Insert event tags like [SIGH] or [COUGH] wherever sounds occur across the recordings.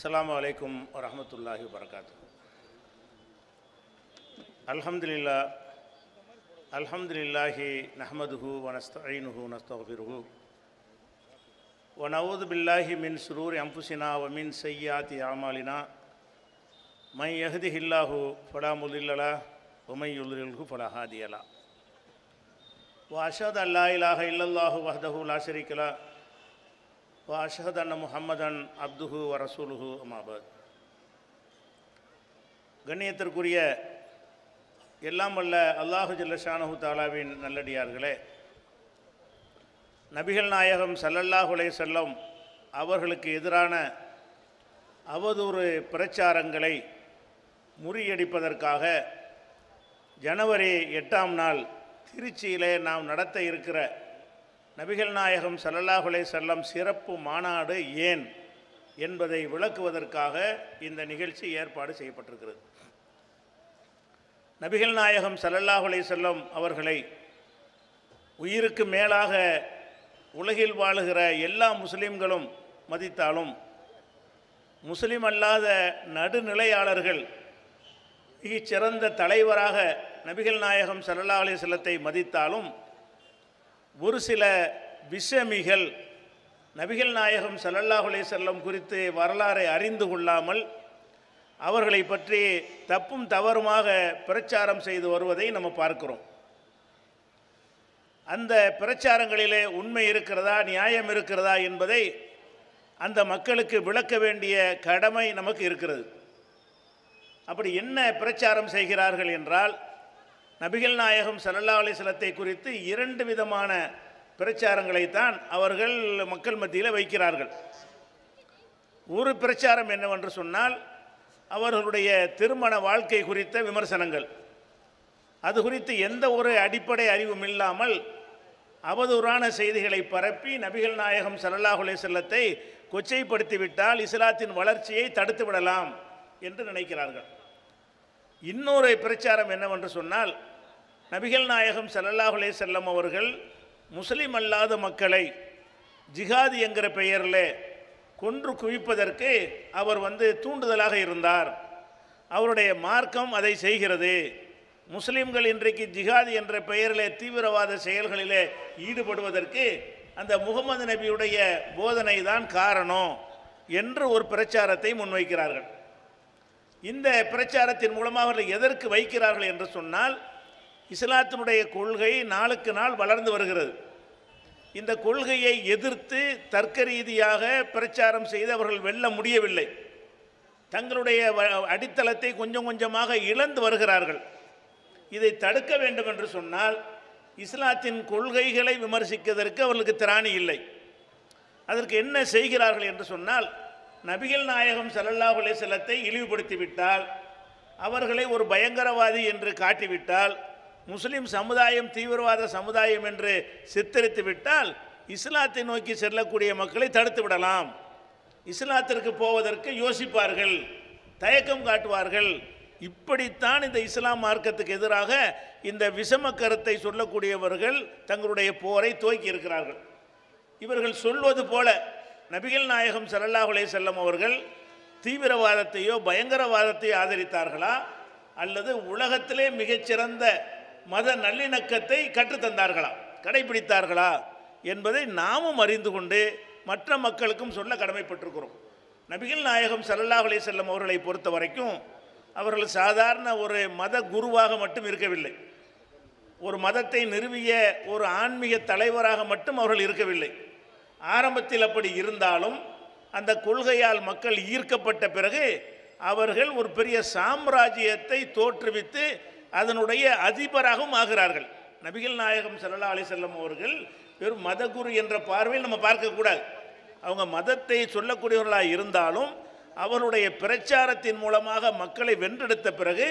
அஸ்லாம் வலைக்கும் வரமத்துல்லாஹி வரகாத்து அல்ஹம்துலில்லா அல்ஹம்துலில்லாஹி நஹமதுஹு வனஸ்தீனுஹு நஸ்தபிருஹு ونعوذ بالله من شرور أنفسنا ومن سيئات أعمالنا من يهده الله فلا مضل له ومن يضلله فلا هادي له وأشهد أن لا إله إلا الله وحده لا شريك له وأشهد أن முஹம்மதன் அப்துஹு வரசூலுஹு அமாபத் கண்ணியத்திற்குரிய எல்லாம் வல்ல அல்லாஹு ஷானஹு தாலாவின் நல்லடியார்களே நபிகள் நாயகம் சல்லல்லாஹுலே செல்லம் அவர்களுக்கு எதிரான அவதூறு பிரச்சாரங்களை முறியடிப்பதற்காக ஜனவரி எட்டாம் நாள் திருச்சியிலே நாம் நடத்த இருக்கிற நபிகள் நாயகம் சல்லல்லாஹுலே செல்லம் சிறப்பு மாநாடு ஏன் என்பதை விளக்குவதற்காக இந்த நிகழ்ச்சி ஏற்பாடு செய்யப்பட்டிருக்கிறது நபிகள் நாயகம் சல்லல்லாஹுலே செல்லம் அவர்களை உயிருக்கு மேலாக உலகில் வாழுகிற எல்லா முஸ்லீம்களும் மதித்தாலும் முஸ்லீம் அல்லாத நடுநிலையாளர்கள் மிகச்சிறந்த தலைவராக நபிகள் நாயகம் சல்லா செல்லத்தை மதித்தாலும் ஒரு சில விஷமிகள் நபிகள் நாயகம் சல்லல்லாஹுலே செல்லம் குறித்து வரலாறை அறிந்து கொள்ளாமல் அவர்களை பற்றி தப்பும் தவறுமாக பிரச்சாரம் செய்து வருவதை நம்ம பார்க்கிறோம் அந்த பிரச்சாரங்களிலே உண்மை இருக்கிறதா நியாயம் இருக்கிறதா என்பதை அந்த மக்களுக்கு விளக்க வேண்டிய கடமை நமக்கு இருக்கிறது அப்படி என்ன பிரச்சாரம் செய்கிறார்கள் என்றால் நபிகள் நாயகம் சல்லல்லா அலிஸ்லத்தை குறித்து இரண்டு விதமான பிரச்சாரங்களைத்தான் அவர்கள் மக்கள் மத்தியில் வைக்கிறார்கள் ஒரு பிரச்சாரம் என்னவென்று சொன்னால் அவர்களுடைய திருமண வாழ்க்கை குறித்த விமர்சனங்கள் அது குறித்து எந்த ஒரு அடிப்படை அறிவும் இல்லாமல் அவதூறான செய்திகளை பரப்பி நபிகள் நாயகம் சல்லாஹுலே செல்லத்தை கொச்சைப்படுத்திவிட்டால் இஸ்லாத்தின் வளர்ச்சியை தடுத்துவிடலாம் என்று நினைக்கிறார்கள் இன்னொரு பிரச்சாரம் என்னவென்று சொன்னால் நபிகள் நாயகம் சல்லல்லாஹுலே செல்லம் அவர்கள் முஸ்லீம் அல்லாத மக்களை ஜிஹாதி என்கிற பெயரில் கொன்று குவிப்பதற்கு அவர் வந்து தூண்டுதலாக இருந்தார் அவருடைய மார்க்கம் அதை செய்கிறது முஸ்லீம்கள் இன்றைக்கு ஜிஹாதி என்ற பெயரில் தீவிரவாத செயல்களிலே ஈடுபடுவதற்கு அந்த முகமது நபியுடைய போதனை தான் காரணம் என்று ஒரு பிரச்சாரத்தை முன்வைக்கிறார்கள் இந்த பிரச்சாரத்தின் மூலமாக அவர்கள் எதற்கு வைக்கிறார்கள் என்று சொன்னால் இஸ்லாத்தினுடைய கொள்கை நாளுக்கு நாள் வளர்ந்து வருகிறது இந்த கொள்கையை எதிர்த்து தர்க்க ரீதியாக பிரச்சாரம் செய்து அவர்கள் வெல்ல முடியவில்லை தங்களுடைய அடித்தளத்தை கொஞ்சம் கொஞ்சமாக இழந்து வருகிறார்கள் இதை தடுக்க வேண்டும் என்று சொன்னால் இஸ்லாத்தின் கொள்கைகளை விமர்சிப்பதற்கு அவர்களுக்கு திராணி இல்லை அதற்கு என்ன செய்கிறார்கள் என்று சொன்னால் நபிகள் நாயகம் சல்லல்லா செல்லத்தை இழிவுபடுத்திவிட்டால் அவர்களை ஒரு பயங்கரவாதி என்று காட்டிவிட்டால் முஸ்லீம் சமுதாயம் தீவிரவாத சமுதாயம் என்று சித்தரித்து விட்டால் இஸ்லாத்தை நோக்கி செல்லக்கூடிய மக்களை தடுத்து விடலாம் இஸ்லாத்திற்கு போவதற்கு யோசிப்பார்கள் தயக்கம் காட்டுவார்கள் இப்படித்தான் இந்த இஸ்லாம் மார்க்கத்துக்கு எதிராக இந்த விஷம கருத்தை சொல்லக்கூடியவர்கள் தங்களுடைய போரை துவக்கி இருக்கிறார்கள் இவர்கள் சொல்வது போல நபிகள் நாயகம் சல்லல்லாஹுலே செல்லம் அவர்கள் தீவிரவாதத்தையோ பயங்கரவாதத்தையோ ஆதரித்தார்களா அல்லது உலகத்திலே மிகச்சிறந்த மத நல்லிணக்கத்தை கற்றுத்தந்தார்களா கடைபிடித்தார்களா என்பதை நாமும் அறிந்து கொண்டு மற்ற மக்களுக்கும் சொல்ல கடமைப்பட்டிருக்கிறோம் நபிகள் நாயகம் சல்லல்லாஹ் அலி செல்லம் அவர்களை பொறுத்த வரைக்கும் அவர்கள் சாதாரண ஒரு மத குருவாக மட்டும் இருக்கவில்லை ஒரு மதத்தை நிறுவிய ஒரு ஆன்மீக தலைவராக மட்டும் அவர்கள் இருக்கவில்லை ஆரம்பத்தில் அப்படி இருந்தாலும் அந்த கொள்கையால் மக்கள் ஈர்க்கப்பட்ட பிறகு அவர்கள் ஒரு பெரிய சாம்ராஜ்யத்தை தோற்றுவித்து அதனுடைய அதிபராகவும் ஆகிறார்கள் நபிகள் நாயகம் சல்லா அலி செல்லம் அவர்கள் வெறும் மதகுரு என்ற பார்வையில் நம்ம பார்க்கக்கூடாது அவங்க மதத்தை சொல்லக்கூடியவர்களாக இருந்தாலும் அவருடைய பிரச்சாரத்தின் மூலமாக மக்களை வென்றெடுத்த பிறகு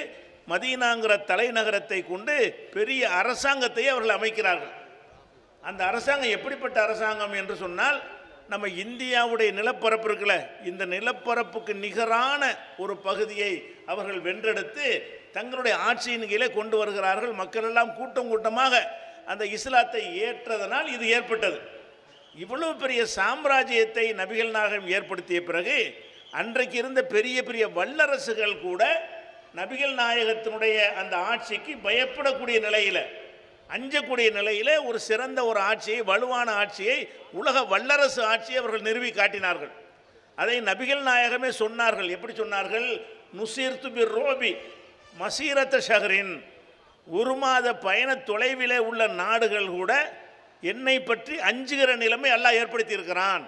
மதீனாங்கிற தலைநகரத்தை கொண்டு பெரிய அரசாங்கத்தை அவர்கள் அமைக்கிறார்கள் அந்த அரசாங்கம் எப்படிப்பட்ட அரசாங்கம் என்று சொன்னால் நம்ம இந்தியாவுடைய நிலப்பரப்பு இருக்குல்ல இந்த நிலப்பரப்புக்கு நிகரான ஒரு பகுதியை அவர்கள் வென்றெடுத்து தங்களுடைய ஆட்சியின் கீழே கொண்டு வருகிறார்கள் மக்கள் எல்லாம் கூட்டம் கூட்டமாக அந்த இஸ்லாத்தை ஏற்றதனால் இது ஏற்பட்டது இவ்வளவு பெரிய சாம்ராஜ்யத்தை நபிகள் நாயகம் ஏற்படுத்திய பிறகு அன்றைக்கு இருந்த பெரிய பெரிய வல்லரசுகள் கூட நபிகள் நாயகத்தினுடைய அந்த ஆட்சிக்கு பயப்படக்கூடிய நிலையில் அஞ்சக்கூடிய நிலையில் ஒரு சிறந்த ஒரு ஆட்சியை வலுவான ஆட்சியை உலக வல்லரசு ஆட்சியை அவர்கள் நிறுவி காட்டினார்கள் அதை நபிகள் நாயகமே சொன்னார்கள் எப்படி சொன்னார்கள் நுசீர்த்து பி ரோபி மசீரத்த ஷஹரின் ஒரு மாத பயண தொலைவிலே உள்ள நாடுகள் கூட என்னை பற்றி அஞ்சுகிற நிலைமை எல்லாம் ஏற்படுத்தியிருக்கிறான்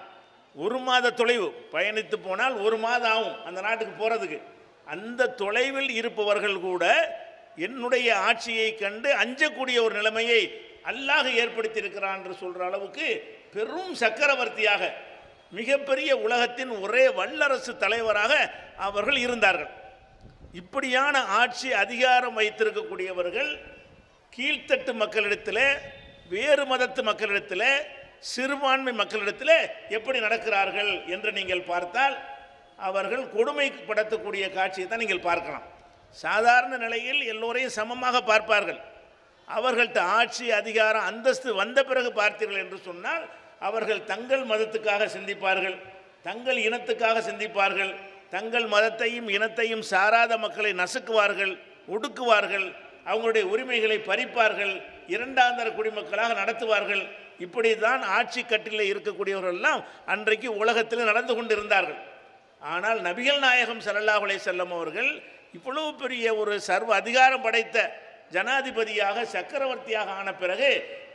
ஒரு மாத தொலைவு பயணித்து போனால் ஒரு மாதம் ஆகும் அந்த நாட்டுக்கு போகிறதுக்கு அந்த தொலைவில் இருப்பவர்கள் கூட என்னுடைய ஆட்சியை கண்டு அஞ்சக்கூடிய ஒரு நிலைமையை அல்லாஹ் ஏற்படுத்தியிருக்கிறான் என்று சொல்கிற அளவுக்கு பெரும் சக்கரவர்த்தியாக மிகப்பெரிய உலகத்தின் ஒரே வல்லரசு தலைவராக அவர்கள் இருந்தார்கள் இப்படியான ஆட்சி அதிகாரம் வைத்திருக்கக்கூடியவர்கள் கீழ்த்தட்டு மக்களிடத்தில் வேறு மதத்து மக்களிடத்தில் சிறுபான்மை மக்களிடத்தில் எப்படி நடக்கிறார்கள் என்று நீங்கள் பார்த்தால் அவர்கள் கொடுமைப்படுத்தக்கூடிய காட்சியை தான் நீங்கள் பார்க்கலாம் சாதாரண நிலையில் எல்லோரையும் சமமாக பார்ப்பார்கள் அவர்கள்ட்ட ஆட்சி அதிகாரம் அந்தஸ்து வந்த பிறகு பார்த்தீர்கள் என்று சொன்னால் அவர்கள் தங்கள் மதத்துக்காக சிந்திப்பார்கள் தங்கள் இனத்துக்காக சிந்திப்பார்கள் தங்கள் மதத்தையும் இனத்தையும் சாராத மக்களை நசுக்குவார்கள் ஒடுக்குவார்கள் அவங்களுடைய உரிமைகளை பறிப்பார்கள் இரண்டாந்தர குடிமக்களாக நடத்துவார்கள் இப்படி தான் ஆட்சி கட்டிலே இருக்கக்கூடியவர்கள்லாம் அன்றைக்கு உலகத்தில் நடந்து கொண்டிருந்தார்கள் ஆனால் நபிகள் நாயகம் சல்லல்லாஹுலே செல்லம் அவர்கள் இவ்வளவு பெரிய ஒரு சர்வ அதிகாரம் படைத்த ஜனாதிபதியாக சக்கரவர்த்தியாக ஆன பிறகு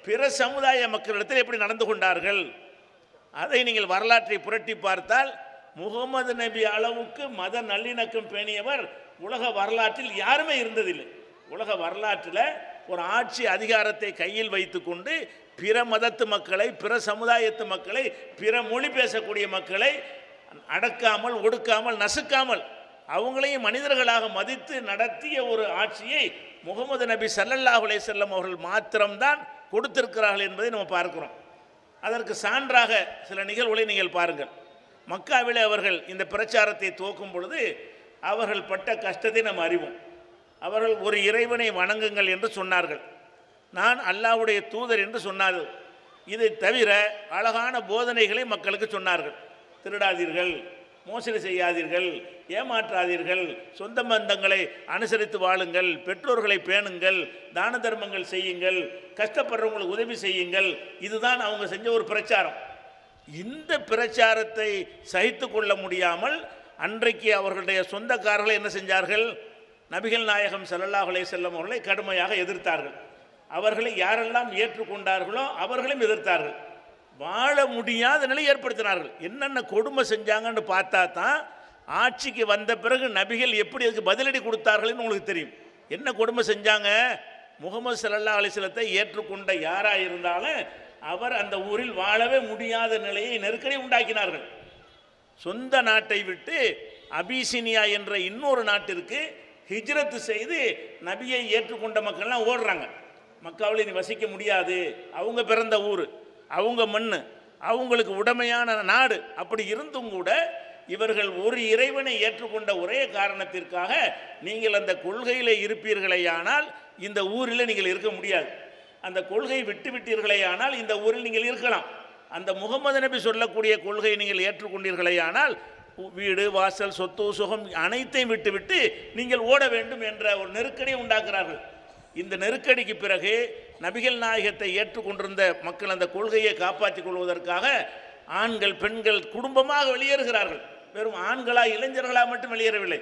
பிற சமுதாய மக்களிடத்தில் எப்படி நடந்து கொண்டார்கள் அதை நீங்கள் வரலாற்றை புரட்டி பார்த்தால் முகமது நபி அளவுக்கு மத நல்லிணக்கம் பேணியவர் உலக வரலாற்றில் யாருமே இருந்ததில்லை உலக வரலாற்றில் ஒரு ஆட்சி அதிகாரத்தை கையில் வைத்துக்கொண்டு பிற மதத்து மக்களை பிற சமுதாயத்து மக்களை பிற மொழி பேசக்கூடிய மக்களை அடக்காமல் ஒடுக்காமல் நசுக்காமல் அவங்களையும் மனிதர்களாக மதித்து நடத்திய ஒரு ஆட்சியை முகமது நபி சல்லல்லாஹ் செல்லம் அவர்கள் மாத்திரம்தான் கொடுத்திருக்கிறார்கள் என்பதை நம்ம பார்க்கிறோம் அதற்கு சான்றாக சில நிகழ்வுகளை நீங்கள் பாருங்கள் மக்காவிலே அவர்கள் இந்த பிரச்சாரத்தை துவக்கும் பொழுது அவர்கள் பட்ட கஷ்டத்தை நாம் அறிவோம் அவர்கள் ஒரு இறைவனை வணங்குங்கள் என்று சொன்னார்கள் நான் அல்லாவுடைய தூதர் என்று சொன்னார்கள் இதை தவிர அழகான போதனைகளை மக்களுக்கு சொன்னார்கள் திருடாதீர்கள் மோசடி செய்யாதீர்கள் ஏமாற்றாதீர்கள் சொந்த பந்தங்களை அனுசரித்து வாழுங்கள் பெற்றோர்களை பேணுங்கள் தான தர்மங்கள் செய்யுங்கள் கஷ்டப்படுறவங்களுக்கு உதவி செய்யுங்கள் இதுதான் அவங்க செஞ்ச ஒரு பிரச்சாரம் இந்த பிரச்சாரத்தை சகித்து கொள்ள முடியாமல் அன்றைக்கு அவர்களுடைய சொந்தக்காரர்கள் என்ன செஞ்சார்கள் நபிகள் நாயகம் சல்லல்லாஹுலே செல்லும் அவர்களை கடுமையாக எதிர்த்தார்கள் அவர்களை யாரெல்லாம் ஏற்றுக்கொண்டார்களோ அவர்களும் எதிர்த்தார்கள் வாழ முடியாத நிலை ஏற்படுத்தினார்கள் என்னென்ன கொடுமை செஞ்சாங்கன்னு பார்த்தா தான் ஆட்சிக்கு வந்த பிறகு நபிகள் எப்படி அதுக்கு பதிலடி கொடுத்தார்கள்னு உங்களுக்கு தெரியும் என்ன கொடுமை செஞ்சாங்க முகமது சல்லா அலிசலத்தை ஏற்றுக்கொண்ட யாராக இருந்தாலும் அவர் அந்த ஊரில் வாழவே முடியாத நிலையை நெருக்கடி உண்டாக்கினார்கள் சொந்த நாட்டை விட்டு அபிசினியா என்ற இன்னொரு நாட்டிற்கு ஹிஜ்ரத்து செய்து நபியை ஏற்றுக்கொண்ட மக்கள்லாம் ஓடுறாங்க மக்காவில் இனி வசிக்க முடியாது அவங்க பிறந்த ஊர் அவங்க மண் அவங்களுக்கு உடமையான நாடு அப்படி இருந்தும் கூட இவர்கள் ஒரு இறைவனை ஏற்றுக்கொண்ட ஒரே காரணத்திற்காக நீங்கள் அந்த கொள்கையில் இருப்பீர்களேயானால் இந்த ஊரில் நீங்கள் இருக்க முடியாது அந்த கொள்கையை விட்டுவிட்டீர்களே ஆனால் இந்த ஊரில் நீங்கள் இருக்கலாம் அந்த முகமது நபி சொல்லக்கூடிய கொள்கையை நீங்கள் ஏற்றுக்கொண்டீர்களே ஆனால் வீடு வாசல் சொத்து சுகம் அனைத்தையும் விட்டுவிட்டு நீங்கள் ஓட வேண்டும் என்ற ஒரு நெருக்கடியை உண்டாக்குறார்கள் இந்த நெருக்கடிக்கு பிறகு நபிகள் நாயகத்தை ஏற்றுக்கொண்டிருந்த மக்கள் அந்த கொள்கையை காப்பாற்றிக் கொள்வதற்காக ஆண்கள் பெண்கள் குடும்பமாக வெளியேறுகிறார்கள் வெறும் ஆண்களா இளைஞர்களாக மட்டும் வெளியேறவில்லை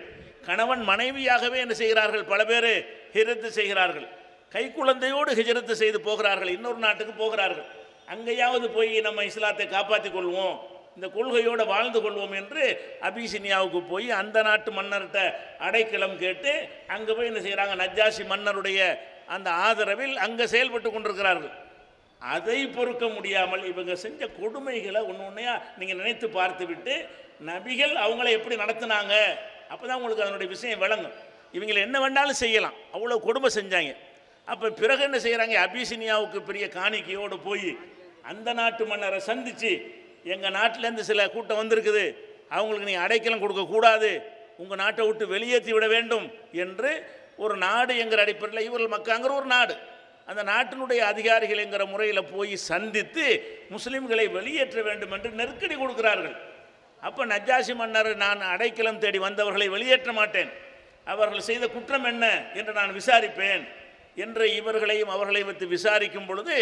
கணவன் மனைவியாகவே என்ன செய்கிறார்கள் பல பேர் ஹிரத்து செய்கிறார்கள் கை குழந்தையோடு ஹிஜரத்து செய்து போகிறார்கள் இன்னொரு நாட்டுக்கு போகிறார்கள் அங்கேயாவது போய் நம்ம இஸ்லாத்தை காப்பாற்றி கொள்வோம் இந்த கொள்கையோடு வாழ்ந்து கொள்வோம் என்று அபிசினியாவுக்கு போய் அந்த நாட்டு மன்னர்கிட்ட அடைக்கலம் கேட்டு அங்கே போய் என்ன செய்கிறாங்க நஜாசி மன்னருடைய அந்த ஆதரவில் அங்கே செயல்பட்டு கொண்டிருக்கிறார்கள் அதை பொறுக்க முடியாமல் இவங்க செஞ்ச கொடுமைகளை ஒன்று ஒன்றையாக நீங்கள் நினைத்து பார்த்து விட்டு நபிகள் அவங்கள எப்படி நடத்துனாங்க அப்போ தான் உங்களுக்கு அதனுடைய விஷயம் விளங்கும் இவங்களை என்ன வேண்டாலும் செய்யலாம் அவ்வளோ கொடுமை செஞ்சாங்க அப்போ பிறகு என்ன செய்கிறாங்க அபிசினியாவுக்கு பெரிய காணிக்கையோடு போய் அந்த நாட்டு மன்னரை சந்தித்து எங்கள் நாட்டிலேருந்து சில கூட்டம் வந்திருக்குது அவங்களுக்கு நீ அடைக்கலம் கொடுக்கக்கூடாது உங்கள் நாட்டை விட்டு வெளியேற்றி விட வேண்டும் என்று ஒரு நாடு என்கிற அடிப்படையில் இவர்கள் மக்காங்கிற ஒரு நாடு அந்த நாட்டினுடைய அதிகாரிகள் என்கிற முறையில் போய் சந்தித்து முஸ்லீம்களை வெளியேற்ற வேண்டும் என்று நெருக்கடி கொடுக்கிறார்கள் அப்போ நஜாசி மன்னர் நான் அடைக்கலம் தேடி வந்தவர்களை வெளியேற்ற மாட்டேன் அவர்கள் செய்த குற்றம் என்ன என்று நான் விசாரிப்பேன் என்று இவர்களையும் அவர்களை வைத்து விசாரிக்கும் பொழுது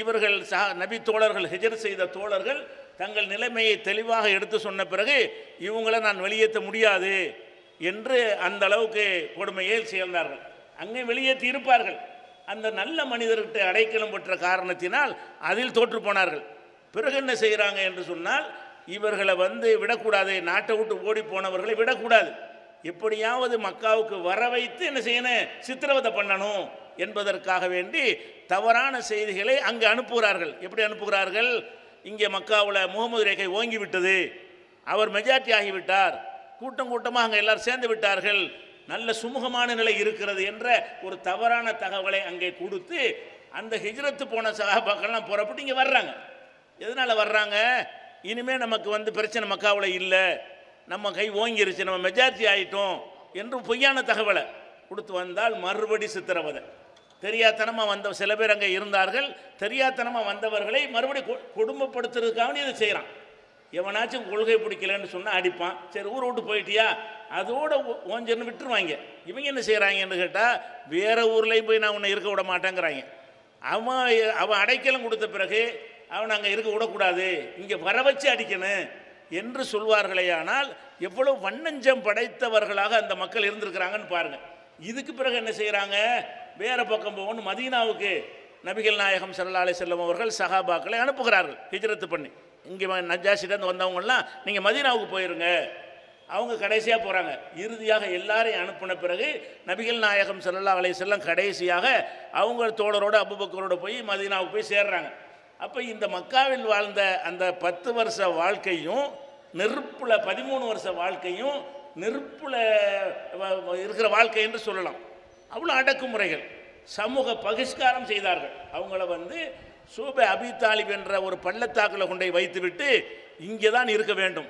இவர்கள் சா நபி தோழர்கள் ஹெஜர் செய்த தோழர்கள் தங்கள் நிலைமையை தெளிவாக எடுத்து சொன்ன பிறகு இவங்களை நான் வெளியேற்ற முடியாது என்று அந்த அளவுக்கு கொடுமையே சேர்ந்தார்கள் அங்கே வெளியேற்றி இருப்பார்கள் அந்த நல்ல மனிதர்கிட்ட அடைக்கலம் பெற்ற காரணத்தினால் அதில் தோற்று போனார்கள் பிறகு என்ன செய்கிறாங்க என்று சொன்னால் இவர்களை வந்து விடக்கூடாது நாட்டை விட்டு ஓடி போனவர்களை விடக்கூடாது எப்படியாவது மக்காவுக்கு வர வைத்து என்ன செய்யணும் சித்திரவதை பண்ணணும் என்பதற்காக வேண்டி தவறான செய்திகளை அங்கு அனுப்புகிறார்கள் எப்படி அனுப்புகிறார்கள் இங்கே மக்காவில் முகமது ரேகை ஓங்கிவிட்டது அவர் மெஜாரிட்டி ஆகிவிட்டார் கூட்டம் கூட்டமாக அங்கே எல்லாரும் சேர்ந்து விட்டார்கள் நல்ல சுமூகமான நிலை இருக்கிறது என்ற ஒரு தவறான தகவலை அங்கே கொடுத்து அந்த ஹிஜ்ரத்து போன சகாபாக்கள்லாம் புறப்பட்டு இங்கே வர்றாங்க எதனால் வர்றாங்க இனிமேல் நமக்கு வந்து பிரச்சனை மக்காவில் இல்லை நம்ம கை ஓங்கிருச்சு நம்ம மெஜாரிட்டி ஆகிட்டோம் என்று பொய்யான தகவலை கொடுத்து வந்தால் மறுபடி சித்திரவதை தெரியாதனமாக வந்த சில பேர் அங்கே இருந்தார்கள் தெரியாதனமாக வந்தவர்களை மறுபடியும் குடும்பப்படுத்துறதுக்காக இதை செய்கிறான் எவனாச்சும் கொள்கை பிடிக்கலன்னு சொன்னால் அடிப்பான் சரி ஊரை விட்டு போயிட்டியா அதோட ஓஞ்சர்னு விட்டுருவாங்க இவங்க என்ன செய்கிறாங்கன்னு கேட்டால் வேறு ஊர்லேயும் போய் நான் உன்னை இருக்க விட மாட்டேங்கிறாங்க அவன் அவன் அடைக்கலம் கொடுத்த பிறகு அவன் அங்கே இருக்க விடக்கூடாது இங்கே வர வச்சு அடிக்கணும் என்று சொல்வார்களேயானால் எவ்வளோ வண்ணஞ்சம் படைத்தவர்களாக அந்த மக்கள் இருந்திருக்கிறாங்கன்னு பாருங்கள் இதுக்கு பிறகு என்ன செய்கிறாங்க வேறு பக்கம் போகணும் மதீனாவுக்கு நபிகள் நாயகம் சல்லா செல்லும் செல்லம் அவர்கள் சகாபாக்களை அனுப்புகிறார்கள் ஹிஜ்ரத்து பண்ணி இங்கே நஜாசிலேருந்து வந்தவங்கள்லாம் நீங்கள் மதீனாவுக்கு போயிருங்க அவங்க கடைசியாக போகிறாங்க இறுதியாக எல்லாரையும் அனுப்பின பிறகு நபிகள் நாயகம் சல்லா அலி செல்லம் கடைசியாக அவங்க தோழரோட அபுபக்கரோட போய் மதீனாவுக்கு போய் சேர்றாங்க அப்போ இந்த மக்காவில் வாழ்ந்த அந்த பத்து வருஷ வாழ்க்கையும் நெருப்பில் பதிமூணு வருஷ வாழ்க்கையும் நெருப்பில் இருக்கிற வாழ்க்கை என்று சொல்லலாம் அவ்வளோ அடக்குமுறைகள் சமூக பகிஷ்காரம் செய்தார்கள் அவங்கள வந்து சூப அபித்தாலிப் என்ற ஒரு பள்ளத்தாக்கில் கொண்டை வைத்துவிட்டு இங்கே தான் இருக்க வேண்டும்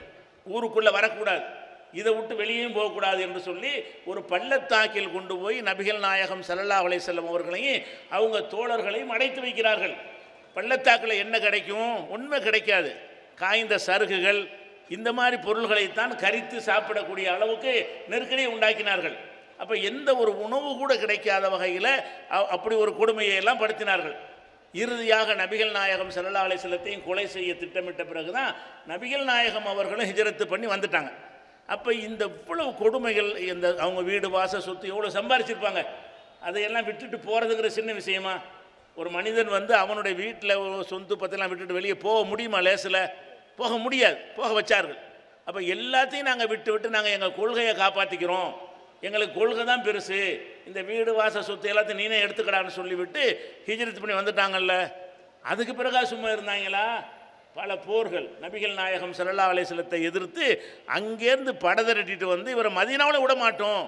ஊருக்குள்ளே வரக்கூடாது இதை விட்டு வெளியேயும் போகக்கூடாது என்று சொல்லி ஒரு பள்ளத்தாக்கில் கொண்டு போய் நபிகள் நாயகம் சல்லல்லா அலையம் அவர்களையும் அவங்க தோழர்களையும் அடைத்து வைக்கிறார்கள் பள்ளத்தாக்கில் என்ன கிடைக்கும் உண்மை கிடைக்காது காய்ந்த சருகுகள் இந்த மாதிரி பொருள்களைத்தான் கரித்து சாப்பிடக்கூடிய அளவுக்கு நெருக்கடியை உண்டாக்கினார்கள் அப்போ எந்த ஒரு உணவு கூட கிடைக்காத வகையில் அப்படி ஒரு கொடுமையை எல்லாம் படுத்தினார்கள் இறுதியாக நபிகள் நாயகம் செல்லல்லா செல்லத்தையும் கொலை செய்ய திட்டமிட்ட பிறகு தான் நபிகள் நாயகம் அவர்களும் ஹிஜரத்து பண்ணி வந்துட்டாங்க அப்போ இந்த இவ்வளவு கொடுமைகள் இந்த அவங்க வீடு வாச சொத்து எவ்வளோ சம்பாரிச்சிருப்பாங்க அதையெல்லாம் விட்டுட்டு போகிறதுங்கிற சின்ன விஷயமா ஒரு மனிதன் வந்து அவனுடைய வீட்டில் சொந்து பத்தெல்லாம் விட்டுட்டு வெளியே போக முடியுமா லேசில் போக முடியாது போக வச்சார்கள் அப்போ எல்லாத்தையும் நாங்கள் விட்டு விட்டு நாங்கள் எங்கள் கொள்கையை காப்பாற்றிக்கிறோம் எங்களுக்கு கொள்கை தான் பெருசு இந்த வீடு வாச சொத்து எல்லாத்தையும் நீனே எடுத்துக்கடான்னு சொல்லிவிட்டு ஹிஜ்ரத் பண்ணி வந்துட்டாங்கல்ல அதுக்கு பிறகா சும்மா இருந்தாங்களா பல போர்கள் நபிகள் நாயகம் சல்லா அலேசலத்தை எதிர்த்து அங்கேருந்து படதிரட்டிட்டு வந்து இவரை மதீனாவில் விட மாட்டோம்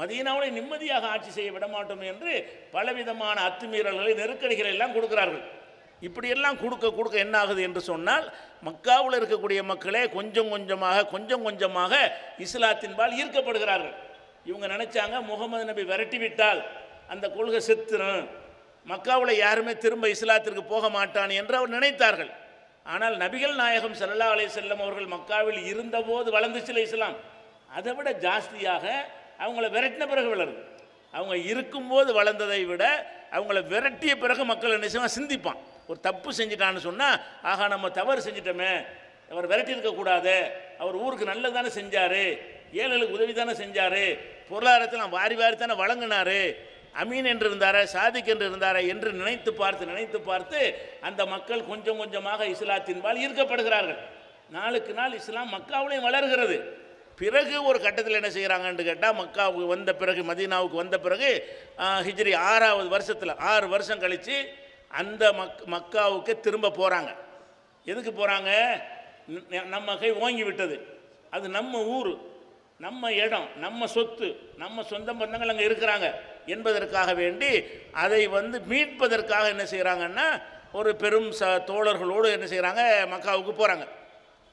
மதீனாவை நிம்மதியாக ஆட்சி செய்ய விட மாட்டோம் என்று பலவிதமான அத்துமீறல்களை நெருக்கடிகளை எல்லாம் கொடுக்குறார்கள் இப்படியெல்லாம் கொடுக்க கொடுக்க என்ன ஆகுது என்று சொன்னால் மக்காவில் இருக்கக்கூடிய மக்களே கொஞ்சம் கொஞ்சமாக கொஞ்சம் கொஞ்சமாக இஸ்லாத்தின்பால் ஈர்க்கப்படுகிறார்கள் இவங்க நினச்சாங்க முகமது நபி விரட்டி விட்டால் அந்த கொள்கை செத்துரும் மக்காவில் யாருமே திரும்ப இஸ்லாத்திற்கு போக மாட்டான் என்று அவர் நினைத்தார்கள் ஆனால் நபிகள் நாயகம் சல்லா அலே செல்லம் அவர்கள் மக்காவில் இருந்தபோது வளர்ந்துச்சுல இஸ்லாம் அதை விட ஜாஸ்தியாக அவங்கள விரட்டின பிறகு வளருது அவங்க இருக்கும்போது வளர்ந்ததை விட அவங்கள விரட்டிய பிறகு மக்கள் நிச்சயமாக சிந்திப்பான் ஒரு தப்பு செஞ்சிட்டான்னு சொன்னால் ஆகா நம்ம தவறு செஞ்சிட்டோமே அவர் விரட்டியிருக்கக்கூடாது அவர் ஊருக்கு நல்லது தானே செஞ்சார் ஏழைகளுக்கு உதவி தானே செஞ்சார் பொருளாதாரத்தில் நான் வாரி வாரி தானே வழங்கினார் அமீன் என்று இருந்தாரா சாதிக் என்று இருந்தாரா என்று நினைத்து பார்த்து நினைத்து பார்த்து அந்த மக்கள் கொஞ்சம் கொஞ்சமாக இஸ்லாத்தின் பால் ஈர்க்கப்படுகிறார்கள் நாளுக்கு நாள் இஸ்லாம் மக்காவிலையும் வளர்கிறது பிறகு ஒரு கட்டத்தில் என்ன செய்கிறாங்கன்னு கேட்டால் மக்காவுக்கு வந்த பிறகு மதீனாவுக்கு வந்த பிறகு ஹிஜ்ரி ஆறாவது வருஷத்தில் ஆறு வருஷம் கழித்து அந்த மக் மக்காவுக்கு திரும்ப போகிறாங்க எதுக்கு போகிறாங்க நம்ம கை ஓங்கி விட்டது அது நம்ம ஊர் நம்ம இடம் நம்ம சொத்து நம்ம சொந்த பந்தங்கள் அங்கே இருக்கிறாங்க என்பதற்காக வேண்டி அதை வந்து மீட்பதற்காக என்ன செய்கிறாங்கன்னா ஒரு பெரும் ச தோழர்களோடு என்ன செய்கிறாங்க மக்காவுக்கு போகிறாங்க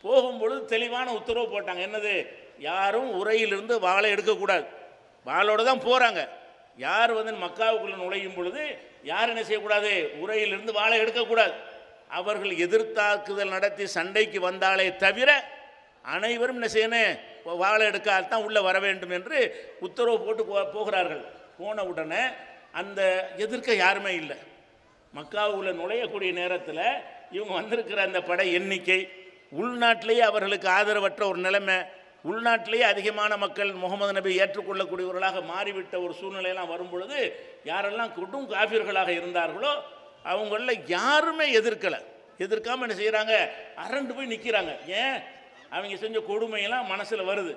போகும்பொழுது தெளிவான உத்தரவு போட்டாங்க என்னது யாரும் உரையிலிருந்து வாழை எடுக்கக்கூடாது வாளோடு தான் போகிறாங்க யார் வந்து மக்காவுக்குள்ளே நுழையும் பொழுது யார் என்ன செய்யக்கூடாது உரையிலிருந்து வாழை எடுக்கக்கூடாது அவர்கள் எதிர்த்தாக்குதல் நடத்தி சண்டைக்கு வந்தாலே தவிர அனைவரும் என்ன செய்யணும் வாழை தான் உள்ளே வர வேண்டும் என்று உத்தரவு போட்டு போகிறார்கள் போன உடனே அந்த எதிர்க்க யாருமே இல்லை மக்காவில் நுழையக்கூடிய நேரத்தில் இவங்க வந்திருக்கிற அந்த படை எண்ணிக்கை உள்நாட்டிலேயே அவர்களுக்கு ஆதரவற்ற ஒரு நிலைமை உள்நாட்டிலேயே அதிகமான மக்கள் முகமது நபி ஏற்றுக்கொள்ளக்கூடியவர்களாக மாறிவிட்ட ஒரு சூழ்நிலையெல்லாம் வரும்பொழுது யாரெல்லாம் கொடும் காபியர்களாக இருந்தார்களோ அவங்களில் யாருமே எதிர்க்கலை எதிர்க்காமல் என்ன செய்கிறாங்க அரண்டு போய் நிற்கிறாங்க ஏன் அவங்க செஞ்ச கொடுமையெல்லாம் மனசில் வருது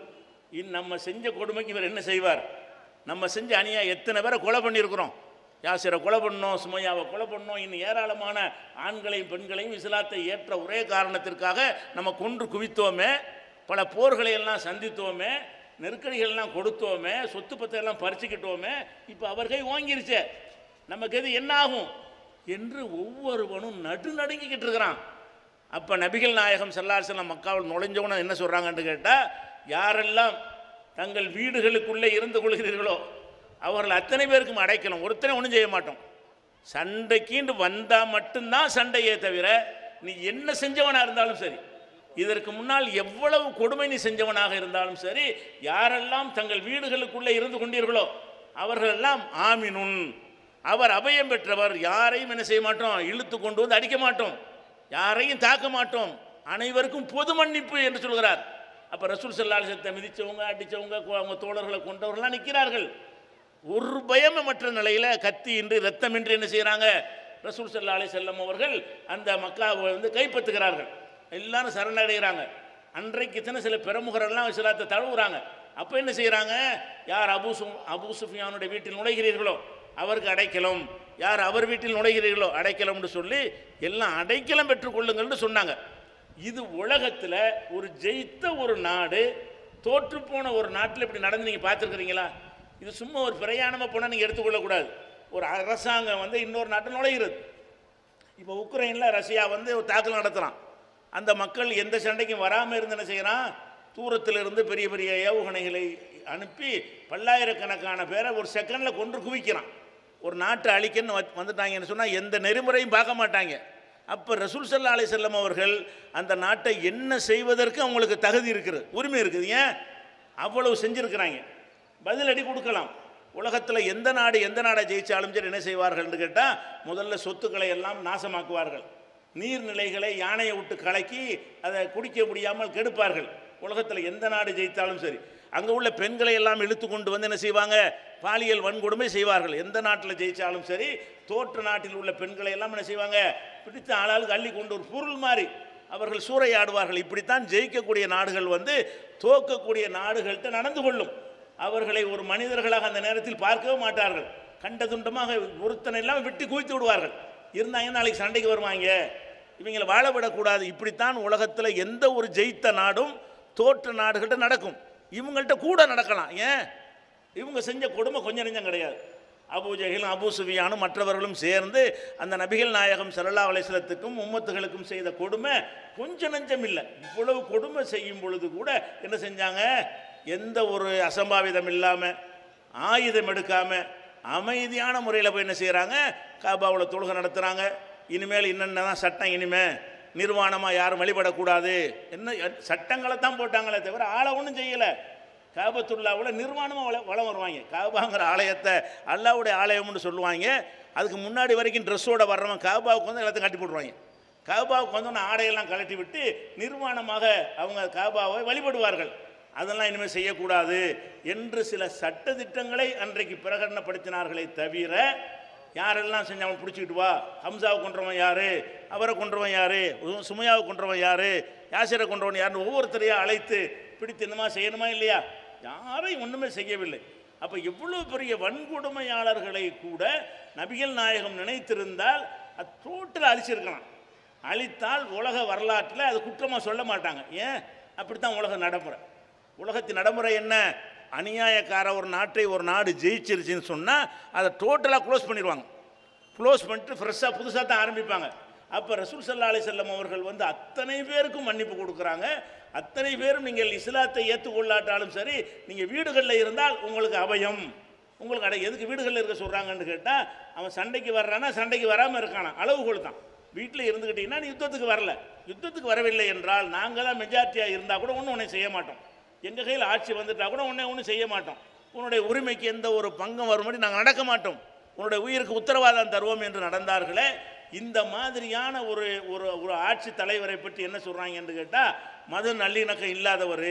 இன் நம்ம செஞ்ச கொடுமைக்கு இவர் என்ன செய்வார் நம்ம செஞ்ச அணியாக எத்தனை பேரை கொலை பண்ணியிருக்கிறோம் யாசிரை கொலை பண்ணோம் சுமையாவை கொலை பண்ணோம் இன்னும் ஏராளமான ஆண்களையும் பெண்களையும் இஸ்லாத்தை ஏற்ற ஒரே காரணத்திற்காக நம்ம கொன்று குவித்தோமே பல போர்களை எல்லாம் சந்தித்தோமே நெருக்கடிகள்லாம் கொடுத்தோமே சொத்து பத்தையெல்லாம் பறிச்சுக்கிட்டோமே இப்போ அவர்கள் வாங்கிருச்சே நமக்கு எது என்ன ஆகும் என்று ஒவ்வொருவனும் நடுநடுங்கிக்கிட்டு இருக்கிறான் அப்போ நபிகள் நாயகம் செல்லாசலம் மக்காவில் நுழைஞ்சவன என்ன சொல்கிறாங்கன்னு கேட்டால் யாரெல்லாம் தங்கள் வீடுகளுக்குள்ளே இருந்து கொள்கிறீர்களோ அவர்கள் அத்தனை பேருக்கும் அடைக்கணும் ஒருத்தனை ஒன்றும் செய்ய மாட்டோம் சண்டைக்கீண்டு வந்தால் மட்டும்தான் சண்டையே தவிர நீ என்ன செஞ்சவனாக இருந்தாலும் சரி இதற்கு முன்னால் எவ்வளவு கொடுமை நீ செஞ்சவனாக இருந்தாலும் சரி யாரெல்லாம் தங்கள் வீடுகளுக்குள்ளே இருந்து கொண்டீர்களோ அவர்களெல்லாம் ஆமினுன் அவர் அபயம் பெற்றவர் யாரையும் என்ன செய்ய மாட்டோம் இழுத்து கொண்டு வந்து அடிக்க மாட்டோம் யாரையும் தாக்க மாட்டோம் அனைவருக்கும் பொது மன்னிப்பு என்று சொல்கிறார் அப்போ ரசூல் செல்லாலிசத்தை மிதித்தவங்க அடித்தவங்க அவங்க தோழர்களை கொண்டவர்கள்லாம் நிற்கிறார்கள் ஒரு மற்ற நிலையில் கத்தி இன்றி ரத்தம் இன்றி என்ன செய்கிறாங்க ரசூல் செல்லாலை செல்லம் அவர்கள் அந்த மக்காவை வந்து கைப்பற்றுகிறார்கள் எல்லாரும் சரணடைகிறாங்க அன்றைக்கு தானே சில பிரமுகரெல்லாம் சிலத்தை தழுவுறாங்க அப்போ என்ன செய்கிறாங்க யார் அபூசு அபூசுஃபியானுடைய வீட்டில் நுழைகிறீர்களோ அவருக்கு அடைக்கலும் யார் அவர் வீட்டில் நுழைகிறீர்களோ அடைக்கலம்னு சொல்லி எல்லாம் அடைக்கலம் பெற்றுக்கொள்ளுங்கள்னு சொன்னாங்க இது உலகத்தில் ஒரு ஜெயித்த ஒரு நாடு தோற்றுப்போன ஒரு நாட்டில் இப்படி நடந்து நீங்கள் பார்த்துருக்குறீங்களா இது சும்மா ஒரு பிரயாணமாக போனால் நீங்கள் எடுத்துக்கொள்ளக்கூடாது ஒரு அரசாங்கம் வந்து இன்னொரு நாட்டில் நுழைகிறது இப்போ உக்ரைனில் ரஷ்யா வந்து தாக்குதல் நடத்துகிறான் அந்த மக்கள் எந்த சண்டைக்கும் வராமல் இருந்து என்ன செய்கிறான் தூரத்திலிருந்து பெரிய பெரிய ஏவுகணைகளை அனுப்பி பல்லாயிரக்கணக்கான பேரை ஒரு செகண்டில் கொன்று குவிக்கிறான் ஒரு நாட்டை அழிக்கன்னு வந்துட்டாங்கன்னு சொன்னால் எந்த நெறிமுறையும் பார்க்க மாட்டாங்க அப்போ ரசூல் சல்லா அலி செல்லம் அவர்கள் அந்த நாட்டை என்ன செய்வதற்கு அவங்களுக்கு தகுதி இருக்குது உரிமை இருக்குது ஏன் அவ்வளவு செஞ்சுருக்கிறாங்க பதிலடி கொடுக்கலாம் உலகத்தில் எந்த நாடு எந்த நாடை ஜெயித்தாலும் சரி என்ன செய்வார்கள்னு கேட்டால் முதல்ல சொத்துக்களை எல்லாம் நாசமாக்குவார்கள் நீர்நிலைகளை யானையை விட்டு கலக்கி அதை குடிக்க முடியாமல் கெடுப்பார்கள் உலகத்தில் எந்த நாடு ஜெயித்தாலும் சரி அங்கே உள்ள பெண்களை எல்லாம் இழுத்து கொண்டு வந்து என்ன செய்வாங்க பாலியல் வன்கொடுமை செய்வார்கள் எந்த நாட்டில் ஜெயித்தாலும் சரி தோற்று நாட்டில் உள்ள பெண்களை எல்லாம் என்ன செய்வாங்க பிடித்த ஆளாளுக்கு அள்ளி கொண்டு ஒரு பொருள் மாதிரி அவர்கள் சூறையாடுவார்கள் இப்படித்தான் ஜெயிக்கக்கூடிய நாடுகள் வந்து தோக்கக்கூடிய நாடுகள்கிட்ட நடந்து கொள்ளும் அவர்களை ஒரு மனிதர்களாக அந்த நேரத்தில் பார்க்கவே மாட்டார்கள் கண்டதுண்டமாக ஒருத்தனை எல்லாம் விட்டு குவித்து விடுவார்கள் இருந்தாங்க நாளைக்கு சண்டைக்கு வருவாங்க இவங்களை வாழ விடக்கூடாது இப்படித்தான் உலகத்தில் எந்த ஒரு ஜெயித்த நாடும் தோற்ற நாடுகள்கிட்ட நடக்கும் இவங்கள்ட்ட கூட நடக்கலாம் ஏன் இவங்க செஞ்ச கொடுமை கொஞ்சம் நெஞ்சம் கிடையாது அபு ஜஹிலும் அபு சுஃபியானும் மற்றவர்களும் சேர்ந்து அந்த நபிகள் நாயகம் சல்லா அலைசலத்துக்கும் உம்மத்துகளுக்கும் செய்த கொடுமை கொஞ்சம் நெஞ்சம் இல்லை இவ்வளவு கொடுமை செய்யும் பொழுது கூட என்ன செஞ்சாங்க எந்த ஒரு அசம்பாவிதம் இல்லாமல் ஆயுதம் எடுக்காமல் அமைதியான முறையில் போய் என்ன செய்கிறாங்க காபாவில் தொழுகை நடத்துகிறாங்க இனிமேல் என்னென்ன தான் சட்டம் இனிமேல் நிர்வாணமாக யாரும் வழிபடக்கூடாது என்ன சட்டங்களை தான் போட்டாங்களே தவிர ஆளை ஒன்றும் செய்யலை காபத்துள்ளாவில் நிர்வாணமாக வள வளம் வருவாங்க காபாங்கிற ஆலயத்தை அல்லாவுடைய ஆலயம்னு சொல்லுவாங்க அதுக்கு முன்னாடி வரைக்கும் ட்ரெஸ்ஸோடு வர்றவன் காபாவுக்கு வந்து எல்லாத்தையும் கட்டி போட்டுருவாங்க காபாவுக்கு வந்து ஆடையெல்லாம் கலட்டி விட்டு நிர்வாணமாக அவங்க காபாவை வழிபடுவார்கள் அதெல்லாம் இனிமேல் செய்யக்கூடாது என்று சில சட்ட திட்டங்களை அன்றைக்கு பிரகடனப்படுத்தினார்களே தவிர யாரெல்லாம் செஞ்சு அவன் பிடிச்சிக்கிட்டு வா ஹம்சாவை கொன்றவன் யார் அவரை கொன்றவன் யார் சுமையாவை கொன்றவன் யார் யாசிரை கொன்றவன் யாருன்னு ஒவ்வொருத்தரையும் அழைத்து பிடித்து என்னமா செய்யணுமா இல்லையா யாரையும் ஒன்றுமே செய்யவில்லை அப்போ எவ்வளோ பெரிய வன்கொடுமையாளர்களை கூட நபிகள் நாயகம் நினைத்திருந்தால் அது டோட்டல் அழிச்சிருக்கலாம் அழித்தால் உலக வரலாற்றில் அது குற்றமாக சொல்ல மாட்டாங்க ஏன் அப்படித்தான் உலக நடைமுறை உலகத்தின் நடைமுறை என்ன அநியாயக்கார ஒரு நாட்டை ஒரு நாடு ஜெயிச்சிருச்சுன்னு சொன்னால் அதை டோட்டலாக க்ளோஸ் பண்ணிடுவாங்க க்ளோஸ் பண்ணிட்டு ஃப்ரெஷ்ஷாக புதுசாக தான் ஆரம்பிப்பாங்க அப்போ ரசூல் சல்லா அலி செல்லம் அவர்கள் வந்து அத்தனை பேருக்கும் மன்னிப்பு கொடுக்குறாங்க அத்தனை பேரும் நீங்கள் இஸ்லாத்தை ஏற்றுக்கொள்ளாட்டாலும் சரி நீங்கள் வீடுகளில் இருந்தால் உங்களுக்கு அபயம் உங்களுக்கு அடை எதுக்கு வீடுகளில் இருக்க சொல்கிறாங்கன்னு கேட்டால் அவன் சண்டைக்கு வர்றானா சண்டைக்கு வராமல் இருக்கானா அளவுகோல் தான் வீட்டில் இருந்துக்கிட்டிங்கன்னா நீ யுத்தத்துக்கு வரல யுத்தத்துக்கு வரவில்லை என்றால் நாங்கள் தான் மெஜாரிட்டியாக இருந்தால் கூட ஒன்றும் உன்னை செய்ய மாட்டோம் எங்கள் கையில் ஆட்சி வந்துட்டால் கூட உன்னை ஒன்றும் செய்ய மாட்டோம் உன்னுடைய உரிமைக்கு எந்த ஒரு பங்கம் வரும்படி நாங்கள் நடக்க மாட்டோம் உன்னுடைய உயிருக்கு உத்தரவாதம் தருவோம் என்று நடந்தார்களே இந்த மாதிரியான ஒரு ஒரு ஒரு ஆட்சி தலைவரை பற்றி என்ன சொல்கிறாங்க என்று கேட்டால் மத நல்லிணக்கம் இல்லாதவர்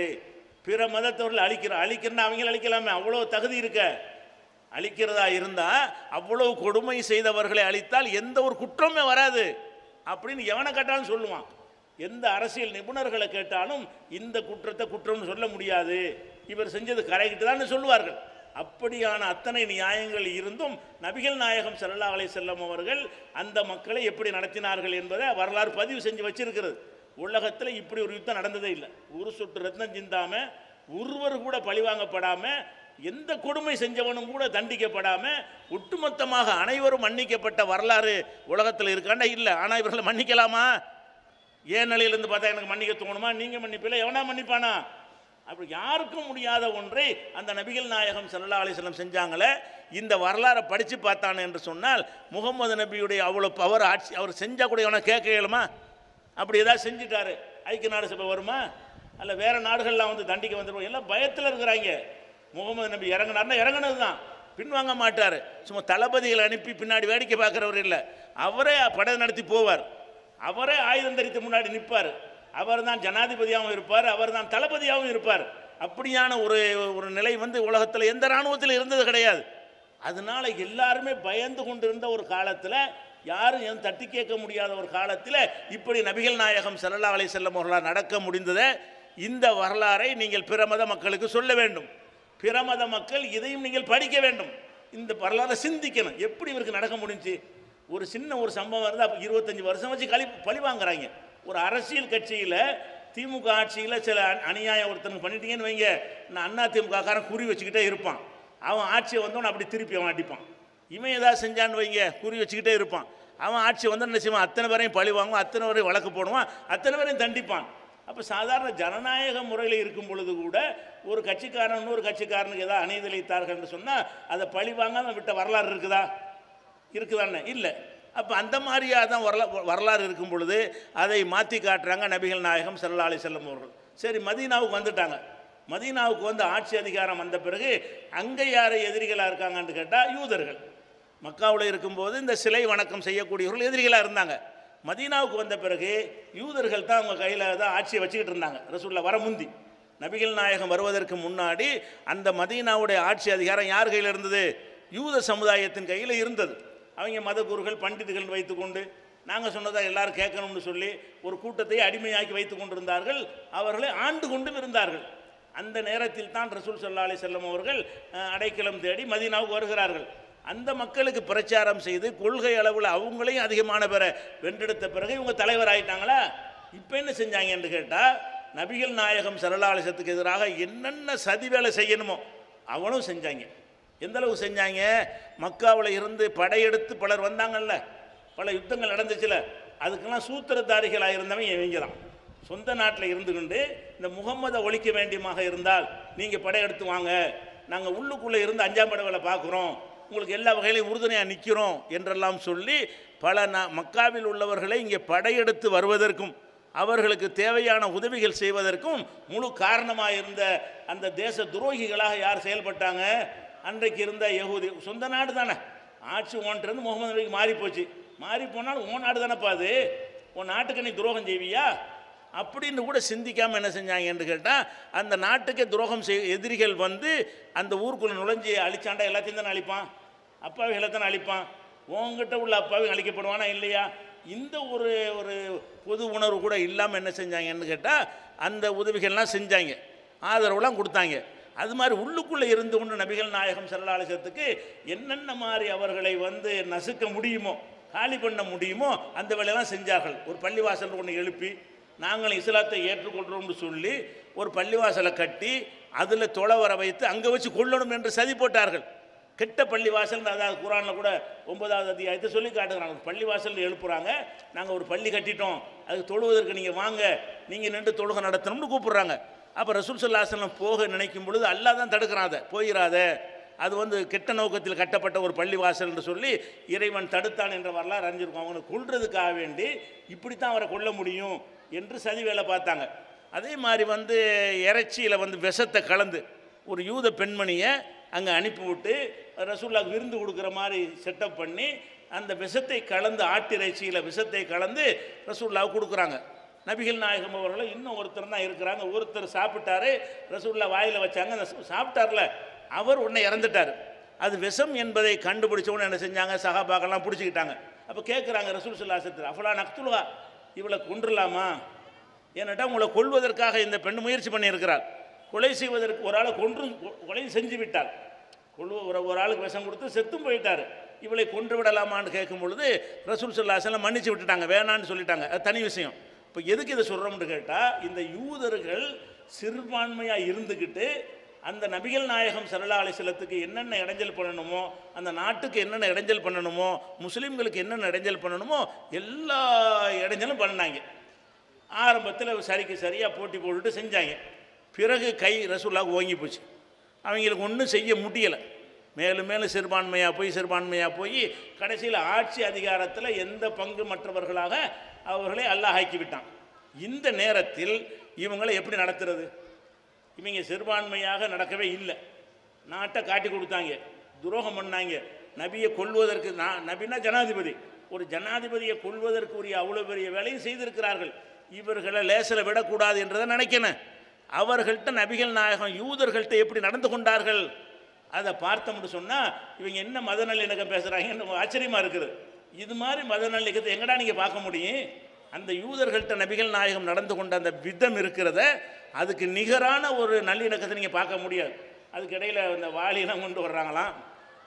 பிற மதத்தவர்கள் அழிக்கிற அழிக்கிறனா அவங்கள அழிக்கலாமே அவ்வளோ தகுதி இருக்க அழிக்கிறதா இருந்தால் அவ்வளோ கொடுமை செய்தவர்களை அழித்தால் எந்த ஒரு குற்றமே வராது அப்படின்னு எவனை கேட்டாலும் சொல்லுவான் எந்த அரசியல் நிபுணர்களை கேட்டாலும் இந்த குற்றத்தை குற்றம்னு சொல்ல முடியாது இவர் செஞ்சது கரைகிட்டு தான் சொல்லுவார்கள் அப்படியான அத்தனை நியாயங்கள் இருந்தும் நபிகள் நாயகம் செல்லா அலை செல்லம் அவர்கள் அந்த மக்களை எப்படி நடத்தினார்கள் என்பதை வரலாறு பதிவு செஞ்சு வச்சிருக்கிறது உலகத்தில் இப்படி ஒரு யுத்தம் நடந்ததே இல்லை ஒரு சொட்டு ரத்னம் சிந்தாமல் ஒருவர் கூட பழிவாங்கப்படாமல் எந்த கொடுமை செஞ்சவனும் கூட தண்டிக்கப்படாமல் ஒட்டுமொத்தமாக அனைவரும் மன்னிக்கப்பட்ட வரலாறு உலகத்தில் இருக்காண்டா இல்லை ஆனால் இவர்களை மன்னிக்கலாமா ஏன் நிலையிலேருந்து பார்த்தா எனக்கு மன்னிக்க தோணுமா நீங்கள் மன்னிப்பில்லை எவனா மன்னிப்பானா அப்படி யாருக்கும் முடியாத ஒன்றை அந்த நபிகள் நாயகம் சல்லா அலிஸ்லம் செஞ்சாங்களே இந்த வரலாறை படித்து பார்த்தானு என்று சொன்னால் முகமது நபியுடைய அவ்வளோ பவர் ஆட்சி அவர் செஞ்சால் கூட எவனை கேட்க இயலுமா அப்படி ஏதாவது செஞ்சுட்டாரு ஐக்கிய நாடு சபை வருமா அல்ல வேறு நாடுகள்லாம் வந்து தண்டிக்க வந்துடுவோம் எல்லாம் பயத்தில் இருக்கிறாங்க முகமது நபி இறங்கினார்னா இறங்கினது தான் பின்வாங்க மாட்டார் சும்மா தளபதிகளை அனுப்பி பின்னாடி வேடிக்கை பார்க்குறவர் இல்லை அவரே படை நடத்தி போவார் அவரே ஆயுதம் தரித்து முன்னாடி நிற்பார் அவர் தான் ஜனாதிபதியாகவும் இருப்பார் அவர் தான் தளபதியாகவும் இருப்பார் அப்படியான ஒரு ஒரு நிலை வந்து உலகத்தில் எந்த இராணுவத்தில் இருந்தது கிடையாது அதனால எல்லாருமே பயந்து கொண்டிருந்த ஒரு காலத்தில் யாரும் எதுவும் தட்டி கேட்க முடியாத ஒரு காலத்தில் இப்படி நபிகள் நாயகம் செல்லல்லா அலை செல்லம் அவர்களால் நடக்க முடிந்ததை இந்த வரலாறை நீங்கள் பிற மத மக்களுக்கு சொல்ல வேண்டும் பிற மத மக்கள் இதையும் நீங்கள் படிக்க வேண்டும் இந்த வரலாறை சிந்திக்கணும் எப்படி இவருக்கு நடக்க முடிஞ்சு ஒரு சின்ன ஒரு சம்பவம் இருந்தால் அப்போ இருபத்தஞ்சி வருஷம் வச்சு கழி பழி வாங்குறாங்க ஒரு அரசியல் கட்சியில் திமுக ஆட்சியில் சில அநியாயம் ஒருத்தனுக்கு பண்ணிட்டீங்கன்னு வைங்க நான் அண்ணா திமுகக்காரன் குறி வச்சுக்கிட்டே இருப்பான் அவன் ஆட்சியை வந்தவன் அப்படி திருப்பி அவன் அடிப்பான் இவன் ஏதாவது செஞ்சான்னு வைங்க குறி வச்சுக்கிட்டே இருப்பான் அவன் ஆட்சி வந்து என்ன செய்வான் அத்தனை பேரையும் பழி வாங்குவான் அத்தனை பேரையும் வழக்கு போடுவான் அத்தனை பேரையும் தண்டிப்பான் அப்போ சாதாரண ஜனநாயக முறையில் இருக்கும் பொழுது கூட ஒரு கட்சிக்காரன் இன்னொரு கட்சிக்காரனுக்கு ஏதாவது அணிதளித்தார்கள் என்று சொன்னால் அதை பழி வாங்காமல் விட்ட வரலாறு இருக்குதா இருக்குதானே இல்லை அப்போ அந்த மாதிரியாக தான் வரலா வரலாறு இருக்கும் பொழுது அதை மாற்றி காட்டுறாங்க நபிகள் நாயகம் செல்லாலை செல்லும் அவர்கள் சரி மதீனாவுக்கு வந்துட்டாங்க மதீனாவுக்கு வந்து ஆட்சி அதிகாரம் வந்த பிறகு அங்கே யார் எதிரிகளாக இருக்காங்கன்னு கேட்டால் யூதர்கள் மக்காவில் இருக்கும்போது இந்த சிலை வணக்கம் செய்யக்கூடியவர்கள் எதிரிகளாக இருந்தாங்க மதீனாவுக்கு வந்த பிறகு யூதர்கள் தான் அவங்க கையில் தான் ஆட்சியை வச்சுக்கிட்டு இருந்தாங்க ரசூலில் வர முந்தி நபிகள் நாயகம் வருவதற்கு முன்னாடி அந்த மதீனாவுடைய ஆட்சி அதிகாரம் யார் கையில் இருந்தது யூத சமுதாயத்தின் கையில் இருந்தது அவங்க மத குருகள் பண்டிதர்கள் வைத்துக்கொண்டு நாங்கள் சொன்னதை எல்லாரும் கேட்கணும்னு சொல்லி ஒரு கூட்டத்தை அடிமையாக்கி வைத்து கொண்டிருந்தார்கள் அவர்களை ஆண்டு கொண்டும் இருந்தார்கள் அந்த நேரத்தில் தான் ரசூல் சல்லா அலி செல்லம் அவர்கள் அடைக்கலம் தேடி மதீனாவுக்கு வருகிறார்கள் அந்த மக்களுக்கு பிரச்சாரம் செய்து கொள்கை அளவில் அவங்களையும் அதிகமான பேரை வென்றெடுத்த பிறகு இவங்க ஆகிட்டாங்களா இப்போ என்ன செஞ்சாங்க என்று கேட்டால் நபிகள் நாயகம் சரலாலயத்துக்கு எதிராக என்னென்ன சதி வேலை செய்யணுமோ அவனும் செஞ்சாங்க எந்த அளவு செஞ்சாங்க மக்காவில் இருந்து படையெடுத்து பலர் வந்தாங்கல்ல பல யுத்தங்கள் நடந்துச்சுல அதுக்கெல்லாம் சூத்திரதாரிகளாக இருந்தவன் இவங்க தான் சொந்த நாட்டில் இருந்து கொண்டு இந்த முகம்மதை ஒழிக்க வேண்டியமாக இருந்தால் நீங்கள் படையெடுத்து வாங்க நாங்கள் உள்ளுக்குள்ளே இருந்து அஞ்சாம் படங்களை பார்க்குறோம் உங்களுக்கு எல்லா வகையிலையும் உறுதுணையாக நிற்கிறோம் என்றெல்லாம் சொல்லி பல ந மக்காவில் உள்ளவர்களை இங்கே படையெடுத்து வருவதற்கும் அவர்களுக்கு தேவையான உதவிகள் செய்வதற்கும் முழு காரணமாக இருந்த அந்த தேச துரோகிகளாக யார் செயல்பட்டாங்க அன்றைக்கு இருந்த யகுதி சொந்த நாடு தானே ஆட்சி ஓன்ட்டிருந்து முகமது நபிக்கு மாறி போச்சு மாறி போனாலும் உன் நாடு தானேப்பா அது உன் நாட்டுக்கு நீ துரோகம் செய்வியா அப்படின்னு கூட சிந்திக்காமல் என்ன செஞ்சாங்க என்று கேட்டால் அந்த நாட்டுக்கே துரோகம் செய் எதிரிகள் வந்து அந்த ஊருக்குள்ளே நுழைஞ்சி அழிச்சாண்டா எல்லாத்தையும் தானே அழிப்பான் அப்பாவை தானே அழிப்பான் உங்ககிட்ட உள்ள அப்பாவையும் அழிக்கப்படுவானா இல்லையா இந்த ஒரு ஒரு பொது உணர்வு கூட இல்லாமல் என்ன செஞ்சாங்கன்னு கேட்டால் அந்த உதவிகள்லாம் செஞ்சாங்க ஆதரவுலாம் கொடுத்தாங்க அது மாதிரி உள்ளுக்குள்ளே இருந்து கொண்டு நபிகள் நாயகம் செல்லாலயத்துக்கு என்னென்ன மாதிரி அவர்களை வந்து நசுக்க முடியுமோ காலி பண்ண முடியுமோ அந்த வேலையெல்லாம் செஞ்சார்கள் ஒரு பள்ளிவாசல் ஒன்று எழுப்பி நாங்கள் இஸ்லாத்தை ஏற்றுக்கொள்கிறோம்னு சொல்லி ஒரு பள்ளிவாசலை கட்டி அதில் தொலை வர வைத்து அங்கே வச்சு கொள்ளணும் என்று சதி போட்டார்கள் கெட்ட பள்ளிவாசல் அதாவது குரானில் கூட ஒன்பதாவது அத்தியாயத்தை சொல்லி காட்டுகிறாங்க பள்ளிவாசல் எழுப்புறாங்க நாங்கள் ஒரு பள்ளி கட்டிட்டோம் அது தொழுவதற்கு நீங்கள் வாங்க நீங்கள் நின்று தொழுகை நடத்தணும்னு கூப்பிட்றாங்க அப்போ ரசூல் சொல்லாசனம் போக நினைக்கும் பொழுது அல்லா தான் தடுக்கிறாத போயிடாத அது வந்து கெட்ட நோக்கத்தில் கட்டப்பட்ட ஒரு பள்ளி வாசல் என்று சொல்லி இறைவன் தடுத்தான் என்ற வரலாறு அறிஞ்சிருக்கும் அவனை கொள்றதுக்காக வேண்டி இப்படி தான் அவரை கொல்ல முடியும் என்று சதி வேலை பார்த்தாங்க அதே மாதிரி வந்து இறைச்சியில் வந்து விஷத்தை கலந்து ஒரு யூத பெண்மணியை அங்கே அனுப்பிவிட்டு ரசூல்லா விருந்து கொடுக்குற மாதிரி செட்டப் பண்ணி அந்த விஷத்தை கலந்து ஆட்டிறைச்சியில் விஷத்தை கலந்து ரசூல்லாவுக்கு கொடுக்குறாங்க நபிகள் நாயகம் அவர்களை இன்னும் ஒருத்தர் தான் இருக்கிறாங்க ஒருத்தர் சாப்பிட்டாரு ரசூல்லா வாயில் வச்சாங்க அந்த சாப்பிட்டார்ல அவர் உன்னை இறந்துட்டார் அது விஷம் என்பதை கண்டுபிடிச்சவொன்னு என்ன செஞ்சாங்க சகாபாக்கெல்லாம் பிடிச்சிக்கிட்டாங்க அப்போ கேட்குறாங்க ரசூல் சுல்லாசத்தில் அஃபலா நக்துல்வா இவளை கொன்றுலாமா ஏன்னாட்டா உங்களை கொள்வதற்காக இந்த பெண் முயற்சி பண்ணியிருக்கிறார் கொலை செய்வதற்கு ஒரு ஆளை கொன்று கொலை செஞ்சு விட்டார் கொள்வ ஒரு ஒரு ஆளுக்கு விஷம் கொடுத்து செத்தும் போயிட்டார் இவளை கொன்று விடலாமான்னு கேட்கும் பொழுது ரசூல் சுல்லாசெல்லாம் மன்னிச்சு விட்டுட்டாங்க வேணான்னு சொல்லிட்டாங்க அது தனி விஷயம் இப்போ எதுக்கு இதை சொல்கிறோம்னு கேட்டால் இந்த யூதர்கள் சிறுபான்மையாக இருந்துக்கிட்டு அந்த நபிகள் நாயகம் சரலாலை சிலத்துக்கு என்னென்ன இடைஞ்சல் பண்ணணுமோ அந்த நாட்டுக்கு என்னென்ன இடைஞ்சல் பண்ணணுமோ முஸ்லீம்களுக்கு என்னென்ன இடைஞ்சல் பண்ணணுமோ எல்லா இடைஞ்சலும் பண்ணாங்க ஆரம்பத்தில் சரிக்கு சரியாக போட்டி போட்டுட்டு செஞ்சாங்க பிறகு கை ரசூலாக ஓங்கி போச்சு அவங்களுக்கு ஒன்றும் செய்ய முடியலை மேலும் மேலும் சிறுபான்மையாக போய் சிறுபான்மையாக போய் கடைசியில் ஆட்சி அதிகாரத்தில் எந்த பங்கு மற்றவர்களாக அவர்களை அல்லாஹாக்கி விட்டான் இந்த நேரத்தில் இவங்களை எப்படி நடத்துறது இவங்க சிறுபான்மையாக நடக்கவே இல்லை நாட்டை காட்டி கொடுத்தாங்க துரோகம் பண்ணாங்க நபியை கொள்வதற்கு நான் நபின்னா ஜனாதிபதி ஒரு ஜனாதிபதியை கொள்வதற்குரிய அவ்வளோ பெரிய வேலையும் செய்திருக்கிறார்கள் இவர்களை லேசில் விடக்கூடாது என்றதை நினைக்கிறேன் அவர்கள்ட்ட நபிகள் நாயகம் யூதர்கள்ட்ட எப்படி நடந்து கொண்டார்கள் அதை பார்த்தோம்னு சொன்னால் இவங்க என்ன மத நல்லிணக்கம் பேசுகிறாங்கன்னு ஆச்சரியமாக இருக்குது இது மாதிரி மத நல்லிணக்கத்தை எங்கடா நீங்கள் பார்க்க முடியும் அந்த யூதர்கள்ட்ட நபிகள் நாயகம் நடந்து கொண்ட அந்த விதம் இருக்கிறத அதுக்கு நிகரான ஒரு நல்லிணக்கத்தை நீங்கள் பார்க்க முடியாது அதுக்கு இடையில் இந்த வாலியெல்லாம் கொண்டு வர்றாங்களாம்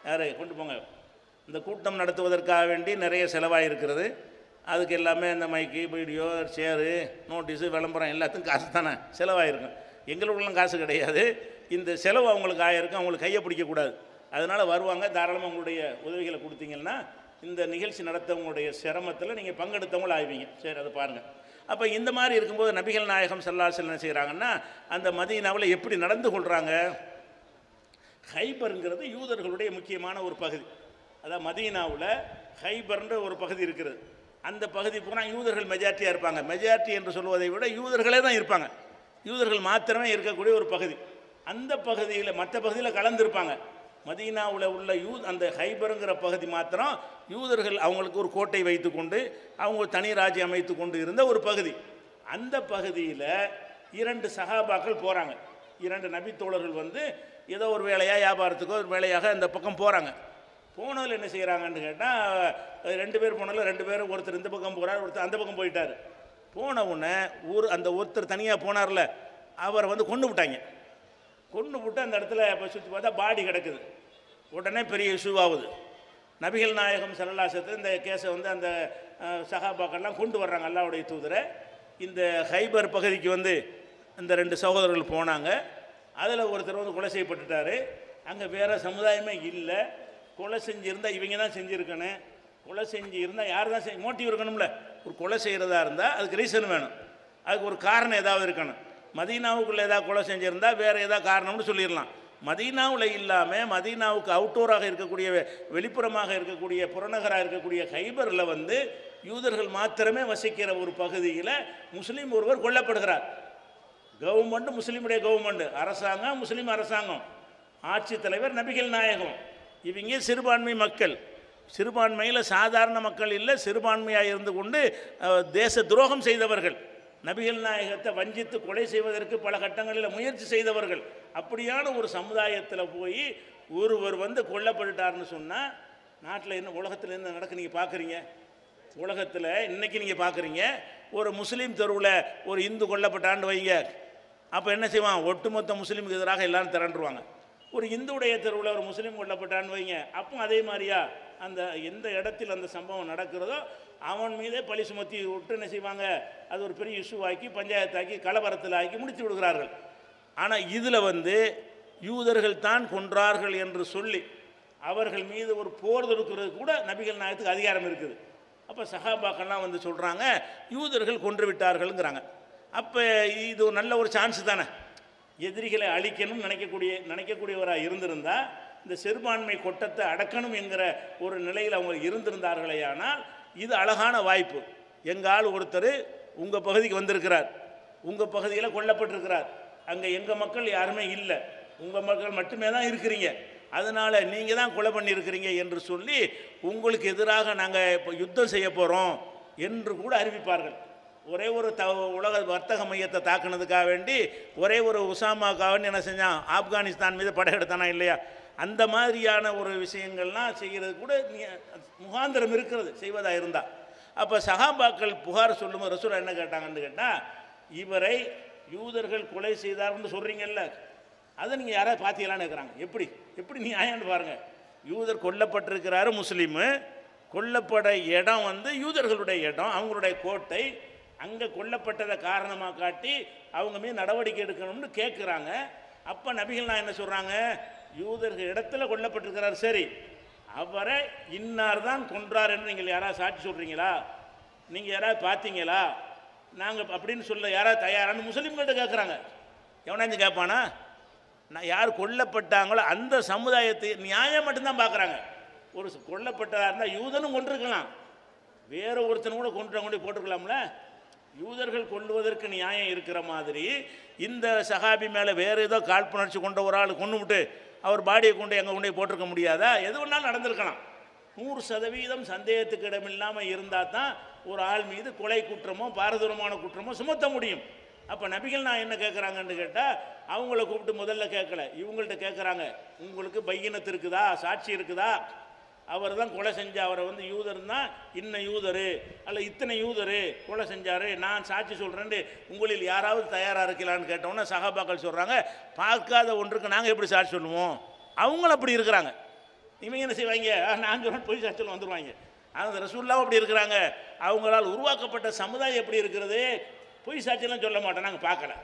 யார் கொண்டு போங்க இந்த கூட்டம் நடத்துவதற்காக வேண்டி நிறைய செலவாக இருக்கிறது அதுக்கு எல்லாமே இந்த மைக்கு வீடியோ சேரு நோட்டீஸு விளம்பரம் எல்லாத்துக்கும் காசு தானே செலவாயிருக்கும் எங்களுக்குலாம் காசு கிடையாது இந்த செலவு அவங்களுக்கு ஆயிருக்கும் அவங்களுக்கு கையை பிடிக்கக்கூடாது அதனால் வருவாங்க தாராளமாக உங்களுடைய உதவிகளை கொடுத்தீங்கன்னா இந்த நிகழ்ச்சி நடத்தவங்களுடைய சிரமத்தில் நீங்கள் பங்கெடுத்தவங்கள ஆய்வீங்க சரி அதை பாருங்கள் அப்போ இந்த மாதிரி இருக்கும்போது நபிகள் நாயகம் செல்லா என்ன செய்கிறாங்கன்னா அந்த மதியனாவில் எப்படி நடந்து கொள்கிறாங்க ஹைபருங்கிறது யூதர்களுடைய முக்கியமான ஒரு பகுதி அதாவது மதியனாவில் ஹைபர்ன்ற ஒரு பகுதி இருக்கிறது அந்த பகுதி போனால் யூதர்கள் மெஜாரிட்டியாக இருப்பாங்க மெஜாரிட்டி என்று சொல்வதை விட யூதர்களே தான் இருப்பாங்க யூதர்கள் மாத்திரமே இருக்கக்கூடிய ஒரு பகுதி அந்த பகுதியில் மற்ற பகுதியில் கலந்துருப்பாங்க மதீனாவில் உள்ள யூ அந்த ஹைபருங்கிற பகுதி மாத்திரம் யூதர்கள் அவங்களுக்கு ஒரு கோட்டை வைத்து கொண்டு அவங்க தனி ராஜ்யம் அமைத்து கொண்டு இருந்த ஒரு பகுதி அந்த பகுதியில் இரண்டு சகாபாக்கள் போகிறாங்க இரண்டு நபித்தோழர்கள் வந்து ஏதோ ஒரு வேலையாக வியாபாரத்துக்கோ ஒரு வேலையாக அந்த பக்கம் போகிறாங்க போனதில் என்ன செய்கிறாங்கன்னு கேட்டால் ரெண்டு பேர் போனதில் ரெண்டு பேரும் ஒருத்தர் இந்த பக்கம் போகிறார் ஒருத்தர் அந்த பக்கம் போயிட்டார் போன உடனே ஊர் அந்த ஒருத்தர் தனியாக போனார்ல அவரை வந்து கொண்டு விட்டாங்க கொண்டு விட்டு அந்த இடத்துல போய் சுற்றி பார்த்தா பாடி கிடக்குது உடனே பெரிய இஷ்யூவாகுது நபிகள் நாயகம் செல்லலாசத்து இந்த கேஸை வந்து அந்த சகாபாக்கள்லாம் கொண்டு வர்றாங்க அல்லாவுடைய தூதரை இந்த ஹைபர் பகுதிக்கு வந்து இந்த ரெண்டு சகோதரர்கள் போனாங்க அதில் ஒருத்தர் வந்து கொலை செய்யப்பட்டுட்டார் அங்கே வேறு சமுதாயமே இல்லை கொலை செஞ்சுருந்தால் இவங்க தான் செஞ்சுருக்கணும் கொலை செஞ்சு இருந்தால் யார் தான் செய் மோட்டிவ் இருக்கணும்ல ஒரு கொலை செய்கிறதா இருந்தால் அதுக்கு ரீசன் வேணும் அதுக்கு ஒரு காரணம் ஏதாவது இருக்கணும் மதீனாவுக்குள்ளே ஏதாவது கொலை செஞ்சுருந்தா வேறு ஏதாவது காரணம்னு சொல்லிடலாம் மதீனாவில் இல்லாமல் மதீனாவுக்கு அவுட்டோராக இருக்கக்கூடிய வெளிப்புறமாக இருக்கக்கூடிய புறநகராக இருக்கக்கூடிய ஹைபரில் வந்து யூதர்கள் மாத்திரமே வசிக்கிற ஒரு பகுதியில் முஸ்லீம் ஒருவர் கொல்லப்படுகிறார் கவர்மெண்ட் முஸ்லீமுடைய கவர்மெண்ட் அரசாங்கம் முஸ்லீம் அரசாங்கம் ஆட்சித்தலைவர் நபிகள் நாயகம் இவங்க சிறுபான்மை மக்கள் சிறுபான்மையில் சாதாரண மக்கள் இல்லை சிறுபான்மையாக இருந்து கொண்டு தேச துரோகம் செய்தவர்கள் நபிகள் நாயகத்தை வஞ்சித்து கொலை செய்வதற்கு பல கட்டங்களில் முயற்சி செய்தவர்கள் அப்படியான ஒரு சமுதாயத்தில் போய் ஒருவர் வந்து கொல்லப்பட்டுட்டார்னு சொன்னால் நாட்டில் என்ன உலகத்தில் என்ன நடக்க நீங்கள் பார்க்குறீங்க உலகத்தில் இன்றைக்கி நீங்கள் பார்க்குறீங்க ஒரு முஸ்லீம் தெருவில் ஒரு இந்து கொல்லப்பட்டான்னு வைங்க அப்போ என்ன செய்வான் ஒட்டுமொத்த முஸ்லீமுக்கு எதிராக எல்லாரும் திரண்டுருவாங்க ஒரு இந்துடைய தெருவில் ஒரு முஸ்லீம் கொல்லப்பட்டான்னு வைங்க அப்போ அதே மாதிரியா அந்த எந்த இடத்தில் அந்த சம்பவம் நடக்கிறதோ அவன் மீதே பழி சுமத்தி விட்டு என்ன செய்வாங்க அது ஒரு பெரிய இஷ்யூவாக்கி பஞ்சாயத்தாக்கி கலவரத்தில் ஆக்கி முடித்து விடுகிறார்கள் ஆனால் இதில் வந்து யூதர்கள் தான் கொன்றார்கள் என்று சொல்லி அவர்கள் மீது ஒரு போர் தொடுக்கிறது கூட நபிகள் நாயத்துக்கு அதிகாரம் இருக்குது அப்போ சஹாபாக்கள்லாம் வந்து சொல்கிறாங்க யூதர்கள் கொன்று விட்டார்கள்ங்கிறாங்க அப்போ இது ஒரு நல்ல ஒரு சான்ஸ் தானே எதிரிகளை அழிக்கணும்னு நினைக்கக்கூடிய நினைக்கக்கூடியவராக இருந்திருந்தால் இந்த சிறுபான்மை கொட்டத்தை அடக்கணும் என்கிற ஒரு நிலையில் அவங்க இருந்திருந்தார்களே ஆனால் இது அழகான வாய்ப்பு எங்கள் ஆள் ஒருத்தர் உங்கள் பகுதிக்கு வந்திருக்கிறார் உங்கள் பகுதியில் கொல்லப்பட்டிருக்கிறார் அங்கே எங்கள் மக்கள் யாருமே இல்லை உங்கள் மக்கள் மட்டுமே தான் இருக்கிறீங்க அதனால் நீங்கள் தான் கொலை பண்ணியிருக்கிறீங்க என்று சொல்லி உங்களுக்கு எதிராக நாங்கள் இப்போ யுத்தம் செய்ய போகிறோம் என்று கூட அறிவிப்பார்கள் ஒரே ஒரு த உலக வர்த்தக மையத்தை தாக்குனதுக்காக வேண்டி ஒரே ஒரு உசாமாக்காவன்னு என்ன செஞ்சான் ஆப்கானிஸ்தான் மீது படையெடுத்தானா இல்லையா அந்த மாதிரியான ஒரு விஷயங்கள்லாம் செய்கிறது கூட முகாந்திரம் இருக்கிறது செய்வதாக இருந்தால் அப்போ சகாபாக்கள் புகார் சொல்லும்போது ரசூலா என்ன கேட்டாங்கன்னு கேட்டால் இவரை யூதர்கள் கொலை செய்தார்னு சொல்கிறீங்கல்ல அதை நீங்கள் யாராவது பார்த்தீங்களான்னு கேட்குறாங்க எப்படி எப்படி நீ ஆயான்னு பாருங்கள் யூதர் கொல்லப்பட்டிருக்கிறாரு முஸ்லீமு கொல்லப்பட இடம் வந்து யூதர்களுடைய இடம் அவங்களுடைய கோட்டை அங்கே கொல்லப்பட்டதை காரணமாக காட்டி அவங்க மீது நடவடிக்கை எடுக்கணும்னு கேட்குறாங்க அப்போ நபிகள்லாம் என்ன சொல்கிறாங்க யூதர்கள் இடத்துல கொல்லப்பட்டிருக்கிறார் சரி அவரை இன்னார் தான் கொன்றார் என்று நீங்கள் யாராவது சாட்சி சொல்கிறீங்களா நீங்கள் யாராவது பார்த்தீங்களா நாங்கள் அப்படின்னு சொல்ல யாராவது தயாரானு முஸ்லீம்கிட்ட கேட்குறாங்க எவனாச்சும் கேட்பானா நான் யார் கொல்லப்பட்டாங்களோ அந்த சமுதாயத்தை நியாயம் மட்டும்தான் பார்க்குறாங்க ஒரு கொல்லப்பட்டதாக இருந்தால் யூதனும் கொண்டிருக்கலாம் வேறு ஒருத்தனை கூட கொண்டு போட்டுருக்கலாம்ல யூதர்கள் கொள்வதற்கு நியாயம் இருக்கிற மாதிரி இந்த சகாபி மேலே வேறு ஏதோ காழ்ப்புணர்ச்சி கொண்ட ஒரு ஆள் கொண்டு விட்டு அவர் பாடியை கொண்டு எங்கள் கொண்டு போட்டிருக்க முடியாதா எது வேணாலும் நடந்திருக்கலாம் நூறு சதவீதம் சந்தேகத்துக்கு இடமில்லாமல் இருந்தால் தான் ஒரு ஆள் மீது கொலை குற்றமோ பாரதூரமான குற்றமோ சுமத்த முடியும் அப்போ நபிகள் நான் என்ன கேட்குறாங்கன்னு கேட்டால் அவங்கள கூப்பிட்டு முதல்ல கேட்கல இவங்கள்ட்ட கேட்குறாங்க உங்களுக்கு பையனத்து இருக்குதா சாட்சி இருக்குதா அவர் தான் கொலை செஞ்ச அவரை வந்து யூதர் தான் இன்ன யூதரு அல்ல இத்தனை யூதரு கொலை செஞ்சாரு நான் சாட்சி சொல்கிறேன்னு உங்களில் யாராவது தயாராக இருக்கலான்னு கேட்டோம்னா சகாபாக்கள் சொல்கிறாங்க பார்க்காத ஒன்றுக்கு நாங்கள் எப்படி சாட்சி சொல்லுவோம் அவங்களும் அப்படி இருக்கிறாங்க இவங்க என்ன செய்வாங்க நான் சொல்கிறேன் போய் சாட்சியில் வந்துடுவாங்க அந்த ரசூல்லாவும் அப்படி இருக்கிறாங்க அவங்களால் உருவாக்கப்பட்ட சமுதாயம் எப்படி இருக்கிறது பொய் சாட்சியெல்லாம் சொல்ல மாட்டோம் நாங்கள் பார்க்கல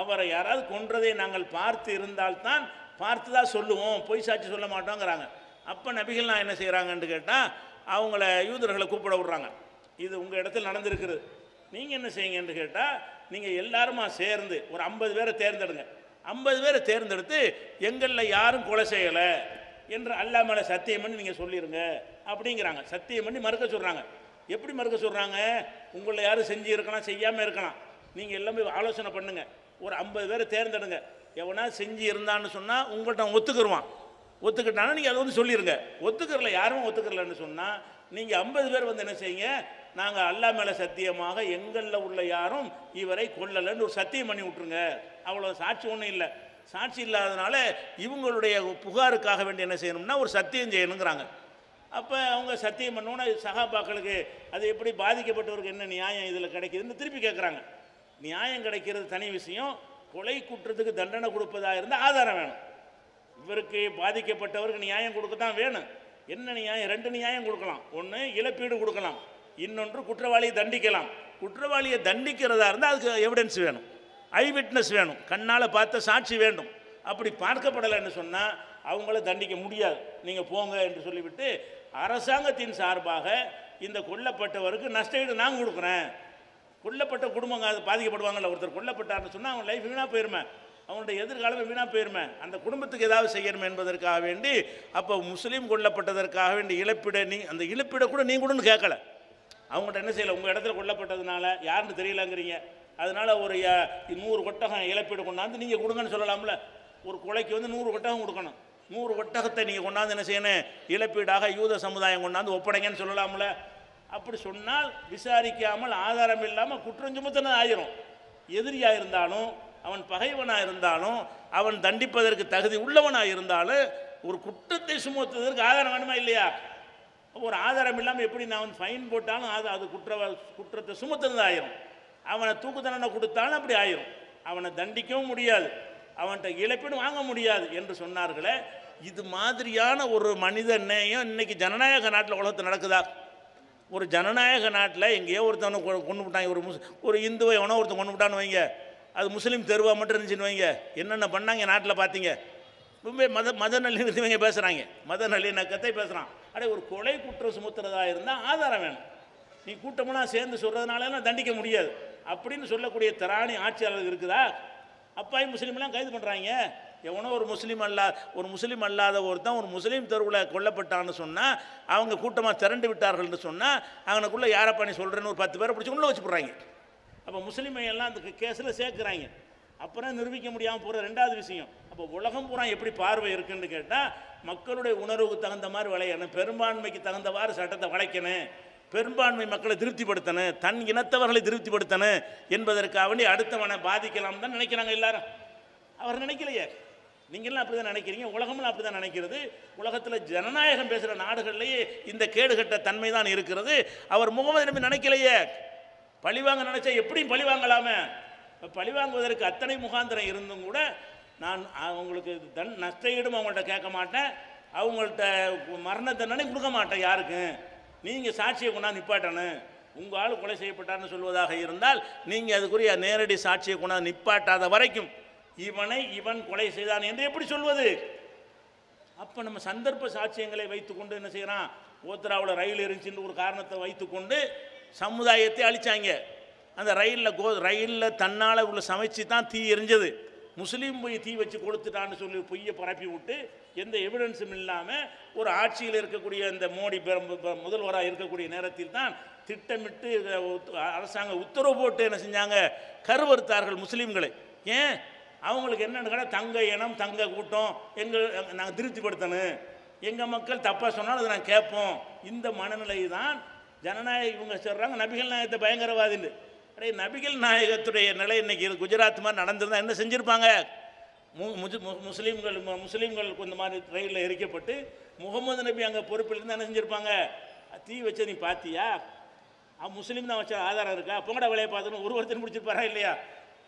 அவரை யாராவது கொன்றதை நாங்கள் பார்த்து இருந்தால்தான் பார்த்து தான் சொல்லுவோம் பொய் சாட்சி சொல்ல மாட்டோங்கிறாங்க அப்போ நபிகள்லாம் என்ன செய்கிறாங்கன்னு கேட்டால் அவங்கள யூதர்களை கூப்பிட விட்றாங்க இது உங்கள் இடத்துல நடந்திருக்குது நீங்கள் என்ன செய்யுங்கன்னு கேட்டால் நீங்கள் எல்லாருமா சேர்ந்து ஒரு ஐம்பது பேரை தேர்ந்தெடுங்க ஐம்பது பேரை தேர்ந்தெடுத்து எங்களில் யாரும் கொலை செய்யலை என்று அல்லா மேலே சத்தியம் பண்ணி நீங்கள் சொல்லிடுங்க அப்படிங்கிறாங்க சத்தியம் பண்ணி மறுக்க சொல்கிறாங்க எப்படி மறுக்க சொல்கிறாங்க உங்களில் யாரும் செஞ்சு இருக்கலாம் செய்யாமல் இருக்கலாம் நீங்கள் எல்லாமே ஆலோசனை பண்ணுங்கள் ஒரு ஐம்பது பேரை தேர்ந்தெடுங்க எவனா செஞ்சு இருந்தான்னு சொன்னால் உங்கள்கிட்ட ஒத்துக்குருவான் ஒத்துக்கிட்டாங்க நீங்கள் அதை வந்து சொல்லிடுங்க ஒத்துக்கிறல யாரும் ஒத்துக்கிறலன்னு சொன்னால் நீங்கள் ஐம்பது பேர் வந்து என்ன செய்யுங்க நாங்கள் அல்லா மேலே சத்தியமாக எங்களில் உள்ள யாரும் இவரை கொல்லலைன்னு ஒரு சத்தியம் பண்ணி விட்ருங்க அவ்வளோ சாட்சி ஒன்றும் இல்லை சாட்சி இல்லாதனால இவங்களுடைய புகாருக்காக வேண்டி என்ன செய்யணும்னா ஒரு சத்தியம் செய்யணுங்கிறாங்க அப்போ அவங்க சத்தியம் பண்ணோன்னா சகாபாக்களுக்கு அது எப்படி பாதிக்கப்பட்டவருக்கு என்ன நியாயம் இதில் கிடைக்கிதுன்னு திருப்பி கேட்குறாங்க நியாயம் கிடைக்கிறது தனி விஷயம் கொலை குற்றத்துக்கு தண்டனை கொடுப்பதாக இருந்தால் ஆதாரம் வேணும் இவருக்கு பாதிக்கப்பட்டவருக்கு நியாயம் கொடுக்க தான் வேணும் என்ன நியாயம் ரெண்டு நியாயம் கொடுக்கலாம் ஒன்று இழப்பீடு கொடுக்கலாம் இன்னொன்று குற்றவாளியை தண்டிக்கலாம் குற்றவாளியை தண்டிக்கிறதா இருந்தால் அதுக்கு எவிடன்ஸ் வேணும் ஐ விட்னஸ் வேணும் கண்ணால் பார்த்த சாட்சி வேண்டும் அப்படி பார்க்கப்படலைன்னு சொன்னால் அவங்கள தண்டிக்க முடியாது நீங்கள் போங்க என்று சொல்லிவிட்டு அரசாங்கத்தின் சார்பாக இந்த கொல்லப்பட்டவருக்கு நஷ்டஈடு நான் கொடுக்குறேன் கொல்லப்பட்ட குடும்பங்க பாதிக்கப்படுவாங்கள்ல ஒருத்தர் கொல்லப்பட்டார்னு சொன்னால் அவங்க லைஃப் வீணாக போயிருமே அவனுடைய எதிர்காலமே வீணாக போயிருமே அந்த குடும்பத்துக்கு ஏதாவது செய்யணும் என்பதற்காக வேண்டி அப்போ முஸ்லீம் கொல்லப்பட்டதற்காக வேண்டி இழப்பிட நீ அந்த இழப்பீடை கூட நீ கூட கேட்கல அவங்கள்ட்ட என்ன செய்யலை உங்கள் இடத்துல கொல்லப்பட்டதுனால யாருன்னு தெரியலங்கிறீங்க அதனால் ஒரு நூறு ஒட்டகம் இழப்பீடு கொண்டாந்து நீங்கள் கொடுங்கன்னு சொல்லலாம்ல ஒரு கொலைக்கு வந்து நூறு ஒட்டகம் கொடுக்கணும் நூறு ஒட்டகத்தை நீங்கள் கொண்டாந்து என்ன செய்யணும் இழப்பீடாக யூத சமுதாயம் கொண்டாந்து ஒப்படைங்கன்னு சொல்லலாம்ல அப்படி சொன்னால் விசாரிக்காமல் ஆதாரம் இல்லாமல் குற்றஞ்சுமத்தினது ஆயிரும் எதிரியாக இருந்தாலும் அவன் பகைவனாக இருந்தாலும் அவன் தண்டிப்பதற்கு தகுதி உள்ளவனாக இருந்தாலும் ஒரு குற்றத்தை சுமத்துவதற்கு ஆதாரம் வேணுமா இல்லையா ஒரு ஆதாரம் இல்லாமல் எப்படி நான் அவன் ஃபைன் போட்டாலும் அது அது குற்றவாள் குற்றத்தை சுமத்துறது ஆயிரும் அவனை தூக்கு தண்டனை கொடுத்தாலும் அப்படி ஆயிரும் அவனை தண்டிக்கவும் முடியாது அவன்கிட்ட இழப்பீடு வாங்க முடியாது என்று சொன்னார்களே இது மாதிரியான ஒரு மனித நேயம் இன்னைக்கு ஜனநாயக நாட்டில் உலகத்தில் நடக்குதா ஒரு ஜனநாயக நாட்டில் எங்கேயோ ஒருத்தவனை கொண்டு விட்டாங்க ஒரு முஸ் ஒரு இந்துவை எவனோ ஒருத்தன் கொண்டு விட்டான்னு வைங்க அது முஸ்லீம் தெருவாக மட்டும் இருந்துச்சுன்னு வைங்க என்னென்ன பண்ணாங்க நாட்டில் பார்த்தீங்க ரொம்ப மத மத நல்லிணத்தை இவங்க பேசுகிறாங்க மத நல்லிணக்கத்தை பேசுகிறான் அடே ஒரு கொலை குற்றம் சுமத்துறதா இருந்தால் ஆதாரம் வேணும் நீ கூட்டமெல்லாம் சேர்ந்து சொல்கிறதுனாலலாம் தண்டிக்க முடியாது அப்படின்னு சொல்லக்கூடிய திராணி ஆட்சியாளர்கள் இருக்குதா அப்பாயும் முஸ்லீம்லாம் கைது பண்ணுறாங்க எவனோ ஒரு முஸ்லீம் அல்லா ஒரு முஸ்லீம் அல்லாத ஒருத்தன் ஒரு முஸ்லீம் தெருவில் கொல்லப்பட்டான்னு சொன்னால் அவங்க கூட்டமாக திரண்டு விட்டார்கள்னு சொன்னால் அவனுக்குள்ளே யாரப்பா நீ சொல்கிறேன்னு ஒரு பத்து பேரை பிடிச்சி உள்ளே வச்சு போடுறாங்க அப்போ முஸ்லீமை எல்லாம் அந்த கேஸில் சேர்க்குறாங்க அப்புறம் நிரூபிக்க முடியாமல் போகிற ரெண்டாவது விஷயம் அப்போ உலகம் பூரா எப்படி பார்வை இருக்குன்னு கேட்டால் மக்களுடைய உணர்வுக்கு தகுந்த மாதிரி விளையணும் பெரும்பான்மைக்கு தகுந்தவாறு சட்டத்தை வளைக்கணும் பெரும்பான்மை மக்களை திருப்திப்படுத்தணும் தன் இனத்தவர்களை திருப்திப்படுத்தணும் என்பதற்காக வேண்டி அடுத்தவனை பாதிக்கலாம் தான் நினைக்கிறாங்க எல்லாரும் அவர் நினைக்கலையே நீங்களாம் அப்படி தான் நினைக்கிறீங்க உலகமும் அப்படி தான் நினைக்கிறது உலகத்தில் ஜனநாயகம் பேசுகிற நாடுகள்லேயே இந்த கேடுகட்ட தன்மை தான் இருக்கிறது அவர் முகமது நம்பி நினைக்கலையே பழிவாங்க நினச்சா எப்படியும் பழி வாங்கலாமே பழி வாங்குவதற்கு அத்தனை முகாந்திரம் இருந்தும் கூட நான் அவங்களுக்கு தன் நஷ்டஈடும் அவங்கள்ட்ட கேட்க மாட்டேன் அவங்கள்ட்ட மரண தண்டனை கொடுக்க மாட்டேன் யாருக்கும் நீங்கள் சாட்சியை கொண்டாந்து நிப்பாட்டணும் உங்கள் ஆள் கொலை செய்யப்பட்டார்னு சொல்வதாக இருந்தால் நீங்கள் அதுக்குரிய நேரடி சாட்சியை கொண்டாந்து நிப்பாட்டாத வரைக்கும் இவனை இவன் கொலை செய்தான் என்று எப்படி சொல்வது அப்போ நம்ம சந்தர்ப்ப சாட்சியங்களை வைத்துக்கொண்டு என்ன செய்கிறான் ஓத்ராவில் ரயில் இருந்துச்சுன்னு ஒரு காரணத்தை வைத்துக்கொண்டு சமுதாயத்தை அழித்தாங்க அந்த ரயிலில் கோ ரயிலில் தன்னால் உள்ள சமைச்சு தான் தீ எரிஞ்சது முஸ்லீம் போய் தீ வச்சு கொடுத்துட்டான்னு சொல்லி பொய்யை பரப்பி விட்டு எந்த எவிடன்ஸும் இல்லாமல் ஒரு ஆட்சியில் இருக்கக்கூடிய இந்த மோடி முதல்வராக இருக்கக்கூடிய நேரத்தில் தான் திட்டமிட்டு அரசாங்க உத்தரவு போட்டு என்ன செஞ்சாங்க கருவறுத்தார்கள் முஸ்லீம்களை ஏன் அவங்களுக்கு என்னென்னு தங்க இனம் தங்க கூட்டம் எங்கள் நாங்கள் திருப்திப்படுத்தணும் எங்கள் மக்கள் தப்பாக சொன்னால் அதை நாங்கள் கேட்போம் இந்த மனநிலை தான் ஜனநாயகம் இவங்க சொல்கிறாங்க நபிகள் நாயகத்தை பயங்கரவாதின்னு அடே நபிகள் நாயகத்துடைய நிலை இன்றைக்கி இது குஜராத் மாதிரி நடந்திருந்தால் என்ன செஞ்சுருப்பாங்க மு முஸ்லீம்கள் முஸ்லீம்கள் இந்த மாதிரி ரயிலில் எரிக்கப்பட்டு முகமது நபி அங்கே பொறுப்பில் இருந்து என்ன செஞ்சுருப்பாங்க தீ வச்ச நீ பார்த்தியா முஸ்லீம் தான் வச்ச ஆதாரம் இருக்கா பொங்கட வேலையை பார்த்துன்னு ஒரு முடிச்சிருப்பாரா இல்லையா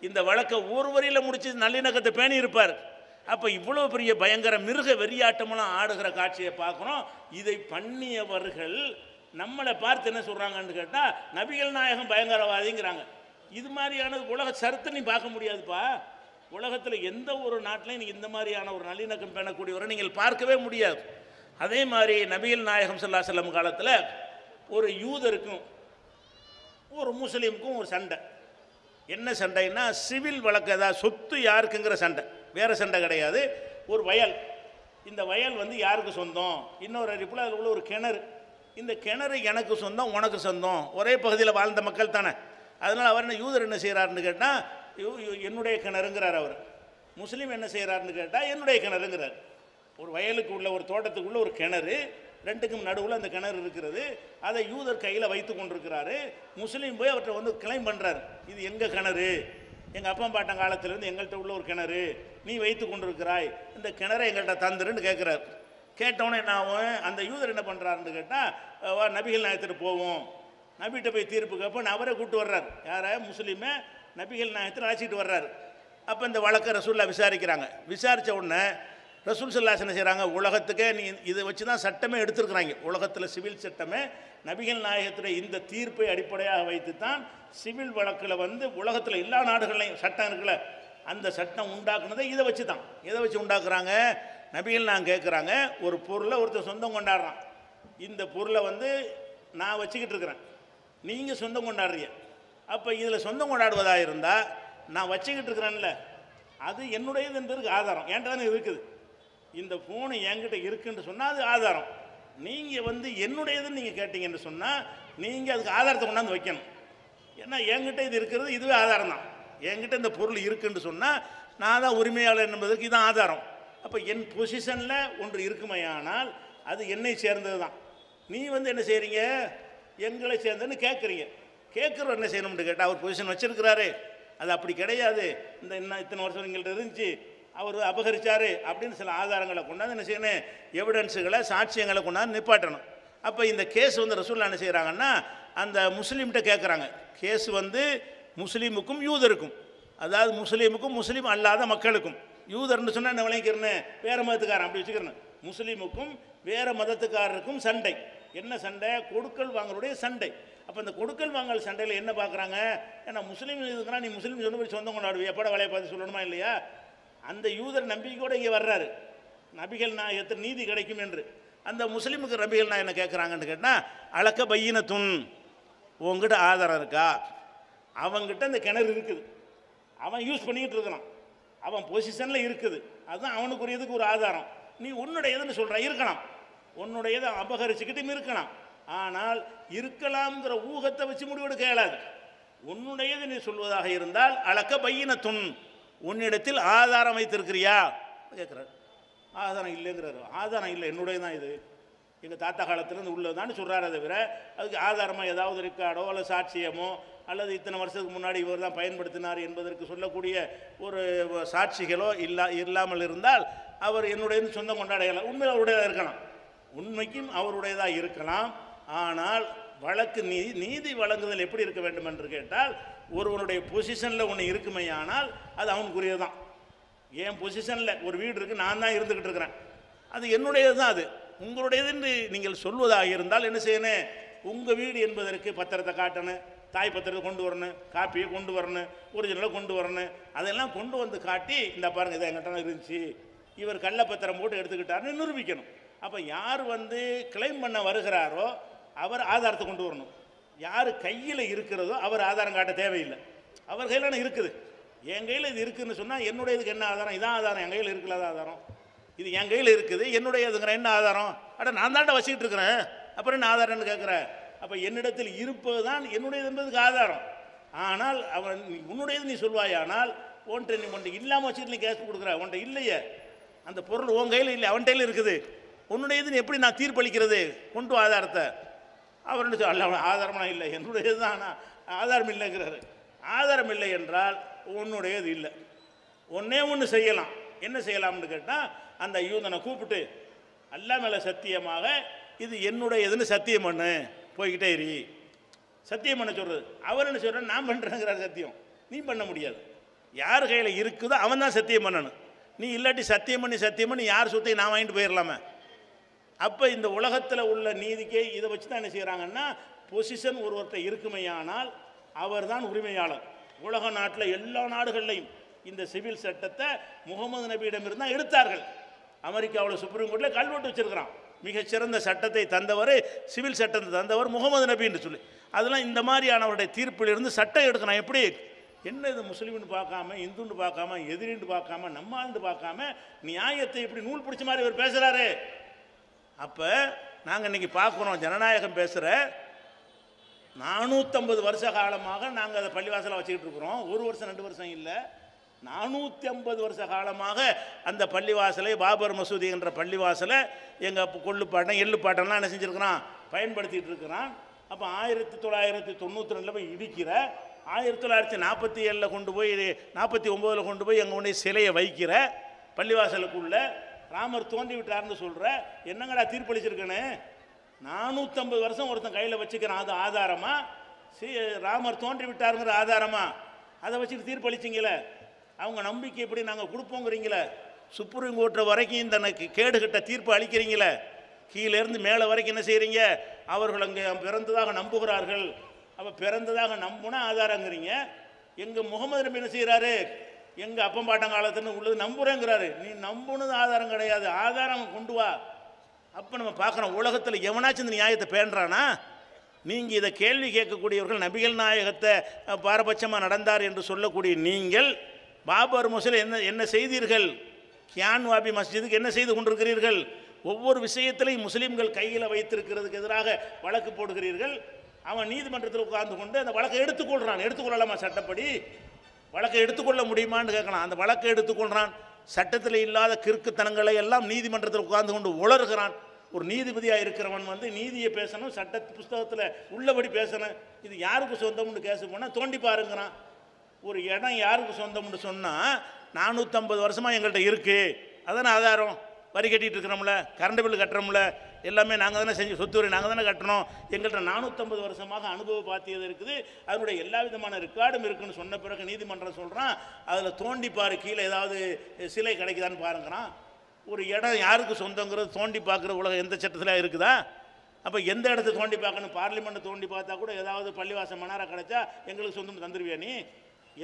இந்த வழக்கை ஒரு வரியில் முடிச்சு நல்லிணக்கத்தை பேணி இருப்பார் அப்போ இவ்வளோ பெரிய பயங்கர மிருக வெறியாட்டமெல்லாம் ஆடுகிற காட்சியை பார்க்குறோம் இதை பண்ணியவர்கள் நம்மளை பார்த்து என்ன சொல்கிறாங்கன்னு கேட்டால் நபிகள் நாயகம் பயங்கரவாதிங்கிறாங்க இது மாதிரியானது உலக சரித்திரம் நீ பார்க்க முடியாதுப்பா உலகத்தில் எந்த ஒரு நாட்டிலையும் நீ இந்த மாதிரியான ஒரு நல்லிணக்கம் பெறக்கூடியவரை நீங்கள் பார்க்கவே முடியாது அதே மாதிரி நபிகள் நாயகம் சல்லா செல்லம் காலத்தில் ஒரு யூதருக்கும் ஒரு முஸ்லீமுக்கும் ஒரு சண்டை என்ன சண்டைன்னா சிவில் வழக்கு ஏதாவது சொத்து யாருக்குங்கிற சண்டை வேறு சண்டை கிடையாது ஒரு வயல் இந்த வயல் வந்து யாருக்கு சொந்தம் இன்னொரு அறிப்பில் அதில் உள்ள ஒரு கிணறு இந்த கிணறு எனக்கு சொந்தம் உனக்கு சொந்தம் ஒரே பகுதியில் வாழ்ந்த மக்கள் தானே அதனால் அவர் என்ன யூதர் என்ன செய்கிறாருன்னு கேட்டால் என்னுடைய கிணறுங்கிறார் அவர் முஸ்லீம் என்ன செய்கிறாருன்னு கேட்டால் என்னுடைய கிணறுங்கிறார் ஒரு வயலுக்கு உள்ள ஒரு தோட்டத்துக்குள்ள ஒரு கிணறு ரெண்டுக்கும் நடுவில் அந்த கிணறு இருக்கிறது அதை யூதர் கையில் வைத்து கொண்டிருக்கிறாரு முஸ்லீம் போய் அவர்கிட்ட வந்து கிளைம் பண்ணுறாரு இது எங்கள் கிணறு எங்கள் அப்பா பாட்டம் காலத்திலேருந்து எங்கள்கிட்ட உள்ள ஒரு கிணறு நீ வைத்து கொண்டிருக்கிறாய் இந்த கிணறை எங்கள்கிட்ட தந்துருன்னு கேட்குறாரு கேட்டவனே என்ன அந்த யூதர் என்ன பண்ணுறாருன்னு கேட்டால் நபிகள் நாயகத்தில் போவோம் நபிகிட்ட போய் தீர்ப்பு கேட்போம் அவரே கூப்பிட்டு வர்றாரு யாராவது முஸ்லீமே நபிகள் நாயகத்தில் அழைச்சிட்டு வர்றாரு அப்போ இந்த வழக்கை ரசூல்லா விசாரிக்கிறாங்க விசாரித்த உடனே ரசூல் சல்லாஸ் என்ன செய்கிறாங்க உலகத்துக்கே நீ இதை வச்சு தான் சட்டமே எடுத்துருக்குறாங்க உலகத்தில் சிவில் சட்டமே நபிகள் நாயகத்தில் இந்த தீர்ப்பை அடிப்படையாக வைத்து தான் சிவில் வழக்கில் வந்து உலகத்தில் எல்லா நாடுகள்லையும் சட்டம் இருக்குல்ல அந்த சட்டம் உண்டாக்குனதை இதை வச்சு தான் இதை வச்சு உண்டாக்குறாங்க நபிகள் நான் கேட்குறாங்க ஒரு பொருளை ஒருத்தர் சொந்தம் கொண்டாடுறான் இந்த பொருளை வந்து நான் வச்சுக்கிட்டு இருக்கிறேன் நீங்கள் சொந்தம் கொண்டாடுறீங்க அப்போ இதில் சொந்தம் கொண்டாடுவதாக இருந்தால் நான் வச்சுக்கிட்டு இருக்கிறேன்ல அது என்னுடையது என்பதுக்கு ஆதாரம் என்கிட்ட இருக்குது இந்த ஃபோனு என்கிட்ட இருக்குன்னு சொன்னால் அது ஆதாரம் நீங்கள் வந்து என்னுடையதுன்னு நீங்கள் கேட்டீங்கன்னு சொன்னால் நீங்கள் அதுக்கு ஆதாரத்தை கொண்டாந்து வைக்கணும் ஏன்னா என்கிட்ட இது இருக்கிறது இதுவே ஆதாரம் தான் என்கிட்ட இந்த பொருள் இருக்குன்னு சொன்னால் நான் தான் உரிமையாளர் என்பதற்கு இதுதான் ஆதாரம் அப்போ என் பொசிஷனில் ஒன்று இருக்குமையானால் அது என்னை சேர்ந்தது தான் நீ வந்து என்ன செய்கிறீங்க எங்களை சேர்ந்தன்னு கேட்குறீங்க கேட்குறவர் என்ன செய்யணும்னு கேட்டால் அவர் பொசிஷன் வச்சுருக்கிறாரு அது அப்படி கிடையாது இந்த இன்னும் இத்தனை வருஷம் எங்கள்கிட்ட இருந்துச்சு அவர் அபகரித்தார் அப்படின்னு சில ஆதாரங்களை கொண்டாந்து என்ன செய்யணும் எவிடன்ஸுகளை சாட்சியங்களை கொண்டாந்து நிப்பாட்டணும் அப்போ இந்த கேஸ் வந்து ரசூல்லா என்ன செய்கிறாங்கன்னா அந்த முஸ்லீம்கிட்ட கேட்குறாங்க கேஸ் வந்து முஸ்லீமுக்கும் யூதருக்கும் அதாவது முஸ்லீமுக்கும் முஸ்லீம் அல்லாத மக்களுக்கும் யூதர்னு சொன்னால் என்ன விளங்கிக்கிறேன் வேறு மதத்துக்காரன் அப்படி வச்சுக்கிறேன் முஸ்லீமுக்கும் வேறு மதத்துக்காரருக்கும் சண்டை என்ன சண்டை கொடுக்கல் வாங்கலுடைய சண்டை அப்போ இந்த கொடுக்கல் வாங்கல் சண்டையில் என்ன பார்க்குறாங்க ஏன்னா முஸ்லீம் இதுக்குன்னா நீ முஸ்லீம் சொன்ன போய் சொந்தம் கொண்டாடுவே எப்படா வேலையை பார்த்து சொல்லணுமா இல்லையா அந்த யூதர் நம்பிக்கையோடு இங்கே வர்றாரு நபிகள் நான் எத்தனை நீதி கிடைக்கும் என்று அந்த முஸ்லீமுக்கு நபிகள் நான் என்ன கேட்குறாங்கன்னு கேட்டால் அழக்க துன் உங்ககிட்ட ஆதாரம் இருக்கா அவங்ககிட்ட அந்த கிணறு இருக்குது அவன் யூஸ் பண்ணிக்கிட்டு இருக்கிறான் அவன் பொசிஷனில் இருக்குது அதுதான் அவனுக்குரியதுக்கு ஒரு ஆதாரம் நீ உன்னுடையதுன்னு சொல்கிற இருக்கலாம் உன்னுடையதை அபகரிச்சுக்கிட்டும் இருக்கலாம் ஆனால் இருக்கலாம்ங்கிற ஊகத்தை வச்சு முடிவெடுக்க இயலாது உன்னுடையது நீ சொல்வதாக இருந்தால் அளக்க துண் உன்னிடத்தில் ஆதாரம் வைத்திருக்கிறியா கேட்குறாரு ஆதாரம் இல்லைங்கிறாரு ஆதாரம் இல்லை என்னுடைய தான் இது எங்கள் தாத்தா காலத்துலேருந்து உள்ளதான்னு சொல்கிறாரு தவிர அதுக்கு ஆதாரமாக ஏதாவது ரெக்கார்டோ இல்லை சாட்சியமோ அல்லது இத்தனை வருஷத்துக்கு முன்னாடி இவர் தான் பயன்படுத்தினார் என்பதற்கு சொல்லக்கூடிய ஒரு சாட்சிகளோ இல்லா இல்லாமல் இருந்தால் அவர் என்னுடைய சொந்தம் கொண்டாடையலாம் உண்மையில் அவருடையதாக இருக்கலாம் உண்மைக்கும் அவருடையதாக இருக்கலாம் ஆனால் வழக்கு நீதி நீதி வழங்குதல் எப்படி இருக்க வேண்டும் என்று கேட்டால் ஒருவனுடைய பொசிஷனில் ஒன்று இருக்குமே ஆனால் அது அவனுக்குரியது தான் என் பொசிஷனில் ஒரு வீடு இருக்குது நான் தான் இருந்துக்கிட்டு இருக்கிறேன் அது என்னுடையது தான் அது உங்களுடையது என்று நீங்கள் சொல்வதாக இருந்தால் என்ன செய்யணும் உங்கள் வீடு என்பதற்கு பத்திரத்தை காட்டணும் தாய் பத்திரத்தை கொண்டு வரணும் காப்பியை கொண்டு வரணும் ஒரிஜினலாக கொண்டு வரணும் அதெல்லாம் கொண்டு வந்து காட்டி இந்த பாருங்கள் இதை எங்கிட்ட இருந்துச்சு இவர் கள்ளப்பத்திரம் போட்டு எடுத்துக்கிட்டாருன்னு நிரூபிக்கணும் அப்போ யார் வந்து கிளைம் பண்ண வருகிறாரோ அவர் ஆதாரத்தை கொண்டு வரணும் யார் கையில் இருக்கிறதோ அவர் ஆதாரம் காட்ட தேவையில்லை அவர் கையில் இருக்குது என் கையில் இது இருக்குதுன்னு சொன்னால் என்னுடைய இதுக்கு என்ன ஆதாரம் இதான் ஆதாரம் என் கையில் இருக்கலாத ஆதாரம் இது என் கையில் இருக்குது என்னுடைய இதுங்கிற என்ன ஆதாரம் அட நான் தாண்ட வச்சுக்கிட்டு இருக்கிறேன் அப்புறம் என்ன ஆதாரம்னு கேட்குறேன் அப்போ என்னிடத்தில் இருப்பது தான் என்னுடையது என்பதுக்கு ஆதாரம் ஆனால் அவன் உன்னுடையது நீ சொல்வாயானால் ஒன்றை நீ ஒன்றை இல்லாமல் வச்சுட்டு நீ கேஸ் கொடுக்குற ஒன்றை இல்லையே அந்த பொருள் உன் கையில் இல்லை அவன் கையில் இருக்குது உன்னுடையது எப்படி நான் தீர்ப்பளிக்கிறது கொண்டு ஆதாரத்தை அவர் என்ன சொல்ல ஆதாரமாக இல்லை என்னுடையது தான் ஆதாரம் இல்லைங்கிறாரு ஆதாரம் இல்லை என்றால் உன்னுடையது இல்லை ஒன்றே ஒன்று செய்யலாம் என்ன செய்யலாம்னு கேட்டால் அந்த யூதனை கூப்பிட்டு அல்ல மேலே சத்தியமாக இது என்னுடையதுன்னு சத்தியம் பண்ணு போய்கிட்டே இரு சத்தியம் பண்ண சொல்கிறது அவர் என்ன சொல்கிறார் நான் பண்ணுறேங்கிறார் சத்தியம் நீ பண்ண முடியாது யார் கையில் இருக்குதோ அவன் தான் சத்தியம் பண்ணணும் நீ இல்லாட்டி சத்தியம் பண்ணி சத்தியம் பண்ணி யார் சுற்றி நான் வாங்கிட்டு போயிடலாமே அப்போ இந்த உலகத்தில் உள்ள நீதிக்கே இதை வச்சு தான் என்ன செய்கிறாங்கன்னா பொசிஷன் ஒருவர்கிட்ட இருக்குமையானால் அவர் தான் உரிமையாளர் உலக நாட்டில் எல்லா நாடுகள்லையும் இந்த சிவில் சட்டத்தை முகமது நபியிடமிருந்து எடுத்தார்கள் அமெரிக்காவில் சுப்ரீம் கோர்ட்டில் கல்வெட்டு வச்சுருக்கிறான் மிகச்சிறந்த சட்டத்தை தந்தவர் சிவில் சட்டத்தை தந்தவர் முகமது நபின்னு சொல்லி அதெல்லாம் இந்த மாதிரியானவருடைய தீர்ப்பிலிருந்து சட்டம் எடுக்கணும் எப்படி என்ன இது முஸ்லீம்னு பார்க்காம இந்துன்னு பார்க்காம எதிரின்னு பார்க்காம நம்மாழ்ந்து பார்க்காம நியாயத்தை இப்படி நூல் பிடிச்ச மாதிரி இவர் பேசுகிறாரு அப்போ நாங்கள் இன்னைக்கு பார்க்குறோம் ஜனநாயகம் பேசுகிற நானூற்றம்பது வருஷ காலமாக நாங்கள் அதை பள்ளிவாசலாக வச்சுக்கிட்டு இருக்கிறோம் ஒரு வருஷம் ரெண்டு வருஷம் இல்லை நானூற்றி ஐம்பது வருஷ காலமாக அந்த பள்ளிவாசலை பாபர் மசூதி என்ற பள்ளிவாசலை எங்கள் கொள்ளுப்பாட்டன் எள்ளுப்பாட்டம்லாம் என்ன செஞ்சுருக்கிறான் பயன்படுத்திகிட்டு இருக்கிறான் அப்போ ஆயிரத்தி தொள்ளாயிரத்தி தொண்ணூற்றி ரெண்டில் போய் இடிக்கிற ஆயிரத்தி தொள்ளாயிரத்தி நாற்பத்தி ஏழில் கொண்டு போய் நாற்பத்தி ஒம்போதில் கொண்டு போய் எங்கள் உடனே சிலையை வைக்கிற பள்ளிவாசலுக்குள்ளே ராமர் தோண்டி விட்டார்னு சொல்கிற என்னங்கடா தீர்ப்பளிச்சிருக்கேன்னு நானூற்றம்பது வருஷம் ஒருத்தன் கையில் வச்சுக்கிறான் அது ஆதாரமாக ஸ்ரீ ராமர் தோன்றி விட்டாருங்கிற ஆதாரமாக அதை வச்சுட்டு தீர்ப்பளிச்சிங்களே அவங்க நம்பிக்கை எப்படி நாங்கள் கொடுப்போங்கிறீங்களே சுப்ரீம் கோர்ட்டு வரைக்கும் இந்த கேடுகட்ட தீர்ப்பு அளிக்கிறீங்களே கீழேருந்து மேலே வரைக்கும் என்ன செய்கிறீங்க அவர்கள் அங்கே பிறந்ததாக நம்புகிறார்கள் அப்போ பிறந்ததாக நம்புனா ஆதாரங்கிறீங்க எங்கள் முகமது நம்பி என்ன செய்கிறாரு எங்கள் அப்பம்பாட்டம் காலத்துன்னு உள்ளது நம்புகிறேங்கிறாரு நீ நம்புனது ஆதாரம் கிடையாது ஆதாரம் கொண்டு வா அப்போ நம்ம பார்க்குறோம் உலகத்தில் எவனாச்சும் இந்த நியாயத்தை பேணுறானா நீங்கள் இதை கேள்வி கேட்கக்கூடியவர்கள் நபிகள் நாயகத்தை பாரபட்சமாக நடந்தார் என்று சொல்லக்கூடிய நீங்கள் பாபர் மசூல் என்ன என்ன செய்தீர்கள் கியான் வாபி மஸ்ஜிதுக்கு என்ன செய்து கொண்டிருக்கிறீர்கள் ஒவ்வொரு விஷயத்திலையும் முஸ்லீம்கள் கையில் வைத்திருக்கிறதுக்கு எதிராக வழக்கு போடுகிறீர்கள் அவன் நீதிமன்றத்தில் உட்கார்ந்து கொண்டு அந்த வழக்கை எடுத்துக்கொள்கிறான் எடுத்துக்கொள்ளலாமா சட்டப்படி வழக்கை எடுத்துக்கொள்ள முடியுமான்னு கேட்கலாம் அந்த வழக்கை எடுத்துக்கொள்கிறான் சட்டத்தில் இல்லாத கிறுக்குத்தனங்களை எல்லாம் நீதிமன்றத்தில் உட்கார்ந்து கொண்டு உளர்கிறான் ஒரு நீதிபதியாக இருக்கிறவன் வந்து நீதியை பேசணும் சட்ட புஸ்தகத்தில் உள்ளபடி பேசணும் இது யாருக்கு சொந்தம்னு கேசு போனால் தோண்டி பாருங்கிறான் ஒரு இடம் யாருக்கு சொந்தம்னு சொன்னால் நானூற்றம்பது வருஷமாக எங்கள்கிட்ட இருக்குது அதான ஆதாரம் வரி கட்டிகிட்டு இருக்கிறோம்ல கரண்ட் பில்லு கட்டுறோம்ல எல்லாமே நாங்கள் தானே செஞ்சு சொத்து வரி நாங்கள் தானே கட்டணும் எங்கள்கிட்ட நானூற்றம்பது வருஷமாக அனுபவம் பார்த்தியது இருக்குது அதனுடைய எல்லா விதமான ரெக்கார்டும் இருக்குதுன்னு சொன்ன பிறகு நீதிமன்றம் சொல்கிறான் அதில் தோண்டி பாரு கீழே ஏதாவது சிலை கிடைக்குதான்னு பாருங்கிறான் ஒரு இடம் யாருக்கு சொந்தங்கிறது தோண்டி பார்க்குற உலகம் எந்த சட்டத்தில் இருக்குதா அப்போ எந்த இடத்த தோண்டி பார்க்கணும் பார்லிமெண்ட்டை தோண்டி பார்த்தா கூட ஏதாவது பள்ளிவாசம் மணாரா கிடைச்சா எங்களுக்கு சொந்தம் தந்துருவியா நீ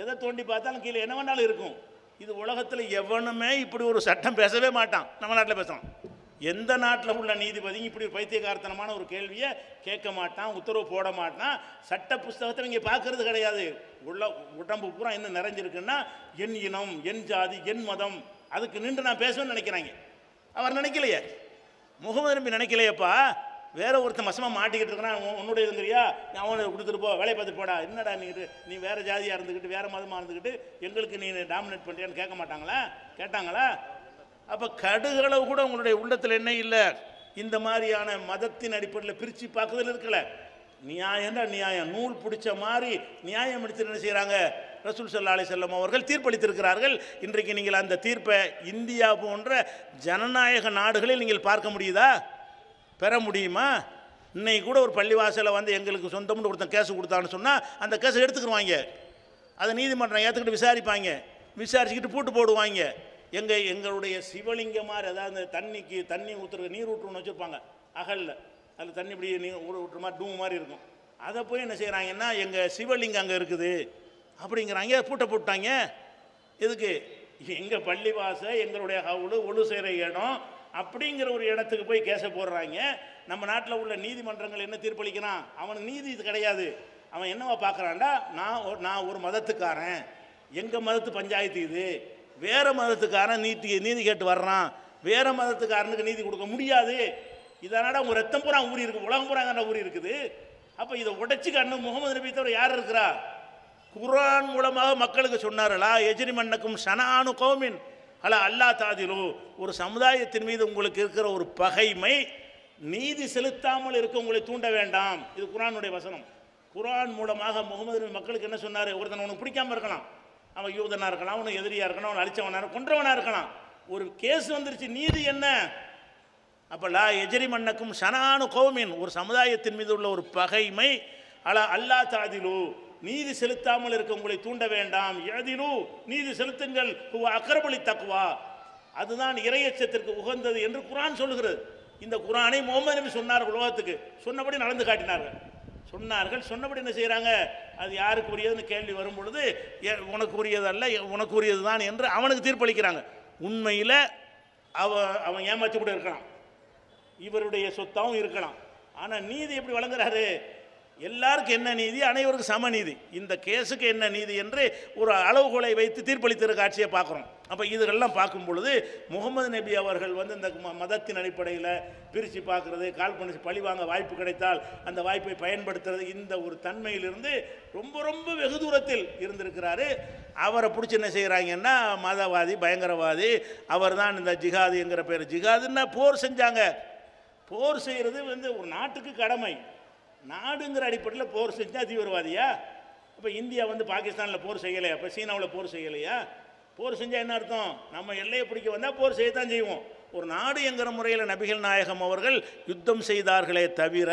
எதை தோண்டி பார்த்தாலும் கீழே என்ன வேணாலும் இருக்கும் இது உலகத்தில் எவனுமே இப்படி ஒரு சட்டம் பேசவே மாட்டான் நம்ம நாட்டில் பேசலாம் எந்த நாட்டில் உள்ள நீதிபதி இப்படி ஒரு பைத்தியகார்த்தனமான ஒரு கேள்வியை கேட்க மாட்டான் உத்தரவு போட மாட்டான் சட்ட புஸ்தகத்தை இங்கே பார்க்கறது கிடையாது உள்ள உடம்பு பூரா என்ன நிறைஞ்சிருக்குன்னா என் இனம் என் ஜாதி என் மதம் அதுக்கு நின்று நான் பேசுவேன்னு நினைக்கிறாங்க அவர் நினைக்கலையே முகமது நம்பி நினைக்கலையப்பா வேற ஒருத்தன் மசமாக மாட்டிக்கிட்டு இருக்கிறான் உன்னுடைய இருந்துறியா நான் அவனை கொடுத்துட்டு போ வேலையை பார்த்துட்டு போடா என்னடா நீங்கிட்டு நீ வேறு ஜாதியாக இருந்துக்கிட்டு வேறு மதமாக இருந்துக்கிட்டு எங்களுக்கு நீ டாமினேட் பண்ணுறியான்னு கேட்க மாட்டாங்களா கேட்டாங்களா அப்போ கடுகளவு கூட உங்களுடைய உள்ளத்தில் என்ன இல்லை இந்த மாதிரியான மதத்தின் அடிப்படையில் பிரித்து பார்க்குறதுல இருக்கல நியாயம்டா நியாயம் நூல் பிடிச்ச மாதிரி நியாயம் எடுத்து என்ன செய்கிறாங்க ரசூல் சல்லா அலி செல்லம் அவர்கள் தீர்ப்பளித்திருக்கிறார்கள் இன்றைக்கு நீங்கள் அந்த தீர்ப்பை இந்தியா போன்ற ஜனநாயக நாடுகளில் நீங்கள் பார்க்க முடியுதா பெற முடியுமா இன்னைக்கு கூட ஒரு பள்ளிவாசலில் வந்து எங்களுக்கு சொந்தம்னு ஒருத்தன் கேஸ் கொடுத்தான்னு சொன்னால் அந்த கேஸை எடுத்துக்கிடுவாங்க அதை நீதிமன்றம் ஏற்றுக்கிட்டு விசாரிப்பாங்க விசாரிச்சுக்கிட்டு பூட்டு போடுவாங்க எங்கள் எங்களுடைய மாதிரி அதாவது தண்ணிக்கு தண்ணி ஊற்றுற நீர் ஊற்றுன்னு வச்சுருப்பாங்க அகலில் அதில் தண்ணி இப்படி நீ ஊற ஊற்றுற மாதிரி டூ மாதிரி இருக்கும் அதை போய் என்ன செய்கிறாங்கன்னா எங்கள் சிவலிங்கம் அங்கே இருக்குது அப்படிங்கிறாங்க பூட்டை போட்டாங்க எதுக்கு எங்கள் பள்ளிவாசை எங்களுடைய ஹவுலு ஒழு செய்கிற இடம் அப்படிங்கிற ஒரு இடத்துக்கு போய் கேஸை போடுறாங்க நம்ம நாட்டில் உள்ள நீதிமன்றங்கள் என்ன தீர்ப்பளிக்கிறான் அவனுக்கு நீதி இது கிடையாது அவன் என்னவா பார்க்குறான்டா நான் நான் ஒரு மதத்துக்காரன் எங்கள் மதத்து பஞ்சாயத்து இது வேறு மதத்துக்காரன் நீதி நீதி கேட்டு வர்றான் வேறு மதத்துக்காரனுக்கு நீதி கொடுக்க முடியாது இதனால் அவங்க ரத்தம் பூரா ஊறி இருக்குது உலகம் புறாங்கன்ற ஊறி இருக்குது அப்போ இதை உடைச்சி கண்ணு முகமது நபி தவிர யார் இருக்கிறா குரான் மூலமாக மக்களுக்கு சொன்னார்களா எஜிரி மன்னக்கும் சனானு கோமின் அல்ல அல்லா தாதிலு ஒரு சமுதாயத்தின் மீது உங்களுக்கு இருக்கிற ஒரு பகைமை நீதி செலுத்தாமல் இருக்க உங்களை தூண்ட வேண்டாம் இது குரானுடைய வசனம் குரான் மூலமாக முகமது மக்களுக்கு என்ன சொன்னார் ஒருத்தன் உனக்கு பிடிக்காமல் இருக்கலாம் அவன் யூதனாக இருக்கலாம் அவனுக்கு எதிரியாக இருக்கலாம் அவன் அழிச்சவனாக கொன்றவனாக இருக்கலாம் ஒரு கேஸ் வந்துருச்சு நீதி என்ன அப்போ லா எஜரி மன்னக்கும் சனானு கோமின் ஒரு சமுதாயத்தின் மீது உள்ள ஒரு பகைமை அலா அல்லா தாதிலு நீதி செலுத்தாமல் இருக்க உங்களை தூண்ட வேண்டாம் எதினு நீதி செலுத்துங்கள் அக்கரபலி தக்குவா அதுதான் இறையச்சத்திற்கு உகந்தது என்று குரான் சொல்லுகிறது இந்த குரானை முகமது நபி சொன்னார் உலகத்துக்கு சொன்னபடி நடந்து காட்டினார்கள் சொன்னார்கள் சொன்னபடி என்ன செய்கிறாங்க அது யாருக்கு உரியதுன்னு கேள்வி வரும் பொழுது உனக்கு அல்ல உனக்கு உரியது தான் என்று அவனுக்கு தீர்ப்பளிக்கிறாங்க உண்மையில் அவ அவன் ஏமாற்றி கூட இருக்கலாம் இவருடைய சொத்தாகவும் இருக்கலாம் ஆனால் நீதி எப்படி வழங்குறாரு எல்லாருக்கும் என்ன நீதி அனைவருக்கும் சமநீதி இந்த கேஸுக்கு என்ன நீதி என்று ஒரு அளவுகோலை வைத்து தீர்ப்பளித்திருக்க காட்சியை பார்க்குறோம் அப்போ இதுகளெல்லாம் பார்க்கும் பொழுது முகமது நபி அவர்கள் வந்து இந்த மதத்தின் அடிப்படையில் பிரித்து பார்க்குறது கால் பண்ணி பழி வாங்க வாய்ப்பு கிடைத்தால் அந்த வாய்ப்பை பயன்படுத்துறது இந்த ஒரு தன்மையிலிருந்து ரொம்ப ரொம்ப வெகு தூரத்தில் இருந்திருக்கிறாரு அவரை பிடிச்சி என்ன செய்கிறாங்கன்னா மதவாதி பயங்கரவாதி அவர் தான் இந்த ஜிகாது என்கிற பேர் ஜிகாதுன்னா போர் செஞ்சாங்க போர் செய்கிறது வந்து ஒரு நாட்டுக்கு கடமை நாடுங்கிற அடிப்படையில் போர் செஞ்சால் தீவிரவாதியா இப்போ இந்தியா வந்து பாகிஸ்தானில் போர் செய்யலையா இப்போ சீனாவில் போர் செய்யலையா போர் செஞ்சால் என்ன அர்த்தம் நம்ம எல்லையை பிடிக்க வந்தால் போர் செய்யத்தான் செய்வோம் ஒரு நாடு என்கிற முறையில் நபிகள் நாயகம் அவர்கள் யுத்தம் செய்தார்களே தவிர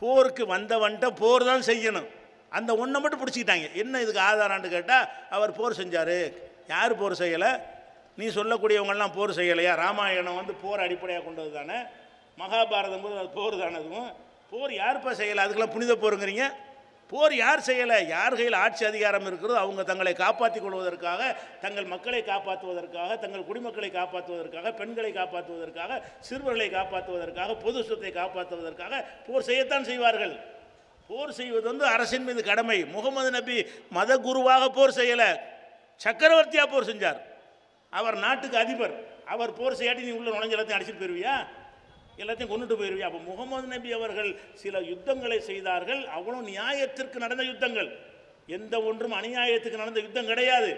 போருக்கு வந்தவன்ட்ட போர் தான் செய்யணும் அந்த ஒன்றை மட்டும் பிடிச்சிக்கிட்டாங்க என்ன இதுக்கு ஆதாரம்னு கேட்டால் அவர் போர் செஞ்சார் யார் போர் செய்யலை நீ சொல்லக்கூடியவங்கள்லாம் போர் செய்யலையா ராமாயணம் வந்து போர் அடிப்படையாக கொண்டது தானே மகாபாரதம் போது அது போர் தானதும் போர் இப்போ செய்யலை அதுக்கெல்லாம் புனித போருங்கிறீங்க போர் யார் செய்யலை யார் கையில் ஆட்சி அதிகாரம் இருக்கிறதோ அவங்க தங்களை காப்பாற்றிக் கொள்வதற்காக தங்கள் மக்களை காப்பாற்றுவதற்காக தங்கள் குடிமக்களை காப்பாற்றுவதற்காக பெண்களை காப்பாற்றுவதற்காக சிறுவர்களை காப்பாற்றுவதற்காக பொது சொத்தை காப்பாற்றுவதற்காக போர் செய்யத்தான் செய்வார்கள் போர் செய்வது வந்து அரசின் மீது கடமை முகமது நபி மத குருவாக போர் செய்யலை சக்கரவர்த்தியாக போர் செஞ்சார் அவர் நாட்டுக்கு அதிபர் அவர் போர் செய்யாட்டி நீ உள்ள நுழைஞ்சலத்தையும் அடிச்சுட்டு போயிருவியா எல்லாத்தையும் கொண்டுட்டு போயிருவியா அப்போ முகமது நபி அவர்கள் சில யுத்தங்களை செய்தார்கள் அவ்வளோ நியாயத்திற்கு நடந்த யுத்தங்கள் எந்த ஒன்றும் அநியாயத்துக்கு நடந்த யுத்தம் கிடையாது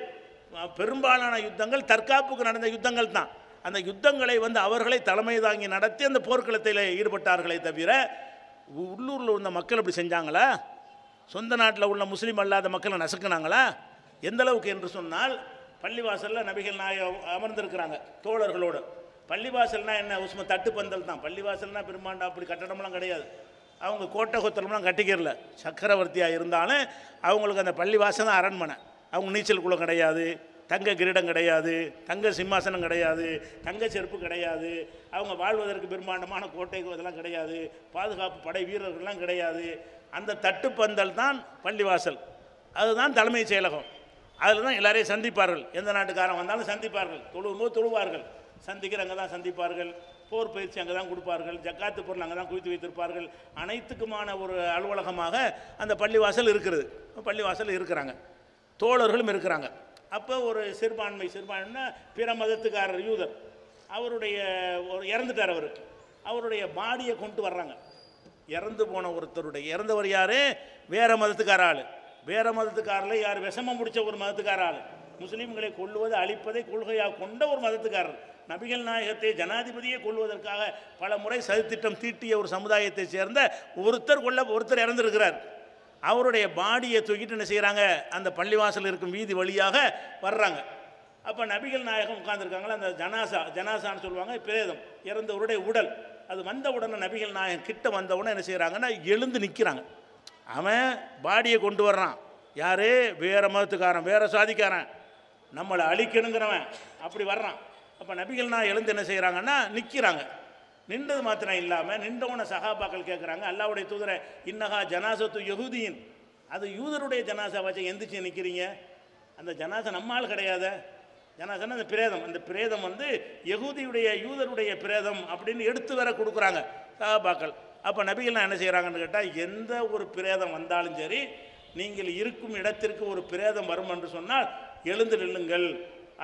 பெரும்பாலான யுத்தங்கள் தற்காப்புக்கு நடந்த யுத்தங்கள் தான் அந்த யுத்தங்களை வந்து அவர்களை தலைமை தாங்கி நடத்தி அந்த போர்க்களத்தில் ஈடுபட்டார்களே தவிர உள்ளூரில் உள்ள மக்கள் அப்படி செஞ்சாங்களா சொந்த நாட்டில் உள்ள முஸ்லீம் அல்லாத மக்களை நசுக்கினாங்களா எந்தளவுக்கு என்று சொன்னால் பள்ளிவாசலில் நபிகள் நாய அமர்ந்திருக்கிறாங்க தோழர்களோடு பள்ளிவாசல்னா என்ன உஸ்ம தட்டு பந்தல் தான் பள்ளிவாசல்னா பெருமாண்டா அப்படி கட்டடம்லாம் கிடையாது அவங்க கோட்டை கொத்தலம்லாம் கட்டிக்கிறல சக்கரவர்த்தியாக இருந்தாலும் அவங்களுக்கு அந்த பள்ளிவாசல் தான் அரண்மனை அவங்க நீச்சல் குளம் கிடையாது தங்க கிரீடம் கிடையாது தங்க சிம்மாசனம் கிடையாது தங்க செருப்பு கிடையாது அவங்க வாழ்வதற்கு பெரும்பாண்டமான கோட்டை இதெல்லாம் கிடையாது பாதுகாப்பு படை வீரர்கள்லாம் கிடையாது அந்த தட்டுப்பந்தல் தான் பள்ளிவாசல் அதுதான் தலைமைச் செயலகம் அதில் தான் எல்லாரையும் சந்திப்பார்கள் எந்த நாட்டுக்காரன் வந்தாலும் சந்திப்பார்கள் தொழுவும்போது தொழுவார்கள் சந்திக்கிற அங்கே தான் சந்திப்பார்கள் போர் பயிற்சி அங்கே தான் கொடுப்பார்கள் ஜக்காத்து பொருள் அங்கே தான் குவித்து வைத்திருப்பார்கள் அனைத்துக்குமான ஒரு அலுவலகமாக அந்த பள்ளிவாசல் இருக்கிறது பள்ளிவாசல் இருக்கிறாங்க தோழர்களும் இருக்கிறாங்க அப்போ ஒரு சிறுபான்மை சிறுபான்மைனா பிற மதத்துக்காரர் யூதர் அவருடைய ஒரு இறந்துட்டார் அவர் அவருடைய பாடியை கொண்டு வர்றாங்க இறந்து போன ஒருத்தருடைய இறந்தவர் யார் வேறு மதத்துக்கார ஆள் வேறு மதத்துக்காரில் யார் விஷமம் பிடிச்ச ஒரு மதத்துக்கார ஆள் முஸ்லீம்களை கொள்ளுவது அழிப்பதை கொள்கையாக கொண்ட ஒரு மதத்துக்காரர் நபிகள் நாயகத்தை ஜனாதிபதியை கொள்வதற்காக பல முறை சதித்திட்டம் தீட்டிய ஒரு சமுதாயத்தை சேர்ந்த ஒருத்தர் கொள்ள ஒருத்தர் இறந்துருக்கிறார் அவருடைய பாடியை தூக்கிட்டு என்ன செய்கிறாங்க அந்த பள்ளிவாசல் இருக்கும் வீதி வழியாக வர்றாங்க அப்போ நபிகள் நாயகம் உட்காந்துருக்காங்களா அந்த ஜனாசா ஜனாசான்னு சொல்லுவாங்க பிரேதம் இறந்தவருடைய உடல் அது வந்த உடனே நபிகள் நாயகம் கிட்ட வந்த உடனே என்ன செய்கிறாங்கன்னா எழுந்து நிற்கிறாங்க அவன் பாடியை கொண்டு வர்றான் யார் வேறு மதத்துக்காரன் வேறு சாதிக்காரன் நம்மளை அழிக்கணுங்கிறவன் அப்படி வர்றான் அப்போ நபிகள்னா எழுந்து என்ன செய்கிறாங்கன்னா நிற்கிறாங்க நின்றது மாத்திரம் இல்லாமல் நின்றவனை சகாபாக்கள் கேட்குறாங்க அல்லாவுடைய தூதரை இன்னகா ஜனாசத்து யகுதியின் அது யூதருடைய ஜனாசா வச்சு எந்திரிச்சு நிற்கிறீங்க அந்த ஜனாசை நம்மால் கிடையாத ஜனாசன்னா அந்த பிரேதம் அந்த பிரேதம் வந்து யகுதியுடைய யூதருடைய பிரேதம் அப்படின்னு எடுத்து வர கொடுக்குறாங்க சகாபாக்கள் அப்போ நபிகள்லாம் என்ன செய்கிறாங்கன்னு கேட்டால் எந்த ஒரு பிரேதம் வந்தாலும் சரி நீங்கள் இருக்கும் இடத்திற்கு ஒரு பிரேதம் வரும் என்று சொன்னால் எழுந்து நில்லுங்கள்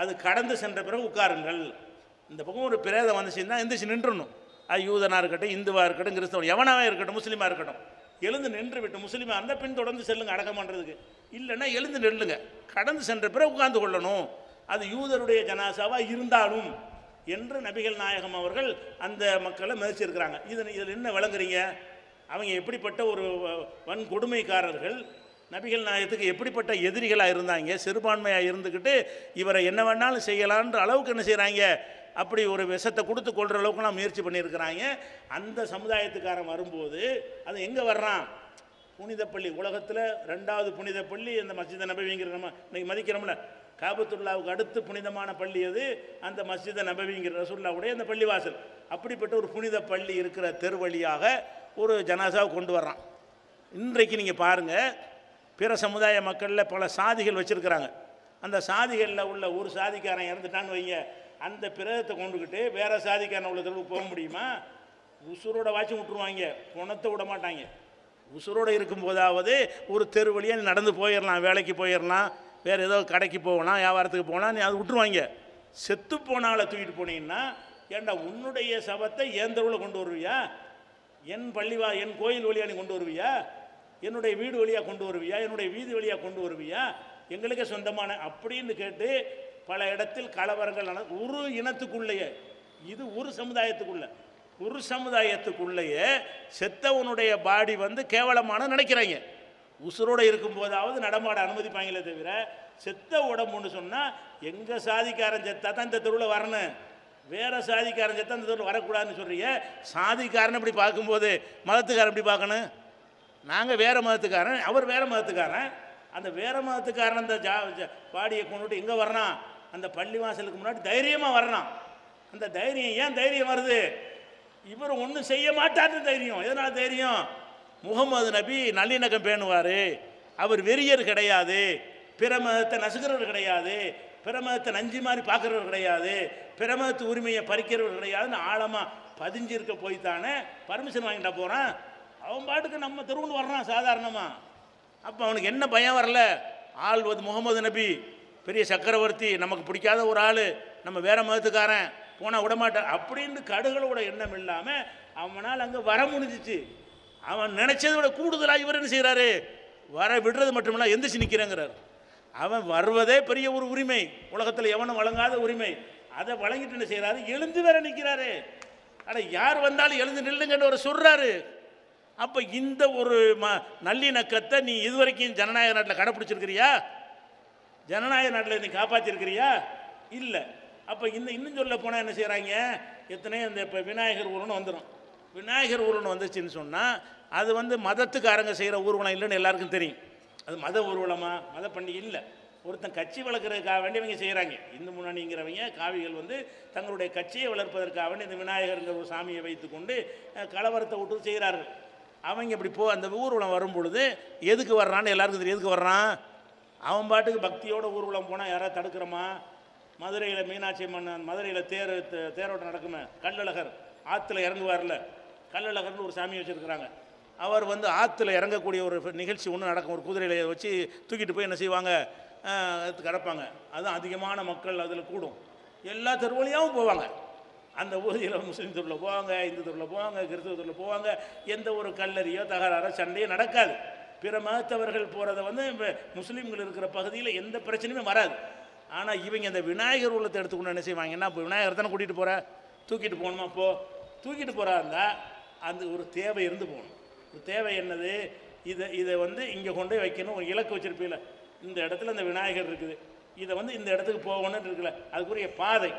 அது கடந்து சென்ற பிறகு உட்காருங்கள் இந்த பக்கம் ஒரு பிரேதம் வந்துச்சுன்னா எந்திரிச்சு நின்றுணும் அது யூதனாக இருக்கட்டும் இந்துவாக இருக்கட்டும் கிறிஸ்தவன் எவனாக இருக்கட்டும் முஸ்லீமாக இருக்கட்டும் எழுந்து நின்று விட்டு முஸ்லீமாக இருந்தால் பின் தொடர்ந்து செல்லுங்க அடக்கம் பண்ணுறதுக்கு இல்லைன்னா எழுந்து நில்லுங்க கடந்து சென்ற பிறகு உட்கார்ந்து கொள்ளணும் அது யூதருடைய ஜனாசாவாக இருந்தாலும் என்று நபிகள் நாயகம் அவர்கள் அந்த மக்களை மதிச்சிருக்கிறாங்க இதில் இதில் என்ன வழங்குறீங்க அவங்க எப்படிப்பட்ட ஒரு வன்கொடுமைக்காரர்கள் நபிகள் நாயகத்துக்கு எப்படிப்பட்ட எதிரிகளாக இருந்தாங்க சிறுபான்மையாக இருந்துக்கிட்டு இவரை என்ன வேணாலும் செய்யலான்ற அளவுக்கு என்ன செய்கிறாங்க அப்படி ஒரு விஷத்தை கொடுத்து கொள்கிற அளவுக்குலாம் முயற்சி பண்ணியிருக்கிறாங்க அந்த சமுதாயத்துக்காரன் வரும்போது அது எங்கே வர்றான் புனித பள்ளி உலகத்தில் ரெண்டாவது புனித பள்ளி இந்த மஸ்ஜித நபவிங்கிற நம்ம இன்றைக்கி மதிக்கிறோம்ல காபத்துல்லாவுக்கு அடுத்து புனிதமான பள்ளி அது அந்த மஸ்ஜித நபவிங்கிற ரசுல்லாவுடைய அந்த பள்ளிவாசல் அப்படிப்பட்ட ஒரு புனித பள்ளி இருக்கிற தெருவழியாக ஒரு ஜனாசாவை கொண்டு வர்றான் இன்றைக்கு நீங்கள் பாருங்கள் பிற சமுதாய மக்களில் பல சாதிகள் வச்சுருக்கிறாங்க அந்த சாதிகளில் உள்ள ஒரு சாதிக்காரன் இறந்துட்டான்னு வைங்க அந்த பிரதத்தை கொண்டுக்கிட்டு வேறு சாதிக்காரன் உள்ள தெருவுக்கு போக முடியுமா உசுரோட வாட்சி விட்டுருவாங்க குணத்தை விட மாட்டாங்க உசுரோடு இருக்கும்போதாவது ஒரு தெரு வழியாக நடந்து போயிடலாம் வேலைக்கு போயிடலாம் வேறு ஏதோ கடைக்கு போகலாம் வியாபாரத்துக்கு போகலாம் நீ அதை விட்டுருவாங்க செத்து போனால் தூக்கிட்டு போனீங்கன்னா ஏண்டா உன்னுடைய சபத்தை ஏன் கொண்டு வருவியா என் பள்ளிவா என் கோயில் வழியாக நீ கொண்டு வருவியா என்னுடைய வீடு வழியாக கொண்டு வருவியா என்னுடைய வீதி வழியாக கொண்டு வருவியா எங்களுக்கே சொந்தமான அப்படின்னு கேட்டு பல இடத்தில் கலவரங்கள் நட ஒரு இனத்துக்குள்ளேயே இது ஒரு சமுதாயத்துக்குள்ளே ஒரு சமுதாயத்துக்குள்ளேயே செத்தவனுடைய பாடி வந்து கேவலமான நினைக்கிறாங்க உசுரோடு இருக்கும்போதாவது நடமாட அனுமதிப்பாங்களே தவிர செத்த உடம்புன்னு சொன்னால் எங்கள் சாதிக்காரன் செத்தா தான் இந்த தெருவில் வரணும் வேறு சாதிக்காரன் செத்தா இந்த தெருவில் வரக்கூடாதுன்னு சொல்கிறீங்க சாதிக்காரன் இப்படி பார்க்கும்போது மதத்துக்காரன் இப்படி பார்க்கணும் நாங்கள் வேறு மதத்துக்காரன் அவர் வேறு மதத்துக்காரன் அந்த வேறு மதத்துக்காரன் அந்த ஜா பாடியை கொண்டுட்டு இங்கே வரணும் அந்த பள்ளி வாசலுக்கு முன்னாடி தைரியமாக வரணும் அந்த தைரியம் ஏன் தைரியம் வருது இவர் ஒன்றும் செய்ய மாட்டார்னு தைரியம் எதனால் தைரியம் முகமது நபி நல்லிணக்கம் பேணுவார் அவர் வெறியர் கிடையாது பிற மதத்தை நசுக்கிறவர் கிடையாது பிற மதத்தை நஞ்சு மாதிரி பார்க்குறவர் கிடையாது பிற மதத்து உரிமையை பறிக்கிறவர் கிடையாதுன்னு ஆழமாக பதிஞ்சிருக்க போய் தானே பர்மிஷன் வாங்கிட்டா போகிறான் அவன் பாட்டுக்கு நம்ம தெருவுன்னு வர்றான் சாதாரணமாக அப்போ அவனுக்கு என்ன பயம் வரல ஆள் வந்து முகமது நபி பெரிய சக்கரவர்த்தி நமக்கு பிடிக்காத ஒரு ஆள் நம்ம வேற மதத்துக்காரன் போனால் விடமாட்டான் அப்படின்னு கடுகளோட எண்ணம் இல்லாமல் அவனால் அங்கே வர முடிஞ்சிச்சு அவன் நினச்சதை விட கூடுதலாக இவர் என்ன செய்கிறாரு வர விடுறது மட்டுமில்ல எந்திரிச்சு நிற்கிறேங்கிறார் அவன் வருவதே பெரிய ஒரு உரிமை உலகத்தில் எவனும் வழங்காத உரிமை அதை வழங்கிட்டு என்ன செய்கிறாரு எழுந்து வேற நிற்கிறாரு ஆனால் யார் வந்தாலும் எழுந்து நில்லுங்கன்னு ஒரு சொல்கிறாரு அப்போ இந்த ஒரு ம நல்லிணக்கத்தை நீ இதுவரைக்கும் ஜனநாயக நாட்டில் கடைப்பிடிச்சிருக்கிறியா ஜனநாயக நாட்டில் நீ காப்பாற்றிருக்கிறியா இல்லை அப்போ இந்த இன்னும் சொல்ல போனால் என்ன செய்கிறாங்க எத்தனையோ இந்த இப்போ விநாயகர் ஊர்னு வந்துடும் விநாயகர் ஊரன் வந்துச்சுன்னு சொன்னால் அது வந்து மதத்துக்காரங்க செய்கிற ஊர்வலம் இல்லைன்னு எல்லாருக்கும் தெரியும் அது மத ஊர்வலமாக மத பண்ணி இல்லை ஒருத்தன் கட்சி வளர்க்குறதுக்காக வேண்டி இவங்க செய்கிறாங்க இந்து முன்னணிங்கிறவங்க காவிகள் வந்து தங்களுடைய கட்சியை வளர்ப்பதற்காக வேண்டி இந்த விநாயகருங்கிற ஒரு சாமியை வைத்துக்கொண்டு கலவரத்தை விட்டு செய்கிறார்கள் அவங்க இப்படி போ அந்த ஊர்வலம் வரும் பொழுது எதுக்கு வர்றான்னு எல்லாருக்கும் தெரியும் எதுக்கு வர்றான் அவன் பாட்டுக்கு பக்தியோட ஊர்வலம் போனால் யாராவது தடுக்கிறோமா மதுரையில் மீனாட்சி மன்னன் மதுரையில் தேர் தேரோட்டம் நடக்குமே கல்லழகர் ஆற்றுல இறங்குவார்ல கல்லழகர்னு ஒரு சாமி வச்சுருக்கிறாங்க அவர் வந்து ஆற்றுல இறங்கக்கூடிய ஒரு நிகழ்ச்சி ஒன்று நடக்கும் ஒரு குதிரையில் வச்சு தூக்கிட்டு போய் என்ன செய்வாங்க கிடப்பாங்க அதுதான் அதிகமான மக்கள் அதில் கூடும் எல்லா தெருவழியாகவும் போவாங்க அந்த ஊதியில் முஸ்லீம் தொழில் போவாங்க இந்து தொழில் போவாங்க கிறிஸ்துவ தொழில் போவாங்க எந்த ஒரு கல்லறியோ தகராறோ சண்டையோ நடக்காது பிற மதத்தவர்கள் போகிறத வந்து இப்போ முஸ்லீம்கள் இருக்கிற பகுதியில் எந்த பிரச்சனையுமே வராது ஆனால் இவங்க இந்த விநாயகர் உள்ளத்தை எடுத்துக்கொண்டு என்ன செய்வாங்க என்ன இப்போ விநாயகர் தானே கூட்டிகிட்டு போகிறேன் தூக்கிட்டு போகணுமா போ தூக்கிட்டு போகிறா இருந்தால் அந்த ஒரு தேவை இருந்து போகணும் ஒரு தேவை என்னது இதை இதை வந்து இங்கே கொண்டு போய் வைக்கணும் ஒரு இலக்கு வச்சுருப்பீங்கள இந்த இடத்துல அந்த விநாயகர் இருக்குது இதை வந்து இந்த இடத்துக்கு போகணும்னு இருக்குல்ல அதுக்குரிய பாதை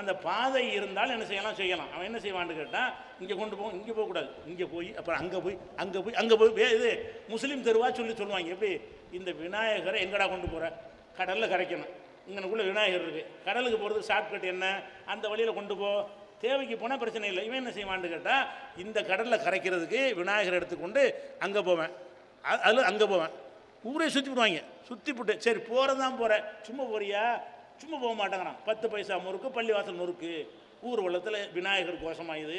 அந்த பாதை இருந்தால் என்ன செய்யலாம் செய்யலாம் அவன் என்ன செய்வான்னு கேட்டால் இங்கே கொண்டு போவோம் இங்கே போகக்கூடாது இங்கே போய் அப்புறம் அங்கே போய் அங்கே போய் அங்கே போய் வே இது முஸ்லீம் தெருவா சொல்லி சொல்லுவாங்க எப்படி இந்த விநாயகரை எங்கடா கொண்டு போகிற கடலில் கரைக்கணும் இங்கனுக்குள்ளே விநாயகர் இருக்குது கடலுக்கு போகிறது ஷார்ட்கட் என்ன அந்த வழியில் கொண்டு போ தேவைக்கு போனால் பிரச்சனை இல்லை இவன் என்ன செய்வான்னு கேட்டால் இந்த கடலில் கரைக்கிறதுக்கு விநாயகர் எடுத்துக்கொண்டு அங்கே போவேன் அதில் அங்கே போவேன் ஊரே சுற்றி விடுவாங்க சுற்றி போட்டு சரி போகிறதான் போகிறேன் சும்மா போறியா சும்மா போக மாட்டேங்கிறான் பத்து பைசா முறுக்கு பள்ளிவாசல் முறுக்கு ஊர்வலத்தில் விநாயகர் கோஷமாக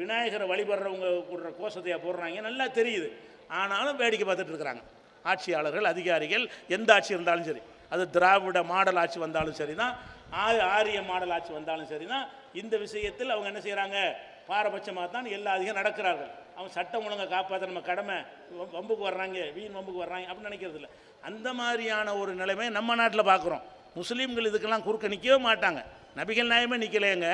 விநாயகரை வழிபடுறவங்க கொடுற கோஷத்தையாக போடுறாங்க நல்லா தெரியுது ஆனாலும் வேடிக்கை பார்த்துட்டு இருக்கிறாங்க ஆட்சியாளர்கள் அதிகாரிகள் எந்த ஆட்சி இருந்தாலும் சரி அது திராவிட மாடல் ஆட்சி வந்தாலும் சரி தான் ஆரிய மாடல் ஆட்சி வந்தாலும் சரி தான் இந்த விஷயத்தில் அவங்க என்ன செய்கிறாங்க பாரபட்சமாக தான் எல்லா அதிகம் நடக்கிறார்கள் அவன் சட்டம் ஒழுங்கை காப்பாற்ற நம்ம கடமை வம்புக்கு வர்றாங்க வீண் வம்புக்கு வர்றாங்க அப்படின்னு நினைக்கிறது இல்லை அந்த மாதிரியான ஒரு நிலைமையை நம்ம நாட்டில் பார்க்குறோம் முஸ்லீம்கள் இதுக்கெல்லாம் குறுக்க நிற்கவே மாட்டாங்க நபிகள் நியாயமே நிற்கலைங்க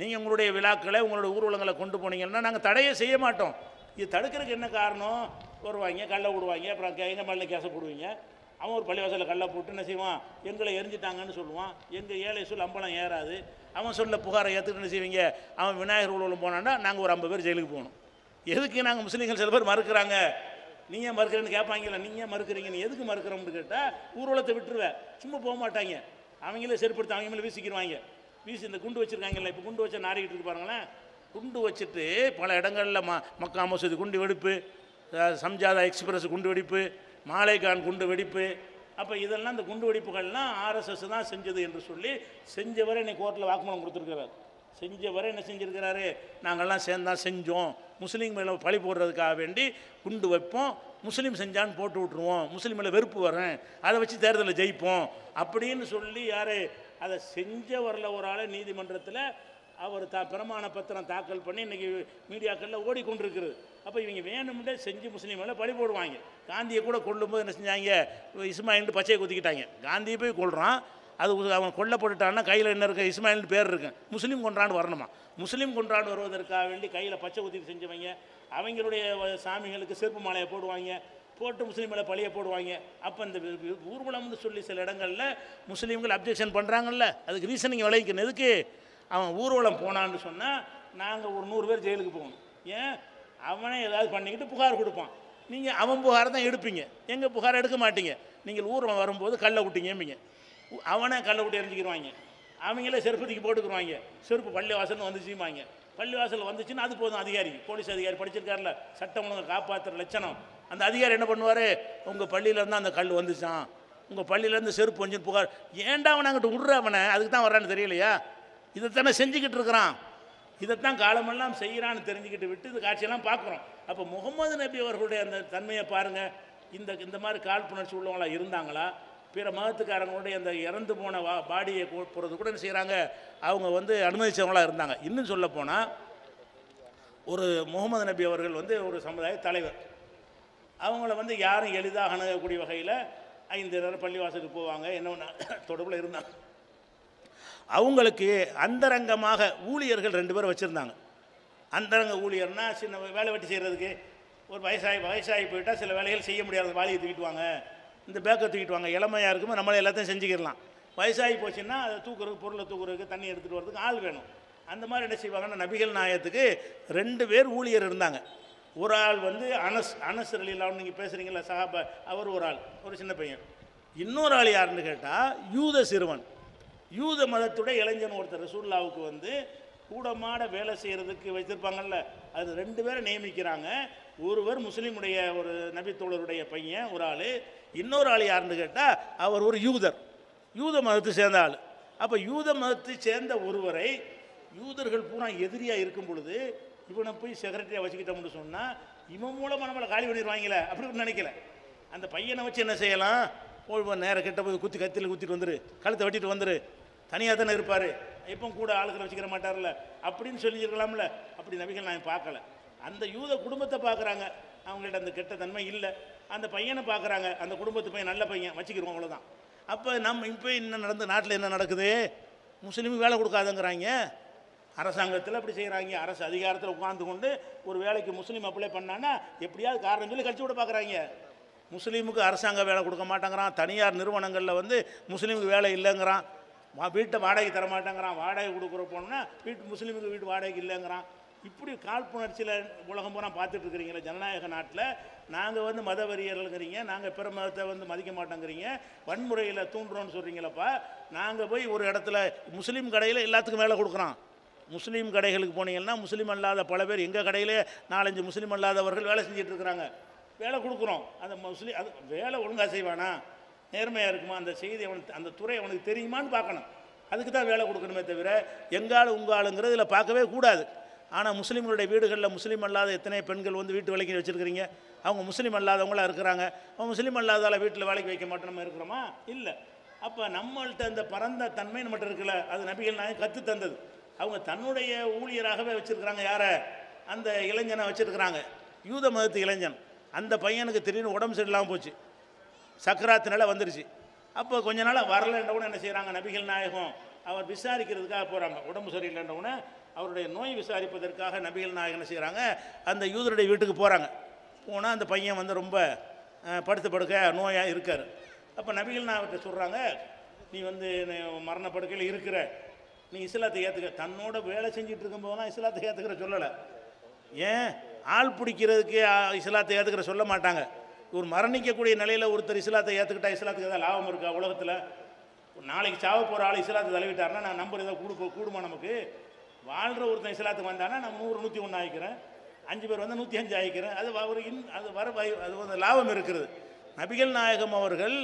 நீங்கள் உங்களுடைய விழாக்களை உங்களுடைய ஊர்வலங்களை கொண்டு போனீங்கன்னா நாங்கள் தடையே செய்ய மாட்டோம் இது தடுக்கிறதுக்கு என்ன காரணம் வருவாங்க கல்லை விடுவாங்க அப்புறம் எங்கள் மேலே கேச போடுவீங்க அவன் ஒரு பள்ளிவாசலில் கல்லை போட்டு என்ன செய்வான் எங்களை எரிஞ்சிட்டாங்கன்னு சொல்லுவான் எங்கள் ஏழை சொல் அம்பலம் ஏறாது அவன் சொல்ல புகாரை ஏற்றுக்கிட்டு என்ன செய்வீங்க அவன் விநாயகர் ஊர்வலம் போனான்னா நாங்கள் ஒரு ஐம்பது பேர் ஜெயிலுக்கு போகணும் எதுக்கு நாங்கள் முஸ்லீம்கள் சில பேர் மறுக்கிறாங்க நீ ஏன் மறுக்கிறேன்னு கேட்பாங்கல்ல நீங்கள் ஏன் மறுக்கிறீங்க நீ எதுக்கு மறுக்கிறோம்னு கேட்டால் ஊர்வலத்தை விட்டுருவேன் சும்மா போக மாட்டாங்க அவங்களே செருப்படுத்த அவங்க மேலே வீசிக்கிடுவாங்க வீசி இந்த குண்டு வச்சுருக்காங்கல்ல இப்போ குண்டு வச்சா நாரிக்கிட்டு இருக்கு பாருங்களேன் குண்டு வச்சுட்டு பல இடங்களில் ம மக்கா மசூதி குண்டு வெடிப்பு சம்ஜாதா எக்ஸ்பிரஸ் குண்டு வெடிப்பு மாலைகான் குண்டு வெடிப்பு அப்போ இதெல்லாம் இந்த குண்டு வெடிப்புகள்லாம் ஆர்எஸ்எஸ் தான் செஞ்சது என்று சொல்லி செஞ்சவரை இன்னைக்கு கோர்ட்டில் வாக்குமூலம் கொடுத்துருக்கிறார் செஞ்சவரை என்ன செஞ்சுருக்கிறாரு நாங்கள்லாம் சேர்ந்தான் செஞ்சோம் முஸ்லீம் மேலே பழி போடுறதுக்காக வேண்டி குண்டு வைப்போம் முஸ்லீம் செஞ்சான்னு போட்டு விட்ருவோம் முஸ்லீம் மேலே வெறுப்பு வரேன் அதை வச்சு தேர்தலில் ஜெயிப்போம் அப்படின்னு சொல்லி யார் அதை செஞ்சவரில் ஒரு ஆள் நீதிமன்றத்தில் அவர் தா பிரமாண பத்திரம் தாக்கல் பண்ணி இன்றைக்கி மீடியாக்களில் ஓடிக்கொண்டிருக்கிறது அப்போ இவங்க வேணும்னே செஞ்சு முஸ்லீம் மேலே பழி போடுவாங்க காந்தியை கூட கொள்ளும்போது என்ன செஞ்சாங்க இஸ்மாயில்னு பச்சையை குத்திக்கிட்டாங்க காந்தியை போய் கொள்கிறான் அது அவன் கொல்லப்பட்டுட்டான்னா கையில் என்ன இருக்க இஸ்மாயில் பேர் இருக்கு முஸ்லீம் கொண்டாண்டு வரணுமா முஸ்லீம் கொண்டாண்டு வருவதற்காக வேண்டி கையில் பச்சை உதவி செஞ்சவங்க அவங்களுடைய சாமிகளுக்கு செருப்பு மாலையை போடுவாங்க போட்டு முஸ்லீம்களை பழிய போடுவாங்க அப்போ இந்த ஊர்வலம்னு சொல்லி சில இடங்களில் முஸ்லீம்கள் அப்ஜெக்ஷன் பண்ணுறாங்கல்ல அதுக்கு ரீசனிங் விளைவிக்கணும் எதுக்கு அவன் ஊர்வலம் போனான்னு சொன்னால் நாங்கள் ஒரு நூறு பேர் ஜெயிலுக்கு போகணும் ஏன் அவனே ஏதாவது பண்ணிக்கிட்டு புகார் கொடுப்பான் நீங்கள் அவன் புகார் தான் எடுப்பீங்க எங்கள் புகார் எடுக்க மாட்டீங்க நீங்கள் ஊர்வலம் வரும்போது கல்லை விட்டீங்கம்பிங்க அவனை கல்லை விட்டு எரிஞ்சிக்கிடுவாங்க அவங்களே செருப்பு தூக்கி போட்டுக்குருவாங்க செருப்பு பள்ளி வாசல்னு வந்துச்சுமாங்க பள்ளி வாசல் வந்துச்சுன்னா அது போதும் அதிகாரி போலீஸ் அதிகாரி படிச்சிருக்காருல சட்டம் ஒழுங்கு காப்பாற்றுற லட்சணம் அந்த அதிகாரி என்ன பண்ணுவார் உங்கள் பள்ளியிலேருந்து அந்த கல் வந்துச்சான் உங்கள் பள்ளியிலேருந்து செருப்பு கொஞ்சம் புகார் ஏன்டா அவனை அங்கிட்டு விட்ற அவனை அதுக்கு தான் வரான்னு தெரியலையா இதைத்தானே செஞ்சுக்கிட்டு இருக்கிறான் இதைத்தான் காலமெல்லாம் செய்கிறான்னு தெரிஞ்சுக்கிட்டு விட்டு இந்த காட்சியெல்லாம் பார்க்குறோம் அப்போ முகமது நபி அவர்களுடைய அந்த தன்மையை பாருங்கள் இந்த இந்த மாதிரி காழ்ப்புணர்ச்சி உள்ளவங்களாக இருந்தாங்களா பிற மதத்துக்காரங்களுடைய அந்த இறந்து போன வா பாடியை போகிறது கூட என்ன செய்கிறாங்க அவங்க வந்து அனுமதித்தவங்களாக இருந்தாங்க இன்னும் சொல்ல போனால் ஒரு முகமது நபி அவர்கள் வந்து ஒரு சமுதாய தலைவர் அவங்கள வந்து யாரும் எளிதாக அணுகக்கூடிய வகையில் ஐந்து நேரம் பள்ளிவாசலுக்கு போவாங்க என்ன [COUGHS] தொடர்பில் இருந்தாங்க அவங்களுக்கு அந்தரங்கமாக ஊழியர்கள் ரெண்டு பேர் வச்சுருந்தாங்க அந்தரங்க ஊழியர்னால் சின்ன வேலை வெட்டி செய்கிறதுக்கு ஒரு வயசாகி வயசாகி போயிட்டால் சில வேலைகள் செய்ய முடியாத வாலியை தூக்கிட்டு வாங்க இந்த பேக்கை தூக்கிட்டு வாங்க இளமையாக இருக்குமோ நம்மளே எல்லாத்தையும் செஞ்சுக்கிடலாம் வயசாகி போச்சுன்னா அதை தூக்குறதுக்கு பொருளை தூக்குறதுக்கு தண்ணி எடுத்துகிட்டு வரதுக்கு ஆள் வேணும் அந்த மாதிரி என்ன செய்வாங்கன்னா நபிகள் நாயத்துக்கு ரெண்டு பேர் ஊழியர் இருந்தாங்க ஒரு ஆள் வந்து அனஸ் அனஸ் ரலிலான்னு நீங்கள் பேசுகிறீங்களா சஹாபா அவர் ஒரு ஆள் ஒரு சின்ன பையன் இன்னொரு ஆள் யாருன்னு கேட்டால் யூத சிறுவன் யூத மதத்துடைய இளைஞன் ஒருத்தர் ரசூல்லாவுக்கு வந்து கூடமாட வேலை செய்கிறதுக்கு வச்சுருப்பாங்கல்ல அது ரெண்டு பேரை நியமிக்கிறாங்க ஒருவர் முஸ்லீமுடைய ஒரு நபித்தோழருடைய பையன் ஒரு ஆள் இன்னொரு ஆள் யாருன்னு கேட்டால் அவர் ஒரு யூதர் யூத மதத்தை சேர்ந்த ஆள் அப்போ யூத மதத்தை சேர்ந்த ஒருவரை யூதர்கள் பூரா எதிரியாக இருக்கும் பொழுது இவனை போய் செக்ரட்டரியாக வச்சுக்கிட்டோம்னு சொன்னால் இவன் மூலமாக நம்மளை காலி பண்ணிடுவாங்களே அப்படின்னு நினைக்கல அந்த பையனை வச்சு என்ன செய்யலாம் போய் நேரம் கிட்ட போய் குத்தி கத்தியில் குத்திட்டு வந்துரு கழுத்தை வெட்டிட்டு வந்துரு தனியாக தானே இருப்பார் எப்போ கூட ஆளுகளை வச்சுக்கிற மாட்டார்ல அப்படின்னு சொல்லியிருக்கலாம்ல அப்படி நபிகள் நான் பார்க்கல அந்த யூத குடும்பத்தை பார்க்குறாங்க அவங்கள்ட்ட அந்த கெட்ட தன்மை இல்லை அந்த பையனை பார்க்குறாங்க அந்த குடும்பத்து பையன் நல்ல பையன் வச்சுக்கிறோம் அவ்வளோதான் அப்போ நம்ம இப்போ என்ன நடந்து நாட்டில் என்ன நடக்குது முஸ்லீமுக்கு வேலை கொடுக்காதங்கிறாங்க அரசாங்கத்தில் அப்படி செய்கிறாங்க அரசு அதிகாரத்தில் உட்காந்து கொண்டு ஒரு வேலைக்கு முஸ்லீம் அப்ளை பண்ணான்னா எப்படியாவது காரணம் சொல்லி கழிச்சு விட பார்க்குறாங்க முஸ்லீமுக்கு அரசாங்க வேலை கொடுக்க மாட்டேங்கிறான் தனியார் நிறுவனங்களில் வந்து முஸ்லீமுக்கு வேலை இல்லைங்கிறான் வீட்டை வாடகை தர மாட்டேங்கிறான் வாடகை கொடுக்குற போனோம்னா வீட்டு முஸ்லீமுக்கு வீட்டு வாடகைக்கு இல்லைங்கிறான் இப்படி காழ்ப்புணர்ச்சியில் உலகம் பூரா பார்த்துட்ருக்குறீங்களே ஜனநாயக நாட்டில் நாங்கள் வந்து மத நாங்கள் பிற மதத்தை வந்து மதிக்க மாட்டோங்கிறீங்க வன்முறையில் தூண்டுறோன்னு சொல்கிறீங்களப்பா நாங்கள் போய் ஒரு இடத்துல முஸ்லீம் கடையில் எல்லாத்துக்கும் வேலை கொடுக்குறோம் முஸ்லீம் கடைகளுக்கு போனீங்கன்னா முஸ்லீம் அல்லாத பல பேர் எங்கள் கடையிலே நாலஞ்சு முஸ்லீம் அல்லாதவர்கள் வேலை செஞ்சுட்டு இருக்கிறாங்க வேலை கொடுக்குறோம் அந்த முஸ்லீம் அது வேலை ஒழுங்காக செய்வானா நேர்மையாக இருக்குமா அந்த செய்தி அவனுக்கு அந்த துறை அவனுக்கு தெரியுமான்னு பார்க்கணும் அதுக்கு தான் வேலை கொடுக்கணுமே தவிர எங்காலும் உங்காலுங்கிறது இதில் பார்க்கவே கூடாது ஆனால் முஸ்லீம்களுடைய வீடுகளில் முஸ்லீம் அல்லாத எத்தனை பெண்கள் வந்து வீட்டு வேலைக்கு வச்சுருக்கிறீங்க அவங்க முஸ்லீம் அல்லாதவங்களாக இருக்கிறாங்க அவங்க முஸ்லீம் அல்லாதால் வீட்டில் வேலைக்கு வைக்க மாட்டோம் நம்ம இருக்கிறோமா இல்லை அப்போ நம்மள்கிட்ட அந்த பரந்த தன்மை மட்டும் இருக்கல அது நபிகள் நாயகம் கற்று தந்தது அவங்க தன்னுடைய ஊழியராகவே வச்சுருக்கிறாங்க யாரை அந்த இளைஞனை வச்சுருக்கிறாங்க யூத மதத்து இளைஞன் அந்த பையனுக்கு திடீர்னு உடம்பு சரியில்லாமல் போச்சு சக்கராத்தினால வந்துருச்சு அப்போ கொஞ்ச நாள் உடனே என்ன செய்கிறாங்க நபிகள் நாயகம் அவர் விசாரிக்கிறதுக்காக போகிறாங்க உடம்பு உடனே அவருடைய நோய் விசாரிப்பதற்காக நபிகள் நாயகன் செய்கிறாங்க அந்த யூதருடைய வீட்டுக்கு போகிறாங்க போனால் அந்த பையன் வந்து ரொம்ப படுத்து படுக்க நோயாக இருக்கார் அப்போ நபிகள் நாயகத்தை சொல்கிறாங்க நீ வந்து மரணப்படுக்கையில் இருக்கிற நீ இஸ்லாத்தை ஏற்றுக்க தன்னோட வேலை செஞ்சுட்டு இருக்கும்போதெல்லாம் இஸ்லாத்தை ஏற்றுக்கிற சொல்லலை ஏன் ஆள் பிடிக்கிறதுக்கு இஸ்லாத்தை ஏற்றுக்கிற சொல்ல மாட்டாங்க இவர் மரணிக்கக்கூடிய நிலையில் ஒருத்தர் இஸ்லாத்தை ஏற்றுக்கிட்டால் இஸ்லாத்துக்கு ஏதாவது லாபம் இருக்கா உலகத்தில் நாளைக்கு சாவ போகிற ஆள் இஸ்லாத்தை தழுவிட்டாருன்னா நான் நம்பர் ஏதாவது கூடு கூடுமா நமக்கு வாழ்கிற ஒருத்தன் இஸ்லாத்துக்கு வந்தானா நான் நூறு நூற்றி ஒன்று ஆகிக்கிறேன் அஞ்சு பேர் வந்து நூற்றி அஞ்சு ஆகிக்கிறேன் அது ஒரு இன் அது வர வாய் அது ஒரு லாபம் இருக்கிறது நபிகள் நாயகம் அவர்கள்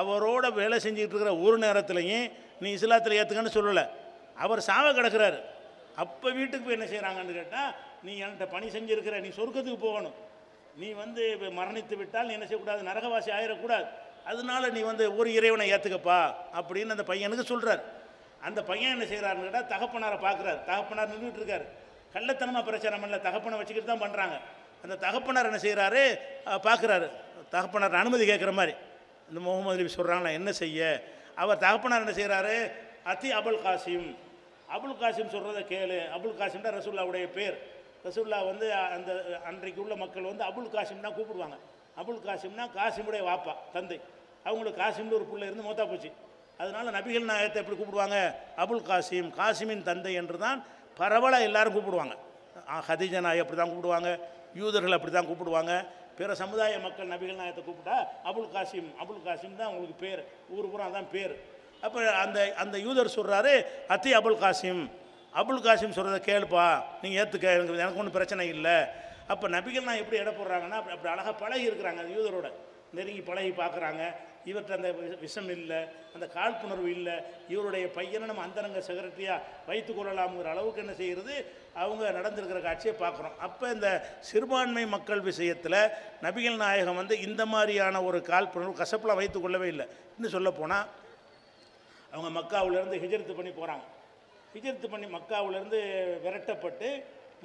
அவரோட வேலை செஞ்சுக்கிட்டு இருக்கிற ஒரு நேரத்துலையும் நீ இஸ்லாத்தில் ஏற்றுக்கன்னு சொல்லலை அவர் சாவ கிடக்கிறாரு அப்போ வீட்டுக்கு போய் என்ன செய்கிறாங்கன்னு கேட்டால் நீ என்கிட்ட பணி செஞ்சுருக்கிற நீ சொர்க்கத்துக்கு போகணும் நீ வந்து மரணித்து விட்டால் நீ என்ன செய்யக்கூடாது நரகவாசி ஆயிடக்கூடாது அதனால நீ வந்து ஒரு இறைவனை ஏற்றுக்கப்பா அப்படின்னு அந்த பையனுக்கு சொல்கிறார் அந்த பையன் என்ன செய்கிறாருன்னு கேட்டால் தகப்பனாரை பார்க்குறாரு தகப்பனார் நின்றுட்டு இருக்காரு கள்ளத்தனமாக பிரச்சாரம் பண்ணல தகப்பனை வச்சுக்கிட்டு தான் பண்ணுறாங்க அந்த தகப்பனார் என்ன செய்கிறாரு பார்க்குறாரு தகப்பனார் அனுமதி கேட்குற மாதிரி இந்த முகமது நபி சொல்கிறாங்களா என்ன செய்ய அவர் தகப்பனார் என்ன செய்கிறாரு அத்தி அபுல் காசிம் அபுல் காசிம் சொல்கிறத கேளு அபுல் காசிம்னா ரசூல்லாவுடைய பேர் ரசூல்லா வந்து அந்த அன்றைக்கு உள்ள மக்கள் வந்து அபுல் காசிம்னா கூப்பிடுவாங்க அபுல் காசிம்னா காசிமுடைய வாப்பா தந்தை அவங்களுக்கு காசிம்னு ஒரு பிள்ளை இருந்து மோத்தா போச்சு அதனால் நபிகள் நாயகத்தை எப்படி கூப்பிடுவாங்க அபுல் காசிம் காசிமின் தந்தை என்று தான் பரவலாக எல்லாரும் கூப்பிடுவாங்க ஹதீஜ நாய் அப்படி தான் கூப்பிடுவாங்க யூதர்கள் அப்படி தான் கூப்பிடுவாங்க பிற சமுதாய மக்கள் நபிகள் நாயகத்தை கூப்பிட்டா அபுல் காசிம் அபுல் காசிம் தான் உங்களுக்கு பேர் ஊர் பூரா தான் பேர் அப்போ அந்த அந்த யூதர் சொல்கிறாரு அத்தி அபுல் காசிம் அபுல் காசிம் சொல்கிறத கேளுப்பா நீங்கள் ஏற்றுக்க எனக்கு எனக்கு ஒன்றும் பிரச்சனை இல்லை அப்போ நபிகள் நான் எப்படி இட போடுறாங்கன்னா அப்படி அழகாக பழகி இருக்கிறாங்க அந்த யூதரோட நெருங்கி பழகி பார்க்குறாங்க இவற்றை அந்த விஷம் இல்லை அந்த காழ்ப்புணர்வு இல்லை இவருடைய பையனை நம்ம அந்தரங்க செக்ரட்டரியாக கொள்ளலாம்ங்கிற அளவுக்கு என்ன செய்கிறது அவங்க நடந்திருக்கிற காட்சியை பார்க்குறோம் அப்போ இந்த சிறுபான்மை மக்கள் விஷயத்தில் நபிகள் நாயகம் வந்து இந்த மாதிரியான ஒரு காழ்ப்புணர்வு கசப்பெலாம் வைத்துக்கொள்ளவே இல்லை இன்னும் சொல்லப்போனால் அவங்க மக்காவிலேருந்து ஹிஜரத்து பண்ணி போகிறாங்க ஹிஜரத்து பண்ணி மக்காவிலேருந்து விரட்டப்பட்டு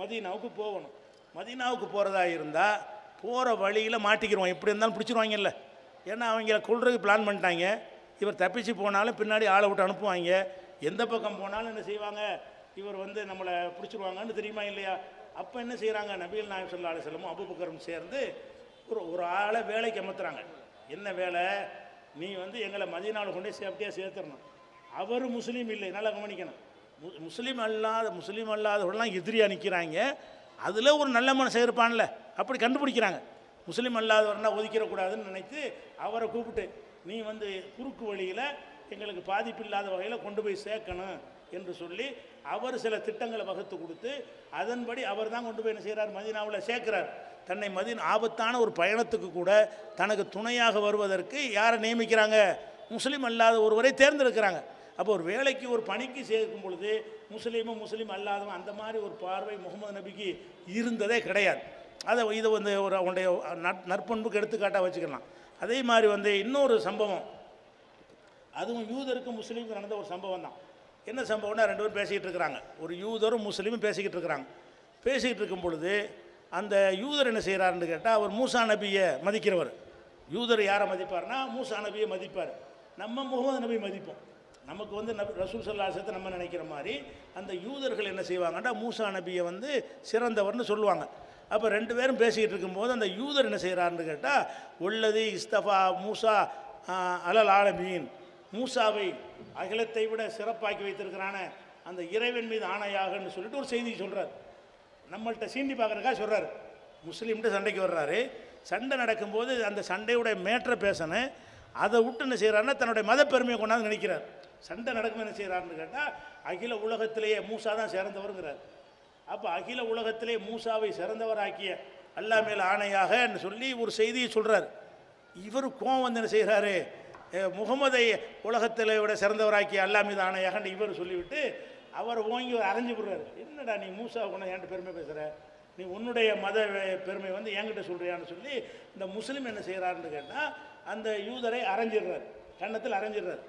மதீனாவுக்கு போகணும் மதீனாவுக்கு போகிறதா இருந்தால் போகிற வழியில் மாட்டிக்கிறோம் எப்படி இருந்தாலும் பிடிச்சிருவாங்கல்ல ஏன்னா அவங்கள கொள்றதுக்கு பிளான் பண்ணிட்டாங்க இவர் தப்பிச்சு போனாலும் பின்னாடி ஆளை விட்டு அனுப்புவாங்க எந்த பக்கம் போனாலும் என்ன செய்வாங்க இவர் வந்து நம்மளை பிடிச்சிருவாங்கன்னு தெரியுமா இல்லையா அப்போ என்ன செய்கிறாங்க நபிகள் ஆலை சொல்லா அலிசல்லமும் அபுபக்கரும் சேர்ந்து ஒரு ஒரு ஆளை வேலைக்கு அமர்த்துறாங்க என்ன வேலை நீ வந்து எங்களை மதிய நாள் கொண்டே சேஃப்டியாக சேர்த்துடணும் அவர் முஸ்லீம் இல்லை என்னால் கவனிக்கணும் மு முஸ்லீம் அல்லாத முஸ்லீம் அல்லாதவர்கள்லாம் எதிரியாக நிற்கிறாங்க அதில் ஒரு நல்ல மனசு இருப்பான்ல அப்படி கண்டுபிடிக்கிறாங்க முஸ்லீம் அல்லாதவர்னா ஒதுக்கிடக்கூடாதுன்னு நினைத்து அவரை கூப்பிட்டு நீ வந்து குறுக்கு வழியில் எங்களுக்கு பாதிப்பு இல்லாத வகையில் கொண்டு போய் சேர்க்கணும் என்று சொல்லி அவர் சில திட்டங்களை வகுத்து கொடுத்து அதன்படி அவர் தான் கொண்டு போய் என்ன செய்கிறார் மதினாவில் சேர்க்கிறார் தன்னை மதின் ஆபத்தான ஒரு பயணத்துக்கு கூட தனக்கு துணையாக வருவதற்கு யாரை நியமிக்கிறாங்க முஸ்லீம் அல்லாத ஒருவரை தேர்ந்தெடுக்கிறாங்க அப்போ ஒரு வேலைக்கு ஒரு பணிக்கு சேர்க்கும் பொழுது முஸ்லீமும் முஸ்லீம் அல்லாதவன் அந்த மாதிரி ஒரு பார்வை முகமது நபிக்கு இருந்ததே கிடையாது அதை இதை வந்து ஒரு அவனுடைய நற்பண்புக்கு எடுத்துக்காட்டாக வச்சுக்கலாம் அதே மாதிரி வந்து இன்னொரு சம்பவம் அதுவும் யூதருக்கும் முஸ்லீமுக்கு நடந்த ஒரு சம்பவம் தான் என்ன சம்பவம்னா ரெண்டு பேரும் பேசிக்கிட்டு இருக்கிறாங்க ஒரு யூதரும் முஸ்லீமும் பேசிக்கிட்டு இருக்கிறாங்க பேசிக்கிட்டு இருக்கும் பொழுது அந்த யூதர் என்ன செய்கிறாருன்னு கேட்டால் அவர் மூசா நபியை மதிக்கிறவர் யூதர் யாரை மதிப்பார்னா மூசா நபியை மதிப்பார் நம்ம முகமது நபி மதிப்போம் நமக்கு வந்து நபி ரசூல் சல்லாசத்தை நம்ம நினைக்கிற மாதிரி அந்த யூதர்கள் என்ன செய்வாங்கன்னா மூசா நபியை வந்து சிறந்தவர்னு சொல்லுவாங்க அப்போ ரெண்டு பேரும் பேசிக்கிட்டு இருக்கும்போது அந்த யூதர் என்ன செய்கிறார்னு கேட்டால் உள்ளது இஸ்தஃபா மூசா அலல் ஆலமீன் மூசாவை அகிலத்தை விட சிறப்பாக்கி வைத்திருக்கிறான அந்த இறைவன் மீது ஆணையாகனு சொல்லிட்டு ஒரு செய்தி சொல்கிறார் நம்மள்கிட்ட சீண்டி பார்க்குறக்கா சொல்கிறார் முஸ்லீம்கிட்ட சண்டைக்கு வர்றாரு சண்டை நடக்கும்போது அந்த சண்டையுடைய மேற்ற பேசணும் அதை விட்டு என்ன செய்கிறாருன்னா தன்னுடைய மதப்பெருமையை கொண்டாந்து நினைக்கிறார் சண்டை நடக்கும் என்ன செய்கிறாருன்னு கேட்டால் அகில உலகத்திலேயே மூசா தான் சேர்ந்தவருங்கிறார் அப்போ அகில உலகத்திலே மூசாவை சிறந்தவராக்கிய அல்லா மேல் ஆணையாக சொல்லி ஒரு செய்தியை சொல்கிறார் இவர் கோவம் வந்து என்ன செய்கிறாரு முகமதை உலகத்தில் விட சிறந்தவராக்கிய அல்லா மீது ஆணையாக இவர் சொல்லிவிட்டு அவர் ஓங்கி அரைஞ்சு விடுறாரு என்னடா நீ மூசா உன என்கிட்ட பெருமை பேசுகிற நீ உன்னுடைய மத பெருமை வந்து என்கிட்ட சொல்கிறியான்னு சொல்லி இந்த முஸ்லீம் என்ன செய்கிறாருன்னு கேட்டால் அந்த யூதரை அரைஞ்சிடுறார் கன்னத்தில் அரைஞ்சிடுறார்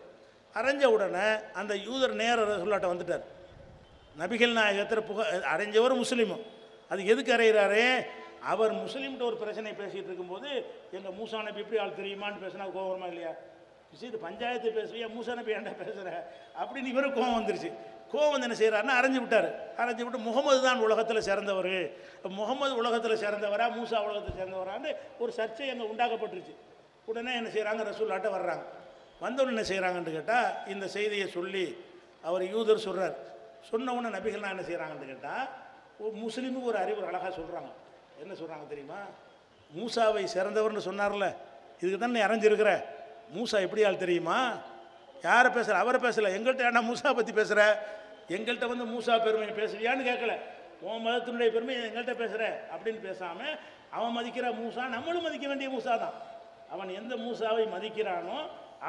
அரைஞ்ச உடனே அந்த யூதர் நேர சொல்லாட்ட வந்துட்டார் நபிகள் நாயகத்தில் புக அடைஞ்சவர் முஸ்லீமும் அது எதுக்கு அறையிறாரு அவர் முஸ்லீம்கிட்ட ஒரு பிரச்சனை பேசிகிட்டு இருக்கும்போது எங்கள் மூசா நபி எப்படி ஆள் தெரியுமான்னு பேசினா கோபுரமா இல்லையா இது பஞ்சாயத்து பேசுவியா மூசா நபி ஏன்டா பேசுகிற அப்படின்னு இவரும் கோவம் வந்துருச்சு கோவம் என்ன செய்கிறாருன்னு அரைஞ்சு விட்டார் அரைஞ்சு விட்டு முகமது தான் உலகத்தில் சிறந்தவர் முகமது உலகத்தில் சிறந்தவரா மூசா உலகத்தில் சேர்ந்தவரான்னு ஒரு சர்ச்சை அங்கே உண்டாக்கப்பட்டுருச்சு உடனே என்ன செய்கிறாங்க ரசூல்லாட்ட வர்றாங்க வந்தவொடனே என்ன செய்கிறாங்கன்னு கேட்டால் இந்த செய்தியை சொல்லி அவர் யூதர் சொல்கிறார் சொன்ன உடனே நபிகள்லாம் என்ன செய்கிறாங்கன்னு கேட்டால் முஸ்லீமுக்கு ஒரு அறிவு அழகாக சொல்கிறாங்க என்ன சொல்கிறாங்க தெரியுமா மூசாவை சிறந்தவர்னு சொன்னார்ல இதுக்கு நீ இறஞ்சிருக்கிற மூசா எப்படி ஆள் தெரியுமா யாரை பேசுகிற அவரை பேசலை எங்கள்கிட்ட ஏன்னா மூசா பற்றி பேசுகிற எங்கள்கிட்ட வந்து மூசா பெருமை பேசுவியான்னு கேட்கல உன் மதத்தினுடைய பெருமை எங்கள்கிட்ட பேசுகிற அப்படின்னு பேசாமல் அவன் மதிக்கிற மூசா நம்மளும் மதிக்க வேண்டிய மூசா தான் அவன் எந்த மூசாவை மதிக்கிறானோ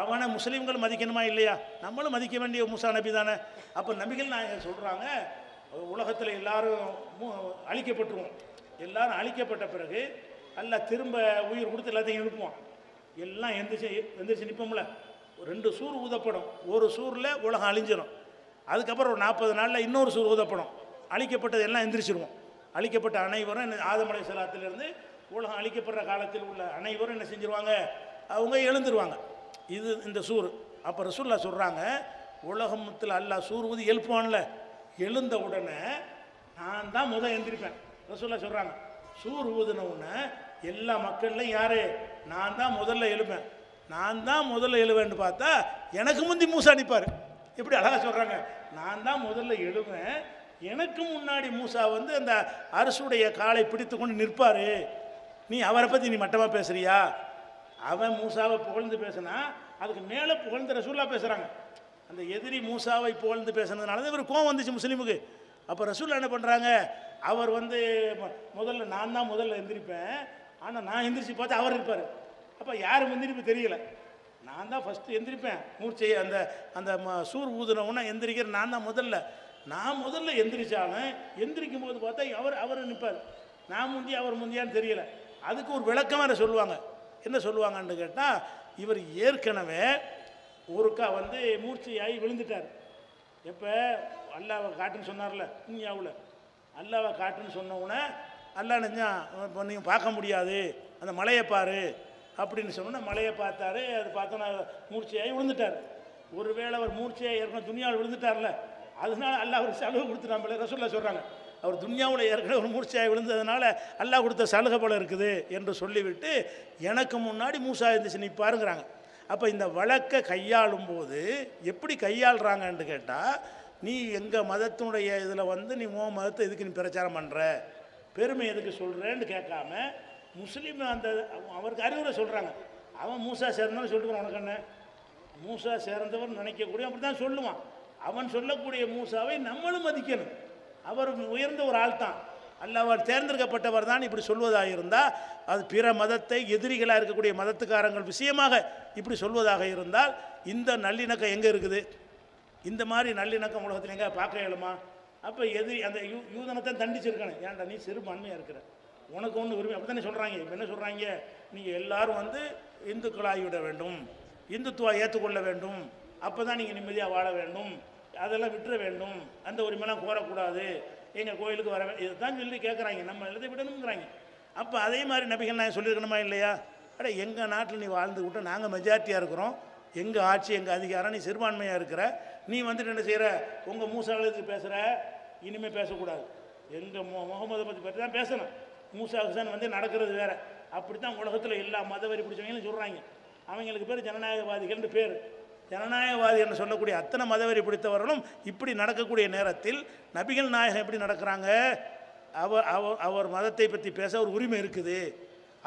அவனை முஸ்லீம்கள் மதிக்கணுமா இல்லையா நம்மளும் மதிக்க வேண்டிய முசா நபி தானே அப்போ நபிகள் நாயகர் சொல்கிறாங்க உலகத்தில் எல்லாரும் அழிக்கப்பட்டுருவோம் எல்லாரும் அழிக்கப்பட்ட பிறகு நல்லா திரும்ப உயிர் கொடுத்து எல்லாத்தையும் எழுப்புவோம் எல்லாம் எந்திரிச்சு எந்திரிச்சு நிற்போம்ல ரெண்டு சூர் ஊதப்படும் ஒரு சூரில் உலகம் அழிஞ்சிடும் அதுக்கப்புறம் ஒரு நாற்பது நாளில் இன்னொரு சூர் ஊதப்படும் அழிக்கப்பட்டது எல்லாம் எந்திரிச்சிருவோம் அழிக்கப்பட்ட அனைவரும் ஆதமலை சலாத்திலிருந்து உலகம் அழிக்கப்படுற காலத்தில் உள்ள அனைவரும் என்ன செஞ்சுருவாங்க அவங்க எழுந்துருவாங்க இது இந்த சூர் அப்போ ரசூல்லா சொல்கிறாங்க உலகத்தில் அல்லா சூறுவது ஊதி எழுப்புவான்ல எழுந்த உடனே நான் தான் முதல் எழுந்திருப்பேன் ரசூல்லா சொல்கிறாங்க சூறுவதுன உடனே எல்லா மக்கள்லையும் யார் நான் தான் முதல்ல எழுப்பேன் நான் தான் முதல்ல எழுவேன்னு பார்த்தா எனக்கு முந்தி மூசா நிற்பார் இப்படி அழகாக சொல்கிறாங்க நான் தான் முதல்ல எழுவேன் எனக்கு முன்னாடி மூசா வந்து அந்த அரசுடைய காலை பிடித்து கொண்டு நிற்பார் நீ அவரை பற்றி நீ மட்டமாக பேசுகிறியா அவன் மூசாவை புகழ்ந்து பேசினா அதுக்கு மேலே புகழ்ந்து ரசூல்லா பேசுகிறாங்க அந்த எதிரி மூசாவை புகழ்ந்து பேசுனதுனால தான் இவர் கோவம் வந்துச்சு முஸ்லீமுக்கு அப்போ ரசூல்லா என்ன பண்ணுறாங்க அவர் வந்து முதல்ல நான் தான் முதல்ல எந்திரிப்பேன் ஆனால் நான் எந்திரிச்சு பார்த்து அவர் இருப்பார் அப்போ யார் முந்திரிப்பு தெரியல நான் தான் ஃபஸ்ட்டு எந்திரிப்பேன் மூர்ச்சையை அந்த அந்த சூர் ஊதுனவுன்னா எந்திரிக்கிற நான் தான் முதல்ல நான் முதல்ல எந்திரிச்சாலும் எந்திரிக்கும் போது பார்த்தா அவர் அவர் நிற்பார் நான் முந்தி அவர் முந்தியான்னு தெரியல அதுக்கு ஒரு விளக்கம் விளக்கமாக சொல்லுவாங்க என்ன சொல்லுவாங்கன்னு கேட்டால் இவர் ஏற்கனவே ஒருக்கா வந்து மூர்ச்சியாகி விழுந்துட்டார் எப்போ அல்லாவை காட்டுன்னு சொன்னார்ல இங்கேயாவில் அல்லாவை காட்டுன்னு சொன்னவுடனே அல்லா நினைஞ்சா இப்போ நீங்கள் பார்க்க முடியாது அந்த மலையை பாரு அப்படின்னு சொன்னோன்னா மலையை பார்த்தாரு அது பார்த்தோன்னா மூர்ச்சியாகி விழுந்துட்டார் ஒருவேளை அவர் மூர்ச்சியாக ஏற்கனவே துணியால் விழுந்துட்டார்ல அதனால அல்லா ஒரு செலவு கொடுத்து நம்மள ரசூல்லா சொல்கிறாங்க அவர் துன்யாவில் ஏற்கனவே ஒரு மூர்ச்சியாக விழுந்ததுனால அல்லாஹ் கொடுத்த சலுகை போல இருக்குது என்று சொல்லிவிட்டு எனக்கு முன்னாடி மூசா இருந்துச்சு நீ பாருங்கிறாங்க அப்போ இந்த வழக்கை கையாளும் போது எப்படி கையாளுறாங்கன்னு கேட்டால் நீ எங்கள் மதத்தினுடைய இதில் வந்து நீ மோ மதத்தை எதுக்கு நீ பிரச்சாரம் பண்ணுற பெருமை எதுக்கு சொல்கிறேன்னு கேட்காம முஸ்லீம் அந்த அவருக்கு அறிவுரை சொல்கிறாங்க அவன் மூசா சேர்ந்தவன் சொல்லிட்டு உனக்கு என்ன மூசா சேர்ந்தவன் நினைக்கக்கூடிய அப்படி தான் சொல்லுவான் அவன் சொல்லக்கூடிய மூசாவை நம்மளும் மதிக்கணும் அவர் உயர்ந்த ஒரு ஆள் தான் அல்ல அவர் தேர்ந்தெடுக்கப்பட்டவர் தான் இப்படி சொல்வதாக இருந்தால் அது பிற மதத்தை எதிரிகளாக இருக்கக்கூடிய மதத்துக்காரங்கள் விஷயமாக இப்படி சொல்வதாக இருந்தால் இந்த நல்லிணக்கம் எங்கே இருக்குது இந்த மாதிரி நல்லிணக்கம் உலகத்தில் எங்கே பார்க்க இயலுமா அப்போ எதிரி அந்த யூ யூதனத்தை தண்டிச்சிருக்கணும் ஏன்டா நீ சிறு இருக்கிற உனக்கு ஒன்று உரிமை அப்படி தானே சொல்கிறாங்க இப்போ என்ன சொல்கிறாங்க நீங்கள் எல்லோரும் வந்து இந்துக்களாகிவிட வேண்டும் இந்துத்துவா ஏற்றுக்கொள்ள வேண்டும் அப்போ தான் நீங்கள் நிம்மதியாக வாழ வேண்டும் அதெல்லாம் விட்டுற வேண்டும் அந்த உரிமைலாம் கோரக்கூடாது எங்கள் கோயிலுக்கு வர இதை தான் சொல்லி கேட்குறாங்க நம்ம எழுதி விடணுங்கிறாங்க அப்போ அதே மாதிரி நபிகள் நான் சொல்லியிருக்கணுமா இல்லையா அட எங்கள் நாட்டில் நீ வாழ்ந்து விட்டு நாங்கள் மெஜாரிட்டியாக இருக்கிறோம் எங்கள் ஆட்சி எங்கள் அதிகாரம் நீ சிறுபான்மையாக இருக்கிற நீ வந்துட்டு என்ன செய்கிற உங்கள் மூசாவுக்கு பேசுகிற இனிமேல் பேசக்கூடாது எங்கள் மொ முகமது பற்றி பற்றி தான் பேசணும் மூசா ஹுசன் வந்து நடக்கிறது வேறு அப்படி தான் உலகத்தில் எல்லா மதவரி பிடிச்சவங்களும் சொல்கிறாங்க அவங்களுக்கு பேர் ஜனநாயகவாதிகள்னு பேர் ஜனநாயகவாதி என்று சொல்லக்கூடிய அத்தனை மதவெறி பிடித்தவர்களும் இப்படி நடக்கக்கூடிய நேரத்தில் நபிகள் நாயகம் எப்படி நடக்கிறாங்க அவர் அவர் அவர் மதத்தை பற்றி பேச ஒரு உரிமை இருக்குது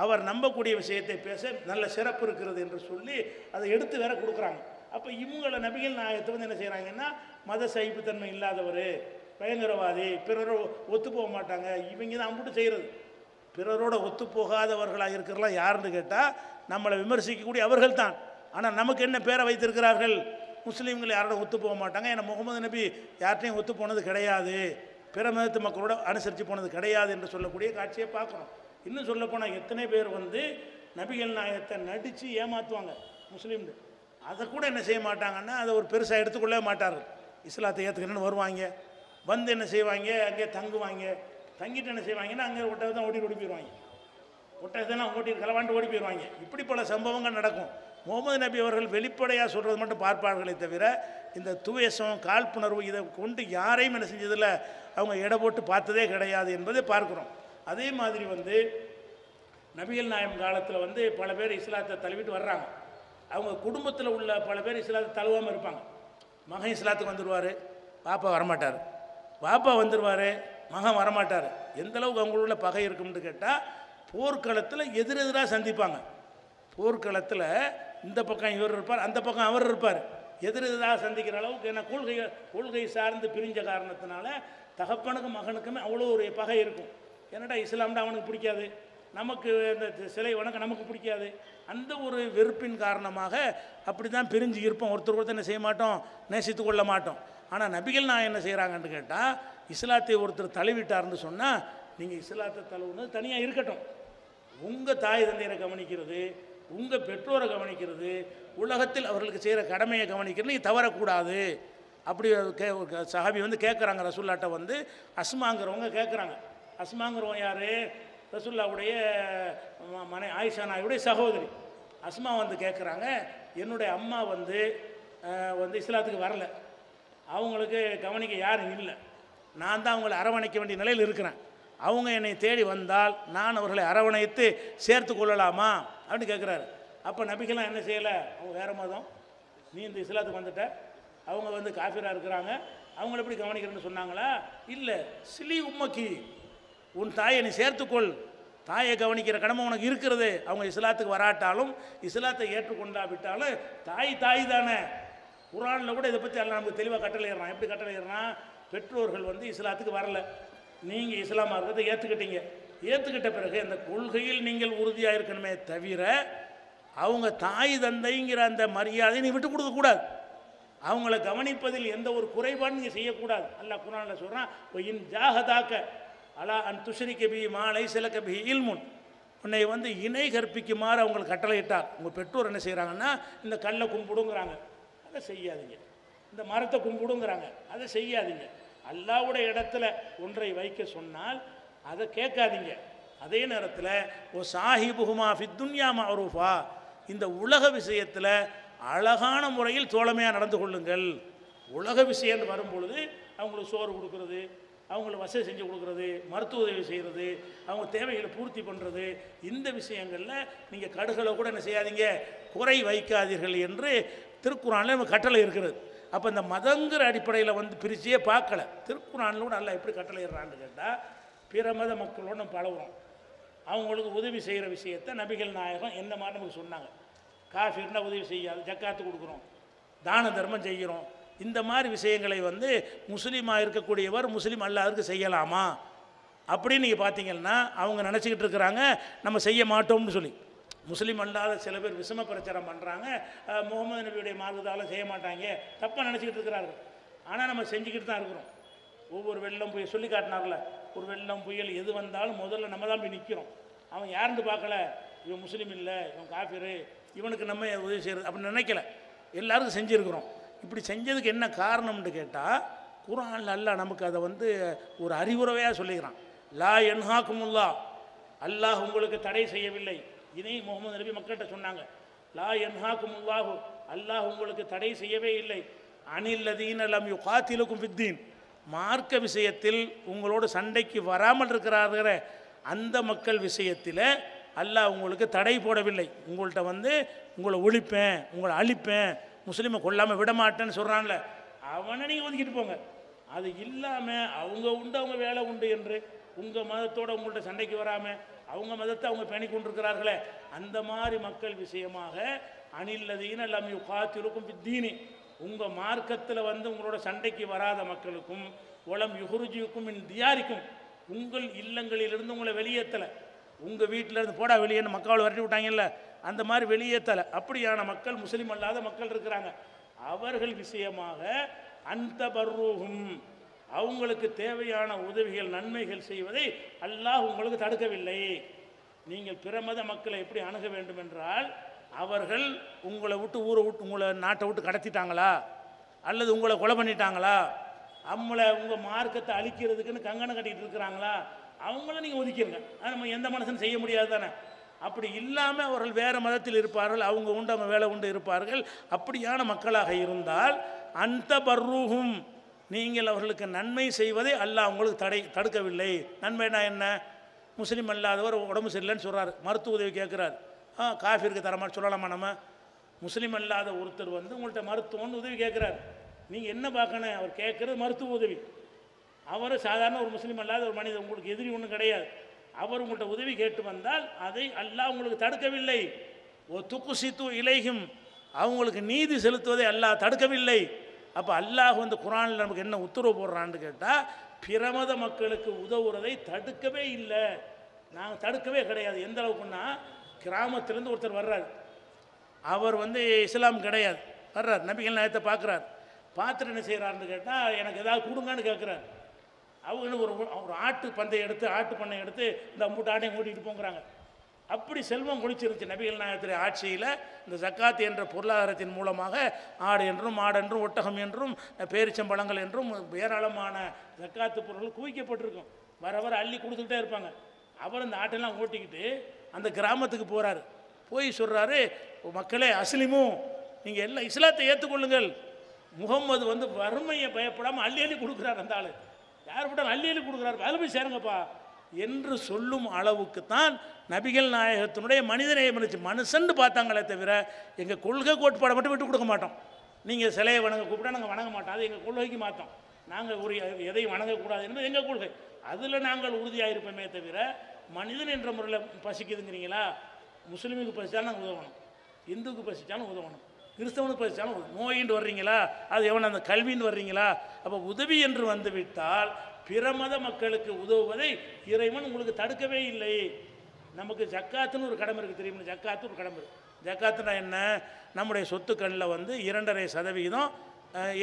அவர் நம்பக்கூடிய விஷயத்தை பேச நல்ல சிறப்பு இருக்கிறது என்று சொல்லி அதை எடுத்து வேற கொடுக்குறாங்க அப்போ இவங்களை நபிகள் நாயகத்தை வந்து என்ன செய்கிறாங்கன்னா மத சகிப்புத்தன்மை இல்லாதவர் பயங்கரவாதி பிறரோ ஒத்து போக மாட்டாங்க இவங்க தான் அம்புட்டு செய்கிறது பிறரோட ஒத்து போகாதவர்களாக இருக்கிறலாம் யாருன்னு கேட்டால் நம்மளை விமர்சிக்கக்கூடிய அவர்கள் தான் ஆனால் நமக்கு என்ன பேரை வைத்திருக்கிறார்கள் முஸ்லீம்கள் யாரோட ஒத்து போக மாட்டாங்க ஏன்னா முகமது நபி யார்ட்டையும் ஒத்து போனது கிடையாது பிற மதத்து மக்களோட அனுசரித்து போனது கிடையாது என்று சொல்லக்கூடிய காட்சியை பார்க்குறோம் இன்னும் சொல்லப்போனால் எத்தனை பேர் வந்து நபிகள் நாயகத்தை நடித்து ஏமாற்றுவாங்க முஸ்லீம்கள் அதை கூட என்ன செய்ய மாட்டாங்கன்னா அதை ஒரு பெருசாக எடுத்துக்கொள்ளவே மாட்டார்கள் இஸ்லாத்தை ஏற்றுக்கணும்னு வருவாங்க வந்து என்ன செய்வாங்க அங்கே தங்குவாங்க தங்கிட்டு என்ன செய்வாங்கன்னா அங்கே ஒட்டகத்தான் ஓடி ஓடி போயிடுவாங்க ஒட்டகத்தெல்லாம் ஓட்டி கலவாண்டு ஓடி போயிடுவாங்க இப்படி பல சம்பவங்கள் நடக்கும் முகமது நபி அவர்கள் வெளிப்படையாக சொல்கிறது மட்டும் பார்ப்பார்களே தவிர இந்த துவேசம் காழ்ப்புணர்வு இதை கொண்டு யாரையும் என்ன செஞ்சதில் அவங்க எடை போட்டு பார்த்ததே கிடையாது என்பதை பார்க்குறோம் அதே மாதிரி வந்து நபிகள் நாயம் காலத்தில் வந்து பல பேர் இஸ்லாத்தை தழுவிட்டு வர்றாங்க அவங்க குடும்பத்தில் உள்ள பல பேர் இஸ்லாத்தை தழுவாமல் இருப்பாங்க மகன் இஸ்லாத்துக்கு வந்துடுவார் பாப்பா வரமாட்டார் பாப்பா வந்துடுவார் மகன் வரமாட்டார் எந்தளவுக்கு அவங்களுள்ள பகை இருக்கும்னு கேட்டால் போர்க்களத்தில் எதிரெதிராக சந்திப்பாங்க போர்க்களத்தில் இந்த பக்கம் இவர் இருப்பார் அந்த பக்கம் அவர் இருப்பார் எதிர் எதிராக சந்திக்கிற அளவுக்கு ஏன்னா கொள்கை கொள்கை சார்ந்து பிரிஞ்ச காரணத்தினால தகப்பனுக்கும் மகனுக்குமே அவ்வளோ ஒரு பகை இருக்கும் என்னடா இஸ்லாம்டா அவனுக்கு பிடிக்காது நமக்கு அந்த சிலை வணக்கம் நமக்கு பிடிக்காது அந்த ஒரு வெறுப்பின் காரணமாக அப்படி தான் பிரிஞ்சு இருப்போம் ஒருத்தர் ஒருத்தர் என்ன செய்ய மாட்டோம் நேசித்து கொள்ள மாட்டோம் ஆனால் நபிகள் நான் என்ன செய்கிறாங்கன்னு கேட்டால் இஸ்லாத்தை ஒருத்தர் தழுவிட்டார்னு சொன்னால் நீங்கள் இஸ்லாத்தை தழுவுனது தனியாக இருக்கட்டும் உங்கள் தாய் தந்தையரை கவனிக்கிறது உங்கள் பெற்றோரை கவனிக்கிறது உலகத்தில் அவர்களுக்கு செய்கிற கடமையை கவனிக்கிறது நீங்கள் தவறக்கூடாது அப்படி கே சஹாபி வந்து கேட்குறாங்க ரசுல்லாட்ட வந்து அஸ்மாங்கிறவங்க கேட்குறாங்க அஸ்மாங்கிறவங்க யார் ரசுல்லாவுடைய மனை ஆயிஷா நாயுடைய சகோதரி அஸ்மா வந்து கேட்குறாங்க என்னுடைய அம்மா வந்து வந்து இஸ்லாத்துக்கு வரல அவங்களுக்கு கவனிக்க யாரும் இல்லை நான் தான் அவங்களை அரவணைக்க வேண்டிய நிலையில் இருக்கிறேன் அவங்க என்னை தேடி வந்தால் நான் அவர்களை அரவணைத்து சேர்த்து கொள்ளலாமா அப்படின்னு கேட்குறாரு அப்போ நபிக்கெல்லாம் என்ன செய்யலை அவங்க வேறு மதம் நீ இந்த இஸ்லாத்துக்கு வந்துட்ட அவங்க வந்து காஃபிராக இருக்கிறாங்க அவங்கள எப்படி கவனிக்கிறேன்னு சொன்னாங்களா இல்லை சிலி உம்மக்கி உன் தாயை நீ சேர்த்துக்கொள் தாயை கவனிக்கிற கடமை உனக்கு இருக்கிறது அவங்க இஸ்லாத்துக்கு வராட்டாலும் இஸ்லாத்தை ஏற்றுக்கொண்டா விட்டாலும் தாய் தாய் தானே குரானில் கூட இதை பற்றி எல்லாம் நமக்கு தெளிவாக கட்டளையிடறான் எப்படி கட்டளையிடறான் பெற்றோர்கள் வந்து இஸ்லாத்துக்கு வரலை நீங்கள் இஸ்லாமாக இருக்கிறத ஏற்றுக்கிட்டீங்க ஏற்றுக்கிட்ட பிறகு அந்த கொள்கையில் நீங்கள் உறுதியாக இருக்கணுமே தவிர அவங்க தாய் தந்தைங்கிற அந்த மரியாதையை நீ விட்டு கொடுக்கக்கூடாது அவங்கள கவனிப்பதில் எந்த ஒரு குறைபாடு நீங்கள் செய்யக்கூடாது அல்ல குரானில் சொல்கிறான் ஜாகதாக்க அலா அன் துஷரி கபி மாலை சில கபி இல்முன் உன்னை வந்து இணை கற்பிக்குமாறு அவங்களுக்கு கட்டளையிட்டார் உங்கள் பெற்றோர் என்ன செய்கிறாங்கன்னா இந்த கல்லை கும்பிடுங்கிறாங்க அதை செய்யாதீங்க இந்த மரத்தை கும்பிடுங்கிறாங்க அதை செய்யாதீங்க அல்லாவுடைய இடத்துல ஒன்றை வைக்க சொன்னால் அதை கேட்காதீங்க அதே நேரத்தில் ஓ சாஹிபுகுமா ஃபித்துன்யா மாரூஃபா இந்த உலக விஷயத்தில் அழகான முறையில் தோழமையாக நடந்து கொள்ளுங்கள் உலக விஷயம் வரும்பொழுது அவங்களுக்கு சோறு கொடுக்கறது அவங்களுக்கு வசதி செஞ்சு கொடுக்குறது மருத்துவ உதவி செய்கிறது அவங்க தேவைகளை பூர்த்தி பண்ணுறது இந்த விஷயங்களில் நீங்கள் கடுகளை கூட என்ன செய்யாதீங்க குறை வைக்காதீர்கள் என்று திருக்குறானில் நம்ம கட்டளை இருக்கிறது அப்போ இந்த மதங்கிற அடிப்படையில் வந்து பிரிச்சே பார்க்கல திருக்குறானில் கூட நல்லா எப்படி கட்டளை இடுறான்னு கேட்டால் பிற மத மக்களோடு நம்ம பழகுறோம் அவங்களுக்கு உதவி செய்கிற விஷயத்தை நபிகள் நாயகம் எந்த மாதிரி நமக்கு சொன்னாங்க காஃபிர்னா உதவி செய்யாது ஜக்காத்து கொடுக்குறோம் தான தர்மம் செய்கிறோம் இந்த மாதிரி விஷயங்களை வந்து முஸ்லீமாக இருக்கக்கூடியவர் முஸ்லீம் அல்லாதவருக்கு செய்யலாமா அப்படின்னு நீங்கள் பார்த்தீங்கன்னா அவங்க நினச்சிக்கிட்டு இருக்கிறாங்க நம்ம செய்ய மாட்டோம்னு சொல்லி முஸ்லீம் அல்லாத சில பேர் விஷம பிரச்சாரம் பண்ணுறாங்க முகமது நபியுடைய மார்க்கத்தாலும் செய்ய மாட்டாங்க தப்பாக நினச்சிக்கிட்டு இருக்கிறார்கள் ஆனால் நம்ம செஞ்சுக்கிட்டு தான் இருக்கிறோம் ஒவ்வொரு வெள்ளம் போய் சொல்லி காட்டினார்ல ஒரு வெள்ளம் புயல் எது வந்தாலும் முதல்ல நம்ம தான் போய் நிற்கிறோம் அவன் யாருன்னு பார்க்கல இவன் முஸ்லீம் இல்லை இவன் காஃபிரு இவனுக்கு நம்ம உதவி செய்கிறது அப்படின்னு நினைக்கல எல்லாருக்கும் செஞ்சுருக்குறோம் இப்படி செஞ்சதுக்கு என்ன காரணம்னு கேட்டால் குரான் அல்லா நமக்கு அதை வந்து ஒரு அறிவுரவையாக சொல்லிக்கிறான் லா என்ஹாக்குமுல்லா அல்லாஹ் உங்களுக்கு தடை செய்யவில்லை இதையும் முகமது நபி மக்கள்கிட்ட சொன்னாங்க லா என்ஹாக்குமுல்லாஹு அல்லாஹ் உங்களுக்கு தடை செய்யவே இல்லை அணில் அதீன் அல்லாமியோ காத்திலுக்கும் வித்தீன் மார்க்க விஷயத்தில் உங்களோடு சண்டைக்கு வராமல் இருக்கிறார்கிற அந்த மக்கள் விஷயத்தில் அல்லாஹ் உங்களுக்கு தடை போடவில்லை உங்கள்கிட்ட வந்து உங்களை ஒழிப்பேன் உங்களை அழிப்பேன் முஸ்லீமை கொல்லாமல் விடமாட்டேன்னு சொல்கிறான்ல அவனை நீங்கள் ஒதுக்கிட்டு போங்க அது இல்லாமல் அவங்க உண்டு அவங்க வேலை உண்டு என்று உங்கள் மதத்தோடு உங்கள்கிட்ட சண்டைக்கு வராமல் அவங்க மதத்தை அவங்க பேணி கொண்டிருக்கிறார்களே அந்த மாதிரி மக்கள் விஷயமாக அணில்லதீன எல்லாமே காத்திருக்கும் தீனி உங்கள் மார்க்கத்தில் வந்து உங்களோட சண்டைக்கு வராத மக்களுக்கும் உளம் யுகுருஜிக்கும் தியாரிக்கும் உங்கள் இல்லங்களிலிருந்து உங்களை வெளியேற்றலை உங்கள் வீட்டிலேருந்து போடா வெளியேன்னு மக்களை வரட்டி விட்டாங்கல்ல அந்த மாதிரி வெளியேற்றலை அப்படியான மக்கள் முஸ்லீம் அல்லாத மக்கள் இருக்கிறாங்க அவர்கள் விஷயமாக அந்த பர்ரூகும் அவங்களுக்கு தேவையான உதவிகள் நன்மைகள் செய்வதை அல்லாஹ் உங்களுக்கு தடுக்கவில்லை நீங்கள் பிற மத மக்களை எப்படி அணுக வேண்டும் என்றால் அவர்கள் உங்களை விட்டு ஊரை விட்டு உங்களை நாட்டை விட்டு கடத்திட்டாங்களா அல்லது உங்களை கொலை பண்ணிட்டாங்களா அவங்கள உங்கள் மார்க்கத்தை அழிக்கிறதுக்குன்னு கங்கணம் கட்டிகிட்டு இருக்கிறாங்களா அவங்கள நீங்கள் ஒதுக்கிடுங்க அது நம்ம எந்த மனசும் செய்ய முடியாது தானே அப்படி இல்லாமல் அவர்கள் வேறு மதத்தில் இருப்பார்கள் அவங்க உண்டு அவங்க வேலை உண்டு இருப்பார்கள் அப்படியான மக்களாக இருந்தால் அந்த பர்ரூகும் நீங்கள் அவர்களுக்கு நன்மை செய்வதை அல்ல அவங்களுக்கு தடை தடுக்கவில்லை நன்மைனா என்ன முஸ்லீம் அல்லாதவர் உடம்பு சரியில்லைன்னு சொல்கிறார் மருத்துவ உதவி கேட்குறாரு ஆ காஃபிற்கு மாதிரி சொல்லலாமா நம்ம முஸ்லீம் அல்லாத ஒருத்தர் வந்து உங்கள்கிட்ட மருத்துவம்னு உதவி கேட்குறாரு நீங்கள் என்ன பார்க்கணும் அவர் கேட்குறது மருத்துவ உதவி அவர் சாதாரண ஒரு முஸ்லீம் அல்லாத ஒரு மனிதர் உங்களுக்கு எதிரி ஒன்றும் கிடையாது அவர் உங்கள்கிட்ட உதவி கேட்டு வந்தால் அதை அல்லாஹ் உங்களுக்கு தடுக்கவில்லை ஓ துக்குசித்து இலையும் அவங்களுக்கு நீதி செலுத்துவதை அல்லாஹ் தடுக்கவில்லை அப்போ அல்லாஹ் வந்து குரானில் நமக்கு என்ன உத்தரவு போடுறான்னு கேட்டால் பிரமத மக்களுக்கு உதவுறதை தடுக்கவே இல்லை நாங்கள் தடுக்கவே கிடையாது எந்த அளவுக்குன்னா கிராமத்திலேருந்து ஒருத்தர் வர்றார் அவர் வந்து இஸ்லாம் கிடையாது வர்றார் நபிகள் நேரத்தை பார்க்குறார் பார்த்துட்டு என்ன செய்கிறாருன்னு கேட்டால் எனக்கு ஏதாவது கொடுங்கன்னு கேட்குறாரு அவங்க ஒரு ஒரு ஆட்டு பந்தை எடுத்து ஆட்டு பண்ணை எடுத்து இந்த மூட்டை ஆட்டையும் ஓட்டிகிட்டு போங்கிறாங்க அப்படி செல்வம் குளிச்சிருச்சு நபிகள் நாயகத்தின் ஆட்சியில் இந்த ஜக்காத் என்ற பொருளாதாரத்தின் மூலமாக ஆடு என்றும் மாடென்றும் ஒட்டகம் என்றும் பேரிச்சம்பழங்கள் என்றும் ஏராளமான ஜக்காத்து பொருள்கள் குவிக்கப்பட்டிருக்கும் வர வர அள்ளி கொடுத்துக்கிட்டே இருப்பாங்க அவர் அந்த ஆட்டெல்லாம் ஓட்டிக்கிட்டு அந்த கிராமத்துக்கு போகிறாரு போய் சொல்கிறாரு மக்களே அஸ்லிமும் நீங்கள் எல்லாம் இஸ்லாத்தை ஏற்றுக்கொள்ளுங்கள் முகம்மது வந்து வறுமையை பயப்படாமல் அள்ளி அள்ளி கொடுக்குறாரு அந்த ஆள் யார் போட்டாலும் அள்ளி அள்ளி கொடுக்குறாரு அதில் போய் சேருங்கப்பா என்று சொல்லும் அளவுக்கு தான் நபிகள் நாயகத்தினுடைய மனிதனை மனுச்சு மனுஷன்னு பார்த்தாங்களே தவிர எங்கள் கொள்கை கோட்பாடை மட்டும் விட்டு கொடுக்க மாட்டோம் நீங்கள் சிலையை வணங்க கூப்பிட்டா நாங்கள் வணங்க மாட்டோம் அது எங்கள் கொள்கைக்கு மாற்றோம் நாங்கள் ஒரு எதையும் வணங்கக்கூடாது என்பது எங்கள் கொள்கை அதில் நாங்கள் உறுதியாக இருப்போமே தவிர மனிதன் என்ற முறையில் பசிக்குதுங்கிறீங்களா முஸ்லீமுக்கு பசித்தாலும் நாங்கள் உதவணும் இந்துக்கு பசித்தாலும் உதவணும் கிறிஸ்தவனுக்கு பசித்தாலும் நோயின்னு வர்றீங்களா அது எவனை அந்த கல்வின்னு வர்றீங்களா அப்போ உதவி என்று வந்துவிட்டால் பிற மத மக்களுக்கு உதவுவதை இறைவன் உங்களுக்கு தடுக்கவே இல்லை நமக்கு ஜக்காத்துன்னு ஒரு கடமை இருக்குது தெரியுமா ஜக்காத்து ஒரு கடமை ஜக்காத்துனா என்ன நம்முடைய சொத்துக்களில் வந்து இரண்டரை சதவீதம்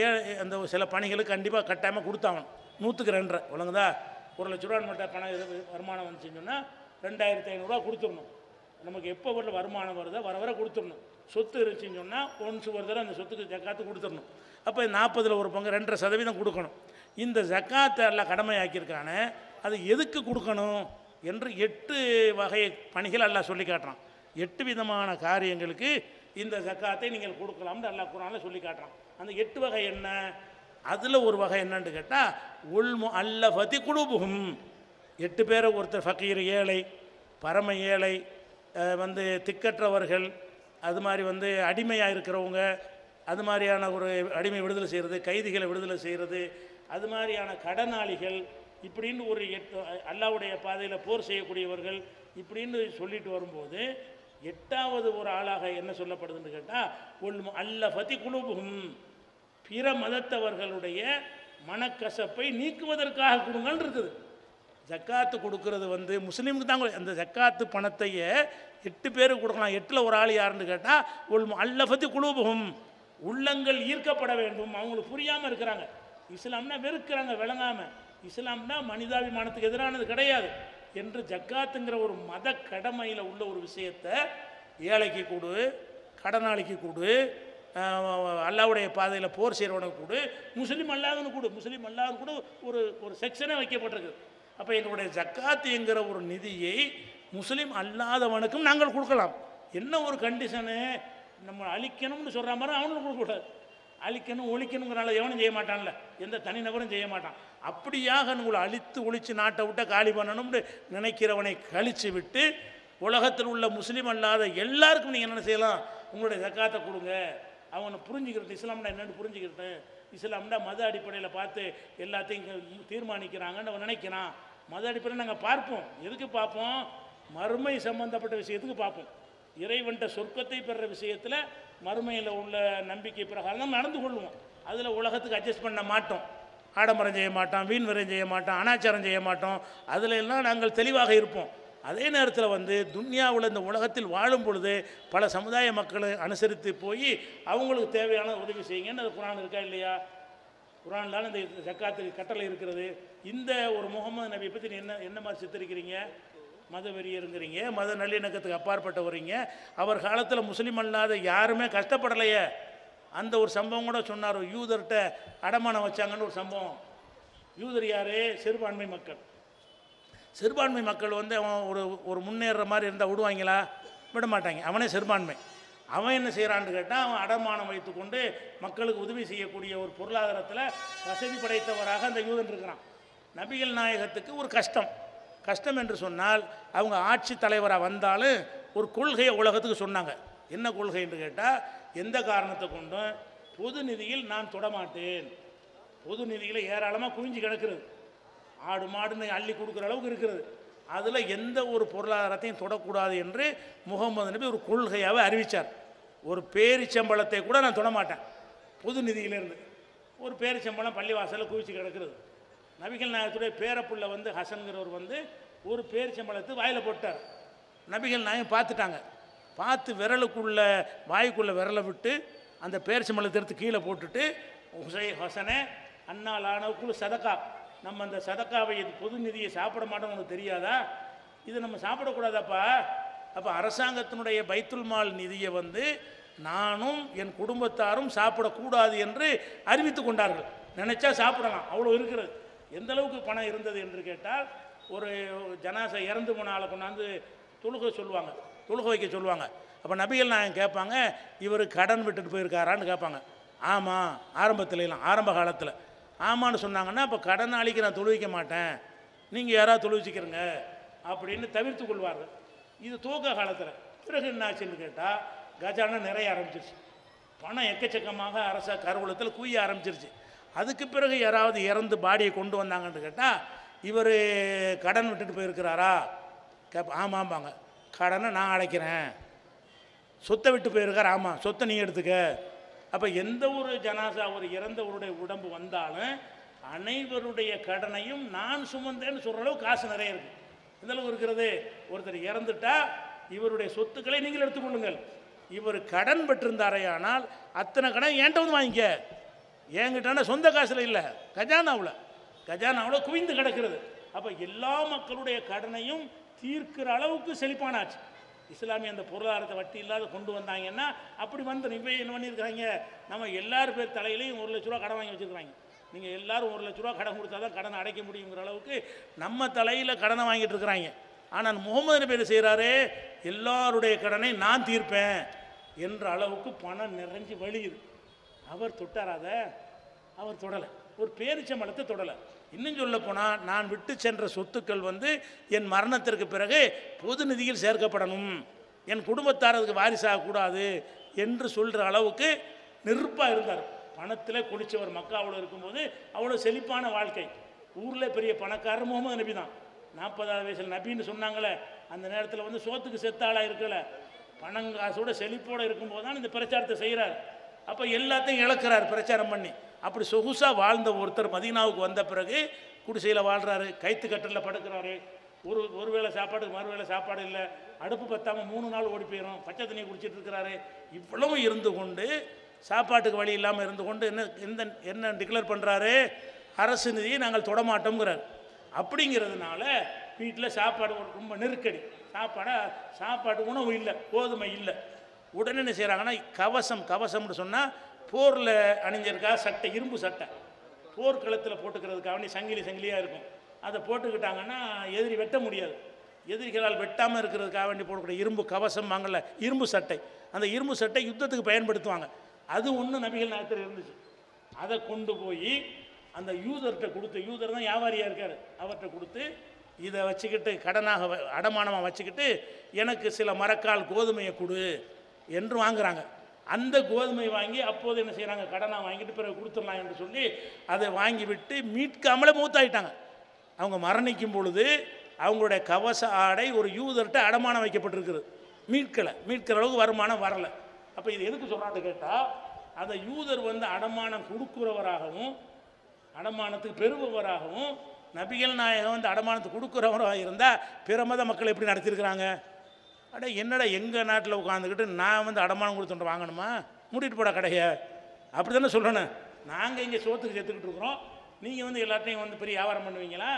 ஏ அந்த சில பணிகளுக்கு கண்டிப்பாக கட்டாயமாக கொடுத்தாகணும் நூற்றுக்கு ரெண்டரை ஒழுங்குதா ஒரு லட்ச ரூபா நம்மகிட்ட பணம் எது வருமானம் வந்துச்சுன்னு சொன்னால் ரெண்டாயிரத்தி ஐநூறுரூவா கொடுத்துடணும் நமக்கு எப்போ வரல வருமானம் வருதோ வர வர கொடுத்துடணும் சொத்து இருந்துச்சுன்னு சொன்னால் ஒன்ஸ் ஒரு அந்த சொத்துக்கு ஜக்காத்து கொடுத்துடணும் அப்போ நாற்பதில் ஒரு பங்கு ரெண்டரை சதவீதம் கொடுக்கணும் இந்த எல்லாம் கடமையாக்கியிருக்கான அது எதுக்கு கொடுக்கணும் என்று எட்டு வகை பணிகள் எல்லாம் சொல்லி காட்டுறான் எட்டு விதமான காரியங்களுக்கு இந்த ஜக்காத்தை நீங்கள் கொடுக்கலாம்னு எல்லா குரானில் சொல்லி காட்டுறான் அந்த எட்டு வகை என்ன அதில் ஒரு வகை என்னன்னு கேட்டால் உள்மு அல்ல பதி குழுபுகும் எட்டு பேரை ஒருத்தர் ஃபக்கீர் ஏழை பரம ஏழை வந்து திக்கற்றவர்கள் அது மாதிரி வந்து அடிமையாக இருக்கிறவங்க அது மாதிரியான ஒரு அடிமை விடுதலை செய்கிறது கைதிகளை விடுதலை செய்கிறது அது மாதிரியான கடனாளிகள் இப்படின்னு ஒரு எட்டு அல்லாவுடைய பாதையில் போர் செய்யக்கூடியவர்கள் இப்படின்னு சொல்லிட்டு வரும்போது எட்டாவது ஒரு ஆளாக என்ன சொல்லப்படுதுன்னு கேட்டால் அல்ல பதி குழுபுகும் பிற மதத்தவர்களுடைய மனக்கசப்பை நீக்குவதற்காக கொடுங்கன்னு இருக்குது ஜக்காத்து கொடுக்கறது வந்து முஸ்லீமுக்கு தான் அந்த ஜக்காத்து பணத்தையே எட்டு பேருக்கு கொடுக்கலாம் எட்டில் ஒரு ஆள் யாருன்னு கேட்டால் உள் பற்றி குழுபகம் உள்ளங்கள் ஈர்க்கப்பட வேண்டும் அவங்களுக்கு புரியாமல் இருக்கிறாங்க இஸ்லாம்னா வெறுக்கிறாங்க விளங்காமல் இஸ்லாம்னா மனிதாபிமானத்துக்கு எதிரானது கிடையாது என்று ஜக்காத்துங்கிற ஒரு மத கடமையில் உள்ள ஒரு விஷயத்தை ஏழைக்கு கொடு கடனாளிக்கு கொடு அல்லாவுடைய பாதையில் போர் செய்கிறவனுக்கு கூட முஸ்லீம் அல்லாதவனு கூட முஸ்லீம் அல்லாதவனு கூட ஒரு ஒரு செக்ஷனே வைக்கப்பட்டிருக்கு அப்போ எங்களுடைய ஜக்காத்து என்கிற ஒரு நிதியை முஸ்லீம் அல்லாதவனுக்கும் நாங்கள் கொடுக்கலாம் என்ன ஒரு கண்டிஷனு நம்ம அழிக்கணும்னு சொல்கிற மாதிரி அவனுக்கு கொடுக்கக்கூடாது அழிக்கணும் ஒழிக்கணுங்கிறனால எவனும் செய்ய மாட்டான்ல எந்த தனிநபரும் செய்ய மாட்டான் அப்படியாக உங்களை அழித்து ஒழித்து நாட்டை விட்ட காலி பண்ணணும்னு நினைக்கிறவனை கழித்து விட்டு உலகத்தில் உள்ள முஸ்லீம் அல்லாத எல்லாருக்கும் நீங்கள் என்ன செய்யலாம் உங்களுடைய ஜக்காத்தை கொடுங்க அவனை புரிஞ்சுக்கிறது இஸ்லாம்னா என்னென்னு புரிஞ்சுக்கிறது இஸ்லாம்னா மத அடிப்படையில் பார்த்து எல்லாத்தையும் தீர்மானிக்கிறாங்கன்னு அவன் நினைக்கிறான் மத அடிப்படையில் நாங்கள் பார்ப்போம் எதுக்கு பார்ப்போம் மறுமை சம்பந்தப்பட்ட விஷயத்துக்கு பார்ப்போம் இறைவன்ட்ட சொர்க்கத்தை பெற விஷயத்தில் மறுமையில் உள்ள நம்பிக்கை பிரகாரம் தான் நடந்து கொள்வோம் அதில் உலகத்துக்கு அட்ஜஸ்ட் பண்ண மாட்டோம் ஆடம்பரம் செய்ய மாட்டோம் வீண் விரையும் செய்ய மாட்டோம் அனாச்சாரம் செய்ய மாட்டோம் அதில் எல்லாம் நாங்கள் தெளிவாக இருப்போம் அதே நேரத்தில் வந்து துன்யாவில் இந்த உலகத்தில் வாழும் பொழுது பல சமுதாய மக்களை அனுசரித்து போய் அவங்களுக்கு தேவையான உதவி செய்யுங்கன்னு அது குரான் இருக்கா இல்லையா குரான்லாம் இந்த ஜக்காத்துக்கு கட்டளை இருக்கிறது இந்த ஒரு முகமது நபியை பற்றி நீ என்ன என்ன மாதிரி சித்தரிக்கிறீங்க மத வெறியருங்கிறீங்க மத நல்லிணக்கத்துக்கு அப்பாற்பட்ட வரீங்க அவர் காலத்தில் முஸ்லீம் அல்லாத யாருமே கஷ்டப்படலையே அந்த ஒரு சம்பவம் கூட சொன்னார் யூதர்கிட்ட அடமானம் வச்சாங்கன்னு ஒரு சம்பவம் யூதர் யாரே சிறுபான்மை மக்கள் சிறுபான்மை மக்கள் வந்து அவன் ஒரு ஒரு முன்னேற மாதிரி இருந்தால் விடுவாங்களா விட மாட்டாங்க அவனே சிறுபான்மை அவன் என்ன செய்கிறான்னு கேட்டால் அவன் அடமானம் வைத்துக்கொண்டு மக்களுக்கு உதவி செய்யக்கூடிய ஒரு பொருளாதாரத்தில் வசதி படைத்தவராக அந்த யூதன் இருக்கிறான் நபிகள் நாயகத்துக்கு ஒரு கஷ்டம் கஷ்டம் என்று சொன்னால் அவங்க ஆட்சி தலைவராக வந்தாலும் ஒரு கொள்கையை உலகத்துக்கு சொன்னாங்க என்ன கொள்கை என்று கேட்டால் எந்த காரணத்தை கொண்டும் பொது நிதியில் நான் தொடமாட்டேன் பொது நிதியில் ஏராளமாக குவிஞ்சு கிடக்கிறது ஆடு மாடுன்னு அள்ளி கொடுக்குற அளவுக்கு இருக்கிறது அதில் எந்த ஒரு பொருளாதாரத்தையும் தொடக்கூடாது என்று முகமது நபி ஒரு கொள்கையாகவே அறிவித்தார் ஒரு பேரிச்சம்பளத்தை கூட நான் தொடமாட்டேன் பொது நிதியிலேருந்து ஒரு பேரிச்சம்பளம் பள்ளிவாசலில் குவிச்சு கிடக்கிறது நபிகள் நாயகத்துடைய பேரப்புள்ள வந்து ஹசன்கிறவர் வந்து ஒரு பேரிச்சம்பளத்து வாயில் போட்டார் நபிகள் நாயகம் பார்த்துட்டாங்க பார்த்து விரலுக்குள்ள வாய்க்குள்ளே விரலை விட்டு அந்த பேரிச்சம்பளத்தை எடுத்து கீழே போட்டுட்டு ஹுசை ஹசனே அண்ணா லானவுக்குள் சதக்கா நம்ம அந்த சதக்காவை பொது நிதியை சாப்பிட மாட்டோம்னு உனக்கு தெரியாதா இது நம்ம சாப்பிடக்கூடாதாப்பா அப்போ அரசாங்கத்தினுடைய பைத்துல் மால் நிதியை வந்து நானும் என் குடும்பத்தாரும் சாப்பிடக்கூடாது என்று அறிவித்து கொண்டார்கள் நினச்சா சாப்பிடலாம் அவ்வளோ இருக்கிறது எந்த அளவுக்கு பணம் இருந்தது என்று கேட்டால் ஒரு ஜனாசை இறந்து போனால் கொண்டாந்து தொழுக சொல்லுவாங்க தொழுக வைக்க சொல்லுவாங்க அப்போ நபிகள் நாயகம் கேட்பாங்க இவர் கடன் விட்டுட்டு போயிருக்காரான்னு கேட்பாங்க ஆமாம் ஆரம்பத்துலாம் ஆரம்ப காலத்தில் ஆமான்னு சொன்னாங்கன்னா அப்போ கடனாளிக்கு நான் தொழுவிக்க மாட்டேன் நீங்கள் யாராவது தொழுவிச்சிக்கிறங்க அப்படின்னு தவிர்த்து கொள்வார்கள் இது தூக்க காலத்தில் பிறகு என்ன ஆச்சுன்னு கேட்டால் கஜானா நிறைய ஆரம்பிச்சிருச்சு பணம் எக்கச்சக்கமாக அரச கருவூலத்தில் குய்ய ஆரம்பிச்சிருச்சு அதுக்கு பிறகு யாராவது இறந்து பாடியை கொண்டு வந்தாங்கன்னு கேட்டால் இவர் கடன் விட்டுட்டு போயிருக்கிறாரா கேப் ஆமாம்பாங்க கடனை நான் அடைக்கிறேன் சொத்தை விட்டு போயிருக்கார் ஆமாம் சொத்தை நீ எடுத்துக்க அப்போ எந்த ஒரு ஜனாசா ஒரு இறந்தவருடைய உடம்பு வந்தாலும் அனைவருடைய கடனையும் நான் சுமந்தேன்னு சொல்கிற அளவு காசு நிறைய இருக்குது இந்த அளவு இருக்கிறது ஒருத்தர் இறந்துட்டா இவருடைய சொத்துக்களை நீங்கள் எடுத்துக்கொள்ளுங்கள் இவர் கடன் பெற்றிருந்தாரே ஆனால் அத்தனை கடன் ஏன்ட்ட வந்து வாங்கிக்க என்கிட்டான சொந்த காசில் இல்லை கஜானாவில் கஜானாவில் குவிந்து கிடக்கிறது அப்போ எல்லா மக்களுடைய கடனையும் தீர்க்கிற அளவுக்கு செழிப்பானாச்சு இஸ்லாமிய அந்த பொருளாதாரத்தை வட்டி இல்லாத கொண்டு வந்தாங்கன்னா அப்படி வந்து இப்போ என்ன பண்ணியிருக்கிறாங்க நம்ம எல்லார் பேர் தலையிலையும் ஒரு லட்ச ரூபா கடன் வாங்கி வச்சுருக்காங்க நீங்கள் எல்லோரும் ஒரு லட்ச ரூபா கடன் கொடுத்தா தான் கடனை அடைக்க முடியுங்கிற அளவுக்கு நம்ம தலையில் கடனை வாங்கிட்டு இருக்கிறாங்க ஆனால் முகமது நபி செய்கிறாரே செய்கிறாரு எல்லாருடைய கடனை நான் தீர்ப்பேன் என்ற அளவுக்கு பணம் நிறைஞ்சு வழியுது அவர் தொட்டாராத அவர் தொடலை ஒரு பேரிச்சம்பளத்தை தொடலை இன்னும் சொல்ல போனால் நான் விட்டு சென்ற சொத்துக்கள் வந்து என் மரணத்திற்கு பிறகு பொது நிதியில் சேர்க்கப்படணும் என் குடும்பத்தாரருக்கு அதுக்கு வாரிசாகக்கூடாது என்று சொல்கிற அளவுக்கு நெருப்பாக இருந்தார் பணத்தில் குடித்தவர் மக்காவில் இருக்கும்போது அவ்வளோ செழிப்பான வாழ்க்கை ஊரில் பெரிய பணக்காரர் முகமது நபி தான் நாற்பதாவது வயசில் நபின்னு சொன்னாங்களே அந்த நேரத்தில் வந்து சோத்துக்கு செத்தாளாக இருக்கலை பணங்காசோட செழிப்போடு இருக்கும்போது தான் இந்த பிரச்சாரத்தை செய்கிறார் அப்போ எல்லாத்தையும் இழக்கிறார் பிரச்சாரம் பண்ணி அப்படி சொகுசாக வாழ்ந்த ஒருத்தர் மதீனாவுக்கு வந்த பிறகு குடிசையில் வாழ்கிறாரு கைத்து கட்டில் படுக்கிறாரு ஒரு ஒரு வேளை சாப்பாடு மறுவேளை சாப்பாடு இல்லை அடுப்பு பற்றாமல் மூணு நாள் ஓடி போயிடும் பச்சை தண்ணி குடிச்சிட்டு இருக்கிறாரு இவ்வளவும் இருந்து கொண்டு சாப்பாட்டுக்கு வழி இல்லாமல் இருந்து கொண்டு என்ன எந்த என்ன டிக்ளேர் பண்ணுறாரு அரசு நிதியை நாங்கள் தொடமாட்டோங்கிறார் அப்படிங்கிறதுனால வீட்டில் சாப்பாடு ரொம்ப நெருக்கடி சாப்பாடாக சாப்பாட்டு உணவு இல்லை கோதுமை இல்லை உடனே என்ன செய்கிறாங்கன்னா கவசம் கவசம்னு சொன்னால் போரில் அணிஞ்சிருக்கா சட்டை இரும்பு சட்டை போர்க்களத்தில் போட்டுக்கிறதுக்காக சங்கிலி சங்கிலியாக இருக்கும் அதை போட்டுக்கிட்டாங்கன்னா எதிரி வெட்ட முடியாது எதிரிகளால் வெட்டாமல் இருக்கிறதுக்காக வேண்டி போடக்கூடிய இரும்பு கவசம் வாங்கல இரும்பு சட்டை அந்த இரும்பு சட்டை யுத்தத்துக்கு பயன்படுத்துவாங்க அது ஒன்று நபிகள் நேரத்தில் இருந்துச்சு அதை கொண்டு போய் அந்த யூதர்கிட்ட கொடுத்து யூதர் தான் வியாபாரியாக இருக்கார் அவர்கிட்ட கொடுத்து இதை வச்சுக்கிட்டு கடனாக அடமானமாக வச்சுக்கிட்டு எனக்கு சில மரக்கால் கோதுமையை கொடு என்று வாங்குறாங்க அந்த கோதுமை வாங்கி அப்போது என்ன செய்கிறாங்க கடனை வாங்கிட்டு பிறகு கொடுத்துடலாம் என்று சொல்லி அதை வாங்கிவிட்டு மீட்காமலே மூத்தாயிட்டாங்க அவங்க மரணிக்கும் பொழுது அவங்களுடைய கவச ஆடை ஒரு யூதர்கிட்ட அடமானம் வைக்கப்பட்டிருக்குது மீட்கலை மீட்கிற அளவுக்கு வருமானம் வரலை அப்போ இது எதுக்கு சொல்கிறான்னு கேட்டால் அந்த யூதர் வந்து அடமானம் கொடுக்குறவராகவும் அடமானத்துக்கு பெறுபவராகவும் நபிகள் நாயகம் வந்து அடமானத்துக்கு கொடுக்குறவராக இருந்தால் பிற மத மக்கள் எப்படி நடத்திருக்கிறாங்க அட என்னடா எங்கள் நாட்டில் உட்காந்துக்கிட்டு நான் வந்து அடமானம் கொடுத்துட்டு வாங்கணுமா மூடிட்டு போடா கடையை அப்படி தானே சொல்லணும் நாங்கள் இங்கே சோத்துக்கு சேர்த்துக்கிட்டு இருக்கிறோம் நீங்கள் வந்து எல்லாத்தையும் வந்து பெரிய வியாபாரம் பண்ணுவீங்களா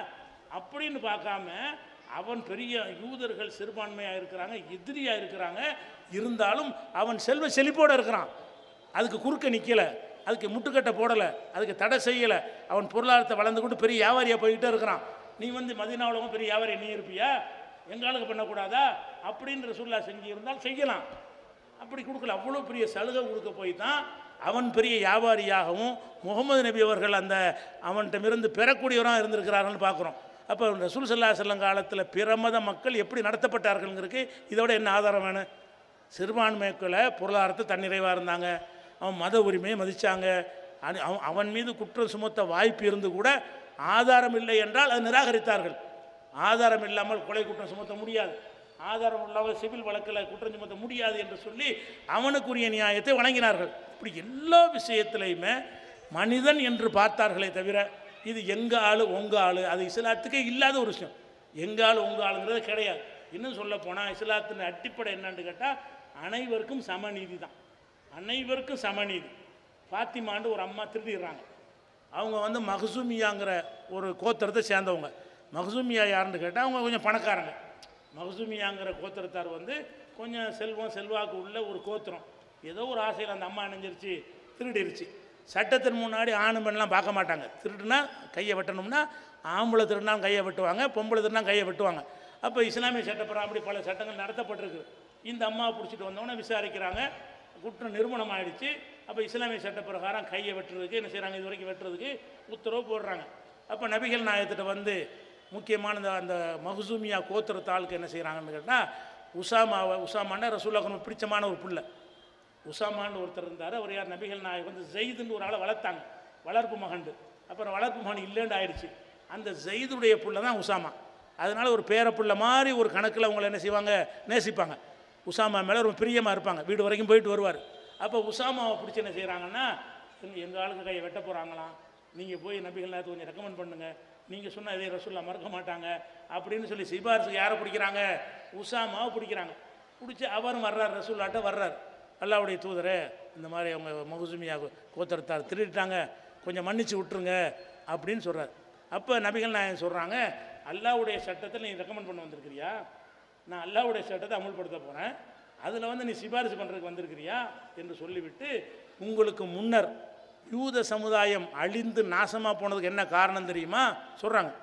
அப்படின்னு பார்க்காம அவன் பெரிய யூதர்கள் சிறுபான்மையாக இருக்கிறாங்க எதிரியாக இருக்கிறாங்க இருந்தாலும் அவன் செல்வ செழிப்போடு இருக்கிறான் அதுக்கு குறுக்க நிற்கலை அதுக்கு முட்டுக்கட்டை போடலை அதுக்கு தடை செய்யலை அவன் பொருளாதாரத்தை வளர்ந்து கொண்டு பெரிய வியாபாரியாக போய்கிட்டே இருக்கிறான் நீ வந்து மதினாவில் பெரிய வியாபாரி நீ இருப்பியா எங்களுக்கு பண்ணக்கூடாதா அப்படின்னு ரசூல்லா செஞ்சிருந்தால் செய்யலாம் அப்படி கொடுக்கல அவ்வளோ பெரிய சலுகை கொடுக்க போய் தான் அவன் பெரிய வியாபாரியாகவும் முகமது நபி அவர்கள் அந்த அவன்கிட்டமிருந்து பெறக்கூடியவராக இருந்திருக்கிறார்கள் பார்க்குறோம் அப்போ ரசூல் சல்லா செல்லம் காலத்தில் பிற மத மக்கள் எப்படி நடத்தப்பட்டார்கள்ங்கிறதுக்கு இதோட என்ன ஆதாரம் வேணும் சிறுபான்மைக்குள்ள பொருளாதாரத்தை தன்னிறைவாக இருந்தாங்க அவன் மத உரிமையை மதித்தாங்க அவன் அவன் மீது குற்றம் சுமத்த வாய்ப்பு இருந்து கூட ஆதாரம் இல்லை என்றால் அதை நிராகரித்தார்கள் ஆதாரம் இல்லாமல் கொலை குற்றம் சுமத்த முடியாது ஆதாரம் இல்லாத சிவில் வழக்கில் குற்றம் சுமத்த முடியாது என்று சொல்லி அவனுக்குரிய நியாயத்தை வழங்கினார்கள் இப்படி எல்லா விஷயத்திலையுமே மனிதன் என்று பார்த்தார்களே தவிர இது எங்கள் ஆள் உங்கள் ஆள் அது இஸ்லாத்துக்கே இல்லாத ஒரு விஷயம் எங்கள் ஆள் உங்கள் ஆளுங்கிறது கிடையாது இன்னும் சொல்ல போனால் இஸ்லாத்தின் அடிப்படை என்னன்னு கேட்டால் அனைவருக்கும் சமநீதி தான் அனைவருக்கும் சமநீதி பாத்திமாண்டு ஒரு அம்மா திருடிடுறாங்க அவங்க வந்து மகசூமியாங்கிற ஒரு கோத்திரத்தை சேர்ந்தவங்க மகசூமியா யாருன்னு கேட்டால் அவங்க கொஞ்சம் பணக்காரங்க மகசூமியாங்கிற கோத்திரத்தார் வந்து கொஞ்சம் செல்வம் செல்வாக்கு உள்ள ஒரு கோத்திரம் ஏதோ ஒரு ஆசையில் அந்த அம்மா அணிஞ்சிருச்சு திருடிருச்சு சட்டத்தின் முன்னாடி ஆணும் பெண்ணெலாம் பார்க்க மாட்டாங்க திருடுனா கையை வெட்டணும்னா ஆம்பளை திருடினாலும் கையை வெட்டுவாங்க பொம்பளை திருடினாலும் கையை வெட்டுவாங்க அப்போ இஸ்லாமிய சட்டப்பிரம் அப்படி பல சட்டங்கள் நடத்தப்பட்டிருக்கு இந்த அம்மாவை பிடிச்சிட்டு வந்தவொடனே விசாரிக்கிறாங்க குற்றம் நிறுவனம் ஆயிடுச்சு அப்போ இஸ்லாமிய சட்ட பிரகாரம் கையை வெட்டுறதுக்கு என்ன செய்கிறாங்க இது வரைக்கும் வெட்டுறதுக்கு உத்தரவு போடுறாங்க அப்போ நபிகள் நாயத்திட்ட வந்து முக்கியமான இந்த அந்த மஹசூமியா கோத்திரத்த ஆளுக்கு என்ன செய்கிறாங்கன்னு கேட்டால் உசாமாவை உசாமான ரசூல்லாக்கு பிடிச்சமான ஒரு பிள்ளை உசாமான்னு ஒருத்தர் இருந்தார் அவர் யார் நபிகள் நாயகம் வந்து ஜெயிதுன்னு ஒரு ஆளை வளர்த்தாங்க வளர்ப்பு மகண்டு அப்புறம் வளர்ப்பு மகன் இல்லைன்னு ஆயிடுச்சு அந்த ஜெயிதுடைய புள்ள தான் உசாமா அதனால் ஒரு பேரப்புள்ள மாதிரி ஒரு கணக்கில் அவங்கள என்ன செய்வாங்க நேசிப்பாங்க உசாமா மேலே ரொம்ப பிரியமாக இருப்பாங்க வீடு வரைக்கும் போயிட்டு வருவார் அப்போ உசாமாவை பிடிச்சி என்ன செய்கிறாங்கன்னா எங்கள் ஆளுங்க கையை வெட்ட போகிறாங்களாம் நீங்கள் போய் நபிகள் நேரத்தை கொஞ்சம் ரெக்கமெண்ட் பண்ணுங்கள் நீங்கள் சொன்ன இதே ரசூல்லா மறக்க மாட்டாங்க அப்படின்னு சொல்லி சிபாரிசு யாரை பிடிக்கிறாங்க உஷாமாவை பிடிக்கிறாங்க பிடிச்சி அவரும் வர்றார் ரசூல்லாட்ட வர்றார் அல்லாவுடைய தூதர் இந்த மாதிரி அவங்க மகுசுமியாக கோத்தரத்தார் திருடிட்டாங்க கொஞ்சம் மன்னிச்சு விட்டுருங்க அப்படின்னு சொல்கிறார் அப்போ நபிகள் நாயன் சொல்கிறாங்க அல்லாவுடைய சட்டத்தில் நீ ரெக்கமெண்ட் பண்ண வந்திருக்கிறியா நான் அல்லாவுடைய சட்டத்தை அமுல்படுத்த போகிறேன் அதில் வந்து நீ சிபாரிசு பண்ணுறதுக்கு வந்திருக்கிறியா என்று சொல்லிவிட்டு உங்களுக்கு முன்னர் யூத சமுதாயம் அழிந்து நாசமாக போனதுக்கு என்ன காரணம் தெரியுமா சொல்கிறாங்க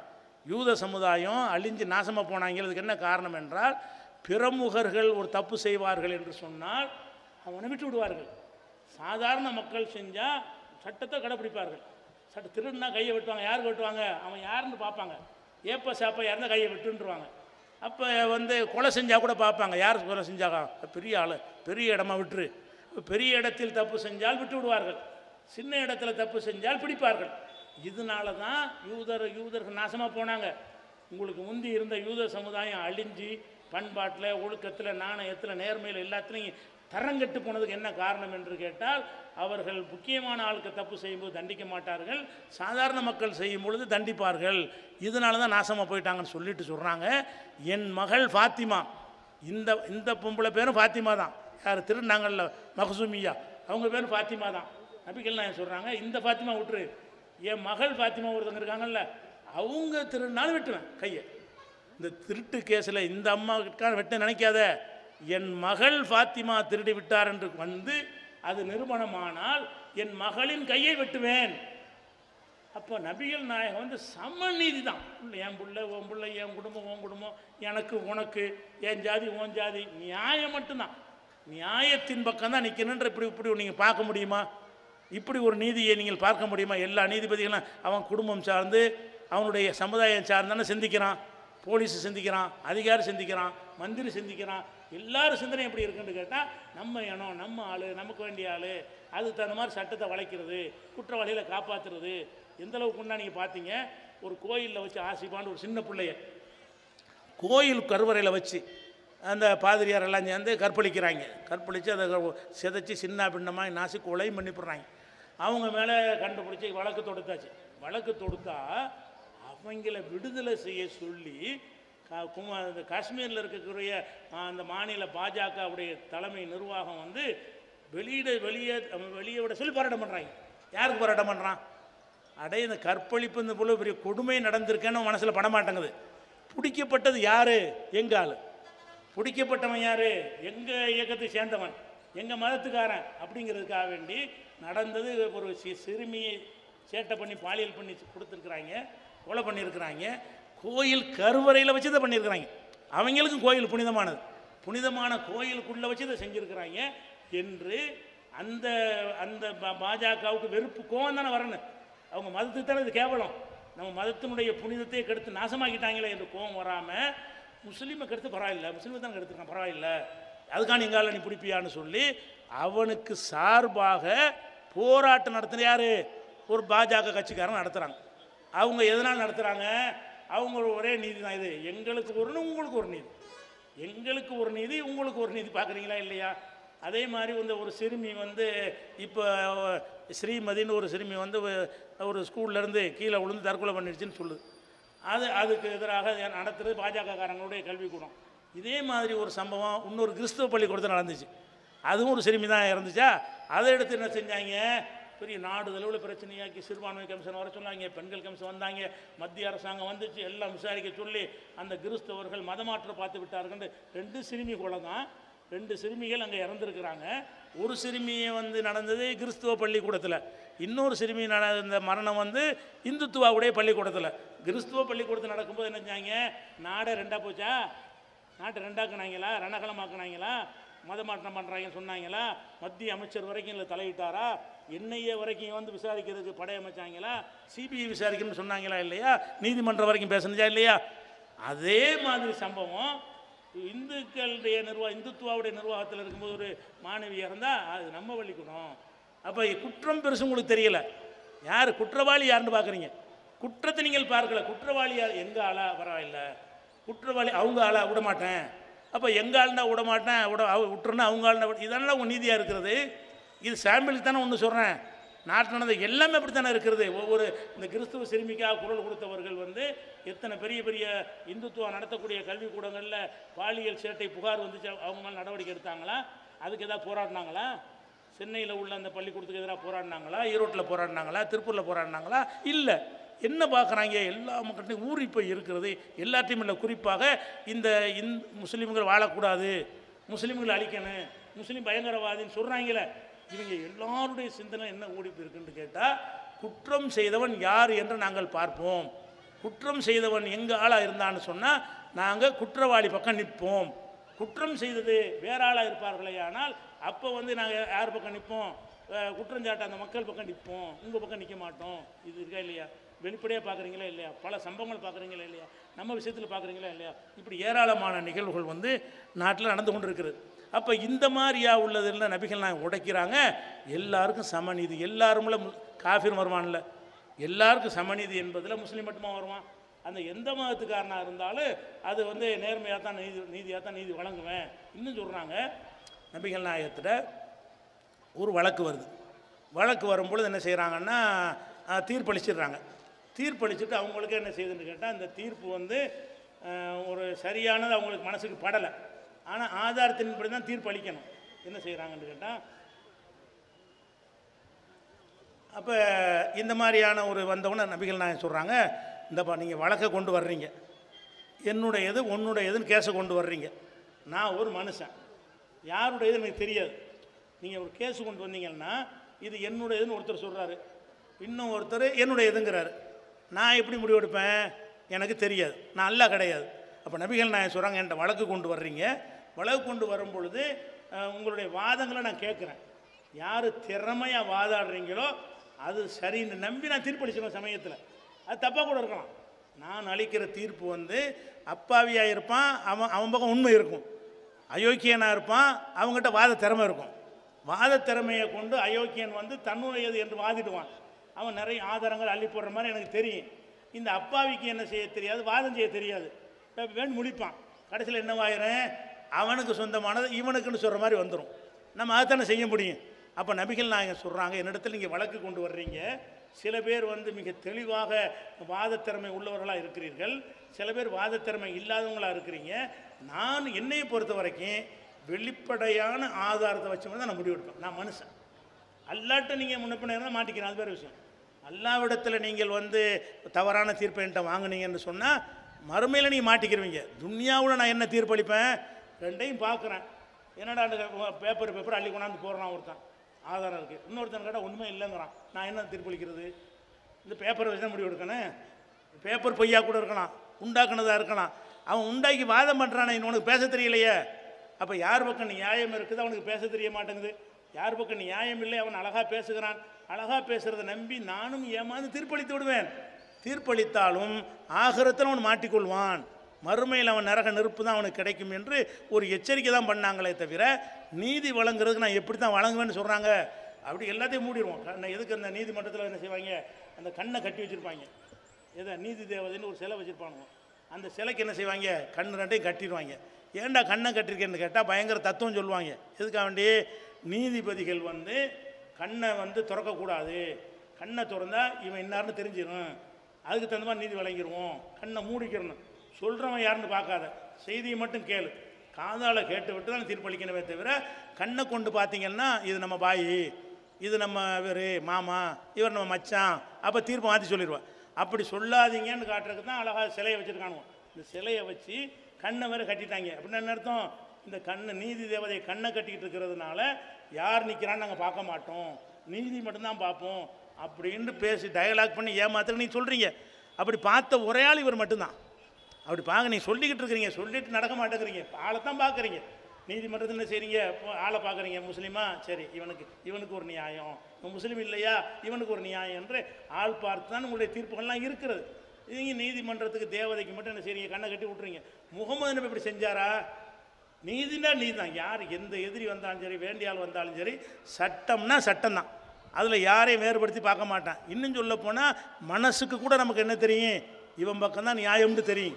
யூத சமுதாயம் அழிஞ்சு நாசமாக போனாங்கிறதுக்கு என்ன காரணம் என்றால் பிரமுகர்கள் ஒரு தப்பு செய்வார்கள் என்று சொன்னால் அவனை விட்டு விடுவார்கள் சாதாரண மக்கள் செஞ்சால் சட்டத்தை கடைப்பிடிப்பார்கள் சட்ட திருடுனா கையை வெட்டுவாங்க யார் வெட்டுவாங்க அவன் யாருன்னு பார்ப்பாங்க ஏப்ப சாப்பா யாருன்னா கையை விட்டுன்றுவாங்க அப்போ வந்து கொலை செஞ்சால் கூட பார்ப்பாங்க யார் கொலை செஞ்சாங்க பெரிய ஆள் பெரிய இடமா விட்டுரு பெரிய இடத்தில் தப்பு செஞ்சால் விட்டு விடுவார்கள் சின்ன இடத்துல தப்பு செஞ்சால் பிடிப்பார்கள் இதனால தான் யூதர் யூதர்கள் நாசமாக போனாங்க உங்களுக்கு முந்தி இருந்த யூத சமுதாயம் அழிஞ்சு பண்பாட்டில் ஒழுக்கத்தில் நாணயத்தில் நேர்மையில் எல்லாத்துலேயும் தரங்கட்டு போனதுக்கு என்ன காரணம் என்று கேட்டால் அவர்கள் முக்கியமான ஆளுக்கு தப்பு செய்யும்போது தண்டிக்க மாட்டார்கள் சாதாரண மக்கள் செய்யும் பொழுது தண்டிப்பார்கள் இதனால தான் நாசமாக போயிட்டாங்கன்னு சொல்லிட்டு சொல்கிறாங்க என் மகள் ஃபாத்திமா இந்த இந்த பொம்பளை பேரும் ஃபாத்திமா தான் யார் திருநாங்கல்ல மகசூமியா அவங்க பேரும் ஃபாத்திமா தான் நபிகள் நாயன் சொல்கிறாங்க இந்த ஃபாத்திமா விட்டுரு என் மகள் ஃபாத்திமா ஒருத்தங்க இருக்காங்கல்ல அவங்க திருநாள் வெட்டுவேன் கையை இந்த திருட்டு கேஸில் இந்த அம்மாவுக்கான வெட்ட நினைக்காத என் மகள் ஃபாத்திமா திருடி விட்டார் என்று வந்து அது நிறுவனமானால் என் மகளின் கையை வெட்டுவேன் அப்போ நபிகள் நாயகம் வந்து சமநீதி தான் என் பிள்ளை உன் பிள்ளை என் குடும்பம் உன் குடும்பம் எனக்கு உனக்கு என் ஜாதி உன் ஜாதி நியாயம் மட்டும்தான் நியாயத்தின் பக்கம் தான் நிற்கணுன்ற இப்படி இப்படி நீங்கள் பார்க்க முடியுமா இப்படி ஒரு நீதியை நீங்கள் பார்க்க முடியுமா எல்லா நீதிபதிகளும் அவன் குடும்பம் சார்ந்து அவனுடைய சமுதாயம் சார்ந்தானே சிந்திக்கிறான் போலீஸ் சிந்திக்கிறான் அதிகாரி சிந்திக்கிறான் மந்திரி சிந்திக்கிறான் எல்லாரும் சிந்தனை எப்படி இருக்குன்னு கேட்டால் நம்ம இனம் நம்ம ஆள் நமக்கு வேண்டிய ஆள் அதுக்கு தகுந்த மாதிரி சட்டத்தை வளைக்கிறது குற்றவாளியில் காப்பாற்றுறது எந்தளவுக்கு உண்டா நீங்கள் பார்த்தீங்க ஒரு கோயிலில் வச்சு ஆசிப்பான்னு ஒரு சின்ன பிள்ளைய கோயில் கருவறையில் வச்சு அந்த பாதிரியார் எல்லாம் சேர்ந்து கற்பழிக்கிறாங்க கற்பழித்து அதை சிதைச்சி சின்ன பின்னமாக நாசி கொலையும் பண்ணிவிடுறாங்க அவங்க மேலே கண்டுபிடிச்சி வழக்கு தொடுத்தாச்சு வழக்கு தொடுத்தா அவங்கள விடுதலை செய்ய சொல்லி இந்த காஷ்மீரில் இருக்கக்கூடிய அந்த மாநில பாஜகவுடைய தலைமை நிர்வாகம் வந்து வெளியிட வெளியே வெளியே விட சொல்லி போராட்டம் பண்ணுறாங்க யாருக்கு போராட்டம் பண்ணுறான் அடே இந்த கற்பழிப்பு இந்த போல பெரிய கொடுமை நடந்திருக்கேன்னு மனசில் பண்ண மாட்டேங்குது பிடிக்கப்பட்டது யார் எங்கள் ஆள் பிடிக்கப்பட்டவன் யார் எங்கள் இயக்கத்தை சேர்ந்தவன் எங்கள் மதத்துக்காரன் அப்படிங்கிறதுக்காக வேண்டி நடந்தது ஒரு சி சிறுமியை சேட்டை பண்ணி பாலியல் பண்ணி கொடுத்துருக்குறாங்க கொலை பண்ணியிருக்கிறாங்க கோயில் கருவறையில் வச்சு இதை பண்ணியிருக்கிறாங்க அவங்களுக்கும் கோயில் புனிதமானது புனிதமான கோயிலுக்குள்ளே வச்சு இதை செஞ்சுருக்கிறாங்க என்று அந்த அந்த பாஜகவுக்கு வெறுப்பு கோவம் தானே வரணும் அவங்க மதத்துக்கு தானே இது கேவலம் நம்ம மதத்தினுடைய புனிதத்தை கெடுத்து நாசமாக்கிட்டாங்களே என்று கோவம் வராமல் முஸ்லீமை கெடுத்து பரவாயில்லை முஸ்லீமை தானே கெடுத்துருக்கான் பரவாயில்லை அதுக்கான எங்கால நீ பிடிப்பியான்னு சொல்லி அவனுக்கு சார்பாக போராட்டம் நடத்துன யார் ஒரு பாஜக கட்சிக்காரன் நடத்துகிறாங்க அவங்க எதனால் நடத்துகிறாங்க அவங்க ஒரே நீதி தான் இது எங்களுக்கு ஒரு உங்களுக்கு ஒரு நீதி எங்களுக்கு ஒரு நீதி உங்களுக்கு ஒரு நீதி பார்க்குறீங்களா இல்லையா அதே மாதிரி வந்து ஒரு சிறுமி வந்து இப்போ ஸ்ரீமதின்னு ஒரு சிறுமி வந்து ஒரு ஸ்கூல்லேருந்து கீழே விழுந்து தற்கொலை பண்ணிடுச்சுன்னு சொல்லுது அது அதுக்கு எதிராக நடத்துகிறது பாஜக காரங்களுடைய கல்விக்கூடம் இதே மாதிரி ஒரு சம்பவம் இன்னொரு கிறிஸ்துவ பள்ளிக்கூடத்தில் நடந்துச்சு அதுவும் ஒரு சிறுமி தான் இறந்துச்சா அதை எடுத்து என்ன செஞ்சாங்க பெரிய நாடு அளவில் பிரச்சனையாக்கி சிறுபான்மை கமிஷன் வர சொன்னாங்க பெண்கள் கமிஷன் வந்தாங்க மத்திய அரசாங்கம் வந்துச்சு எல்லாம் விசாரிக்க சொல்லி அந்த கிறிஸ்தவர்கள் மதமாற்றம் பார்த்து விட்டார்கள் ரெண்டு சிறுமி கூட தான் ரெண்டு சிறுமிகள் அங்கே இறந்துருக்கிறாங்க ஒரு சிறுமியை வந்து நடந்தது கிறிஸ்துவ பள்ளிக்கூடத்தில் இன்னொரு சிறுமி நடந்த மரணம் வந்து இந்துத்துவாவுடைய பள்ளிக்கூடத்தில் கிறிஸ்துவ பள்ளிக்கூடத்தில் நடக்கும்போது என்ன செஞ்சாங்க நாடே ரெண்டாக போச்சா நாட்டை ரெண்டாக்குனாங்களா ரணகலமாக்குனாங்களா மதமாற்றம் பண்ணுறாங்கன்னு சொன்னாங்களா மத்திய அமைச்சர் வரைக்கும் இல்லை தலையிட்டாரா என்னையே வரைக்கும் வந்து விசாரிக்கிறதுக்கு படை அமைச்சாங்களா சிபிஐ விசாரிக்கணும்னு சொன்னாங்களா இல்லையா நீதிமன்றம் வரைக்கும் பேசுனதா இல்லையா அதே மாதிரி சம்பவம் இந்துக்களுடைய நிர்வாக இந்துத்துவாவுடைய நிர்வாகத்தில் இருக்கும்போது ஒரு மாணவி இருந்தால் அது நம்ம வலிக்கணும் அப்போ குற்றம் பெருசு உங்களுக்கு தெரியலை யார் குற்றவாளி யாருன்னு பார்க்குறீங்க குற்றத்தை நீங்கள் பார்க்கல குற்றவாளி யார் எங்கள் ஆளா பரவாயில்லை குற்றவாளி அவங்க விட மாட்டேன் அப்போ எங்கள் விட விடமாட்டேன் விட விட்டுருன்னா அவங்க ஆள்னா விட இதெல்லாம் உங்கள் நீதியாக இருக்கிறது இது சாம்பிளுக்கு தானே ஒன்று சொல்கிறேன் நாட்டு நடந்த எல்லாமே அப்படி தானே இருக்கிறது ஒவ்வொரு இந்த கிறிஸ்துவ சிறுமிக்காக குரல் கொடுத்தவர்கள் வந்து எத்தனை பெரிய பெரிய இந்துத்துவம் நடத்தக்கூடிய கல்விக்கூடங்களில் பாலியல் சேட்டை புகார் வந்துச்சு அவங்க மேலே நடவடிக்கை எடுத்தாங்களா அதுக்கு எதாவது போராடினாங்களா சென்னையில் உள்ள அந்த பள்ளிக்கூடத்துக்கு எதிராக போராடினாங்களா ஈரோட்டில் போராடினாங்களா திருப்பூரில் போராடினாங்களா இல்லை என்ன பார்க்குறாங்க எல்லா மக்கள்கிட்டையும் ஊறி போய் இருக்கிறது எல்லாத்தையும் இல்லை குறிப்பாக இந்த இந் முஸ்லீம்கள் வாழக்கூடாது முஸ்லீம்கள் அழிக்கணும் முஸ்லீம் பயங்கரவாதின்னு சொல்கிறாங்களே இவங்க எல்லாருடைய சிந்தனை என்ன ஓடி போயிருக்குன்னு கேட்டால் குற்றம் செய்தவன் யார் என்று நாங்கள் பார்ப்போம் குற்றம் செய்தவன் எங்கள் ஆளாக இருந்தான்னு சொன்னால் நாங்கள் குற்றவாளி பக்கம் நிற்போம் குற்றம் செய்தது வேற ஆளாக இருப்பார்களே ஆனால் அப்போ வந்து நாங்கள் யார் பக்கம் நிற்போம் குற்றஞ்சாட்ட அந்த மக்கள் பக்கம் நிற்போம் உங்கள் பக்கம் நிற்க மாட்டோம் இது இருக்கா இல்லையா வெளிப்படையாக பார்க்குறீங்களா இல்லையா பல சம்பவங்கள் பார்க்குறீங்களா இல்லையா நம்ம விஷயத்தில் பார்க்குறீங்களா இல்லையா இப்படி ஏராளமான நிகழ்வுகள் வந்து நாட்டில் நடந்து கொண்டு இருக்கிறது அப்போ இந்த மாதிரியா இல்லை நபிகள் நாங்கள் உடைக்கிறாங்க எல்லாருக்கும் சமநீதி எல்லாரும்ல காஃபிரும் வருவான்ல எல்லாருக்கும் சமநீதி என்பதில் முஸ்லீம் மட்டுமா வருவான் அந்த எந்த மதத்துக்காரனாக இருந்தாலும் அது வந்து நேர்மையாக தான் நீதி நீதியாக தான் நீதி வழங்குவேன் இன்னும் சொல்கிறாங்க நபிகள் நாயகத்தில் ஒரு வழக்கு வருது வழக்கு வரும்பொழுது என்ன செய்கிறாங்கன்னா தீர்ப்பளிச்சிடுறாங்க தீர்ப்பளிச்சுட்டு அவங்களுக்கு என்ன செய்யுதுன்னு கேட்டால் அந்த தீர்ப்பு வந்து ஒரு சரியானது அவங்களுக்கு மனசுக்கு படலை ஆனால் ஆதாரத்தின்படி தான் தீர்ப்பு அளிக்கணும் என்ன செய்கிறாங்கன்னு கேட்டால் அப்போ இந்த மாதிரியான ஒரு வந்தவொடனே நபிகள் நாயகம் சொல்கிறாங்க இந்தப்பா நீங்கள் வழக்கை கொண்டு வர்றீங்க என்னுடைய உன்னுடைய உன்னுடையதுன்னு கேஸை கொண்டு வர்றீங்க நான் ஒரு மனுஷன் யாருடையது எனக்கு தெரியாது நீங்கள் ஒரு கேஸு கொண்டு வந்தீங்கன்னா இது என்னுடையதுன்னு ஒருத்தர் சொல்கிறாரு இன்னும் ஒருத்தர் என்னுடையதுங்கிறாரு நான் எப்படி முடிவெடுப்பேன் எனக்கு தெரியாது நான் அல்ல கிடையாது அப்போ நபிகள் நான் சொல்கிறாங்க என்கிட்ட வழக்கு கொண்டு வர்றீங்க வழக்கு கொண்டு வரும் பொழுது உங்களுடைய வாதங்களை நான் கேட்குறேன் யார் திறமையாக வாதாடுறீங்களோ அது சரின்னு நம்பி நான் தீர்ப்பளிச்சிருவேன் சமயத்தில் அது தப்பாக கூட இருக்கலாம் நான் அளிக்கிற தீர்ப்பு வந்து அப்பாவியாக இருப்பான் அவன் அவன் பக்கம் உண்மை இருக்கும் அயோக்கியனாக இருப்பான் அவங்ககிட்ட வாத திறமை இருக்கும் வாத திறமையை கொண்டு அயோக்கியன் வந்து தன்னுடையது என்று வாதிடுவான் அவன் நிறைய ஆதாரங்கள் அள்ளி போடுற மாதிரி எனக்கு தெரியும் இந்த அப்பாவிக்கு என்ன செய்ய தெரியாது வாதம் செய்ய தெரியாது வேணும் முடிப்பான் கடைசியில் என்னவாயிரேன் அவனுக்கு சொந்தமானது இவனுக்குன்னு சொல்கிற மாதிரி வந்துடும் நம்ம அதைத்தானே செய்ய முடியும் அப்போ நபிகள் இங்கே சொல்கிறாங்க என்னிடத்தில் நீங்கள் வழக்கு கொண்டு வர்றீங்க சில பேர் வந்து மிக தெளிவாக வாதத்திறமை உள்ளவர்களாக இருக்கிறீர்கள் சில பேர் வாதத்திறமை இல்லாதவங்களாக இருக்கிறீங்க நான் என்னையை பொறுத்த வரைக்கும் வெளிப்படையான ஆதாரத்தை வச்சு தான் நான் முடிவெடுப்பேன் நான் மனுஷன் அல்லாட்ட நீங்கள் முன்னப்பின மாட்டிக்கிறேன் அது பேர் விஷயம் அல்லாவிடத்தில் நீங்கள் வந்து தவறான தீர்ப்பு என்கிட்ட வாங்கினீங்கன்னு சொன்னால் மறுமையில் நீங்கள் மாட்டிக்கிறவங்க துன்யாவில் நான் என்ன தீர்ப்பளிப்பேன் ரெண்டையும் பார்க்குறேன் என்னடா அந்த பேப்பர் பேப்பர் அள்ளி கொண்டாந்து போடுறான் ஒருத்தன் ஆதாரம் இருக்குது இன்னொருத்தன் கேட்டால் ஒன்றுமே இல்லைங்கிறான் நான் என்ன தீர்ப்பளிக்கிறது இந்த பேப்பரை வச்சு தான் முடிவு எடுக்கணும் பேப்பர் பொய்யா கூட இருக்கலாம் உண்டாக்குனதாக இருக்கலாம் அவன் உண்டாக்கி வாதம் பண்ணுறானே உனக்கு பேச தெரியலையே அப்போ யார் பக்கம் நியாயம் இருக்குது அவனுக்கு பேச தெரிய மாட்டேங்குது யார் பக்கம் நியாயம் இல்லை அவன் அழகாக பேசுகிறான் அழகாக பேசுகிறத நம்பி நானும் ஏமாந்து தீர்ப்பளித்து விடுவேன் தீர்ப்பளித்தாலும் ஆகிறத்தில் அவன் மாட்டிக்கொள்வான் மறுமையில் அவன் நரக நெருப்பு தான் அவனுக்கு கிடைக்கும் என்று ஒரு எச்சரிக்கை தான் பண்ணாங்களே தவிர நீதி வழங்குறதுக்கு நான் எப்படி தான் வழங்குவேன்னு சொல்கிறாங்க அப்படி எல்லாத்தையும் மூடிடுவோம் கண்ணை எதுக்கு அந்த நீதிமன்றத்தில் என்ன செய்வாங்க அந்த கண்ணை கட்டி வச்சுருப்பாங்க எதை நீதி தேவதைன்னு ஒரு சிலை வச்சுருப்பானுவோம் அந்த சிலைக்கு என்ன செய்வாங்க கண் ரெண்டையும் கட்டிடுவாங்க ஏன்டா கண்ணை கட்டிருக்கேன்னு கேட்டால் பயங்கர தத்துவம் சொல்லுவாங்க எதுக்காக வேண்டி நீதிபதிகள் வந்து கண்ணை வந்து திறக்கக்கூடாது கண்ணை திறந்தால் இவன் இன்னார்னு தெரிஞ்சிடும் அதுக்கு தகுந்த மாதிரி நீதி வழங்கிடுவோம் கண்ணை மூடிக்கிறணும் சொல்கிறவன் யாருன்னு பார்க்காத செய்தியை மட்டும் கேளு காதால் கேட்டு விட்டு தான் தீர்ப்பளிக்கணுமே தவிர கண்ணை கொண்டு பார்த்தீங்கன்னா இது நம்ம பாய் இது நம்ம இவர் மாமா இவர் நம்ம மச்சான் அப்போ தீர்ப்பு மாற்றி சொல்லிடுவேன் அப்படி சொல்லாதீங்கன்னு காட்டுறதுக்கு தான் அழகாக சிலையை வச்சுருக்கானுவோம் இந்த சிலையை வச்சு கண்ணை வேறு கட்டிட்டாங்க அப்படின்னா என்ன அர்த்தம் இந்த கண்ணை நீதி தேவதை கண்ணை கட்டிக்கிட்டு இருக்கிறதுனால யார் நிற்கிறான்னு நாங்கள் பார்க்க மாட்டோம் நீதி மட்டும்தான் பார்ப்போம் அப்படின்னு பேசி டயலாக் பண்ணி ஏமாத்துற நீங்கள் சொல்கிறீங்க அப்படி பார்த்த ஒரே ஆள் இவர் மட்டும்தான் அப்படி பார்க்க நீங்கள் சொல்லிக்கிட்டு இருக்கிறீங்க சொல்லிட்டு நடக்க மாட்டேங்கிறீங்க ஆளை தான் பார்க்குறீங்க நீதிமன்றத்தில் என்ன செய்கிறீங்க ஆளை பார்க்குறீங்க முஸ்லீமா சரி இவனுக்கு இவனுக்கு ஒரு நியாயம் இவன் முஸ்லீம் இல்லையா இவனுக்கு ஒரு நியாயம் என்று ஆள் பார்த்து தான் உங்களுடைய தீர்ப்புகள்லாம் இருக்கிறது நீங்கள் நீதிமன்றத்துக்கு தேவதைக்கு மட்டும் என்ன செய்கிறீங்க கண்ணை கட்டி விட்றீங்க முகமது நபி இப்படி செஞ்சாரா நீதினா நீதி தான் யார் எந்த எதிரி வந்தாலும் சரி வேண்டியால் வந்தாலும் சரி சட்டம்னா சட்டம் தான் அதில் யாரையும் வேறுபடுத்தி பார்க்க மாட்டான் இன்னும் சொல்ல போனால் மனசுக்கு கூட நமக்கு என்ன தெரியும் இவன் பக்கம் தான் நியாயம்னு தெரியும்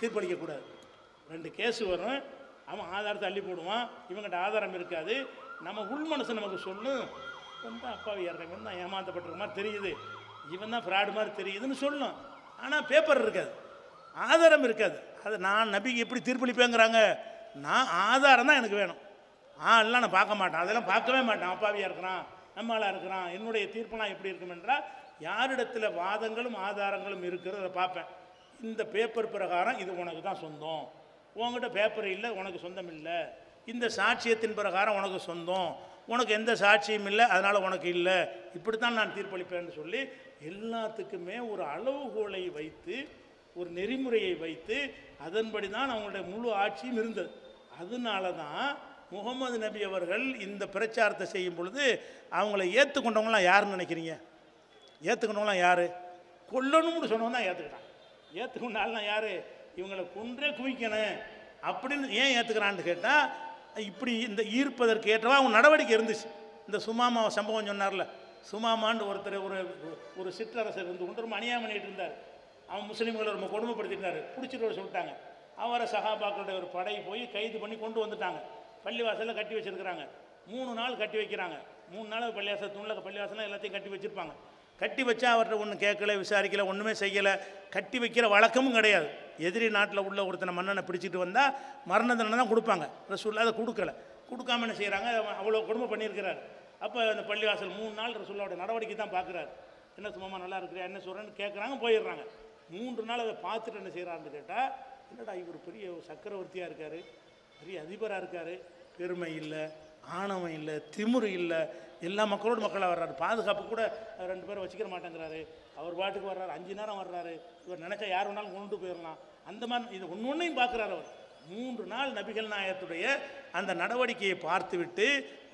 தீர்ப்பளிக்கக்கூடாது ரெண்டு கேஸு வரும் அவன் ஆதாரத்தை அள்ளி போடுவான் இவங்ககிட்ட ஆதாரம் இருக்காது நம்ம உள் மனசு நமக்கு சொல்லும் ரொம்ப அப்பாவி இறங்க தான் ஏமாந்தப்பட்டிருக்க மாதிரி தெரியுது இவன் தான் ஃப்ராடு மாதிரி தெரியுதுன்னு சொல்லணும் ஆனால் பேப்பர் இருக்காது ஆதாரம் இருக்காது அதை நான் நபிக்கு எப்படி தீர்ப்பளிப்பேங்கிறாங்க நான் ஆதாரம் தான் எனக்கு வேணும் ஆள்லாம் நான் பார்க்க மாட்டேன் அதெல்லாம் பார்க்கவே மாட்டேன் அப்பாவியாக இருக்கிறான் நம்மளாக இருக்கிறான் என்னுடைய தீர்ப்பெல்லாம் எப்படி இருக்கும் என்றால் யாரிடத்தில் வாதங்களும் ஆதாரங்களும் இருக்கிறத பார்ப்பேன் இந்த பேப்பர் பிரகாரம் இது உனக்கு தான் சொந்தம் உங்ககிட்ட பேப்பர் இல்லை உனக்கு சொந்தம் இல்லை இந்த சாட்சியத்தின் பிரகாரம் உனக்கு சொந்தம் உனக்கு எந்த சாட்சியும் இல்லை அதனால் உனக்கு இல்லை இப்படி தான் நான் தீர்ப்பளிப்பேன்னு சொல்லி எல்லாத்துக்குமே ஒரு அளவுகோலை வைத்து ஒரு நெறிமுறையை வைத்து அதன்படி தான் அவங்களுடைய முழு ஆட்சியும் இருந்தது அதனால தான் முகமது நபி அவர்கள் இந்த பிரச்சாரத்தை செய்யும் பொழுது அவங்கள ஏற்றுக்கொண்டவங்களாம் யாருன்னு நினைக்கிறீங்க ஏற்றுக்கொண்டவங்களாம் யார் கொல்லணும்னு சொன்னவங்க தான் ஏற்றுக்கிட்டான் ஏற்றுக்கொண்டாலாம் யார் இவங்களை கொன்றே குவிக்கணும் அப்படின்னு ஏன் ஏற்றுக்கிறான்னு கேட்டால் இப்படி இந்த ஈர்ப்பதற்கு ஏற்றவா அவங்க நடவடிக்கை இருந்துச்சு இந்த சுமாமா சம்பவம் சொன்னார்ல சுமாமான்னு ஒருத்தர் ஒரு ஒரு சிற்றரசர் இருந்து கொண்டு ரொம்ப அநியாயம் பண்ணிகிட்டு இருந்தார் அவன் முஸ்லீம்களை ரொம்ப கொடுமைப்படுத்திட்டாரு பிடிச்சிட்டு சொல்லிட்டாங்க அவரை சகாபாக்களுடைய ஒரு படை போய் கைது பண்ணி கொண்டு வந்துட்டாங்க பள்ளிவாசலில் கட்டி வச்சிருக்கிறாங்க மூணு நாள் கட்டி வைக்கிறாங்க மூணு நாள் பள்ளிவாசல் துணில் பள்ளிவாசலாம் எல்லாத்தையும் கட்டி வச்சுருப்பாங்க கட்டி வச்சா அவர்கிட்ட ஒன்றும் கேட்கல விசாரிக்கலை ஒன்றுமே செய்யலை கட்டி வைக்கிற வழக்கமும் கிடையாது எதிரி நாட்டில் உள்ள ஒருத்தனை மன்னனை பிடிச்சிட்டு வந்தால் மரண தான் கொடுப்பாங்க ரசூல்லா அதை கொடுக்கல கொடுக்காம என்ன செய்கிறாங்க அவ்வளோ கொடுமை பண்ணியிருக்கிறாரு அப்போ அந்த பள்ளிவாசல் மூணு நாள் ரசூல்லாவோட நடவடிக்கை தான் பார்க்குறாரு என்ன சும்மா நல்லா இருக்கிறா என்ன சொல்கிறேன்னு கேட்குறாங்க போயிடுறாங்க மூன்று நாள் அதை பார்த்துட்டு என்ன செய்கிறான்னு கேட்டால் என்னடா இவர் பெரிய சக்கரவர்த்தியாக இருக்கார் பெரிய அதிபராக இருக்கார் பெருமை இல்லை ஆணவம் இல்லை திமுரு இல்லை எல்லா மக்களோட மக்களாக வர்றாரு பாதுகாப்பு கூட ரெண்டு பேரும் வச்சுக்கிற மாட்டேங்கிறாரு அவர் பாட்டுக்கு வர்றாரு அஞ்சு நேரம் வர்றாரு இவர் நினச்சா யார் வேணாலும் கொண்டு போயிடலாம் அந்த மாதிரி இது ஒன்று ஒன்றையும் பார்க்குறாரு அவர் மூன்று நாள் நபிகள் நாயத்துடைய அந்த நடவடிக்கையை பார்த்துவிட்டு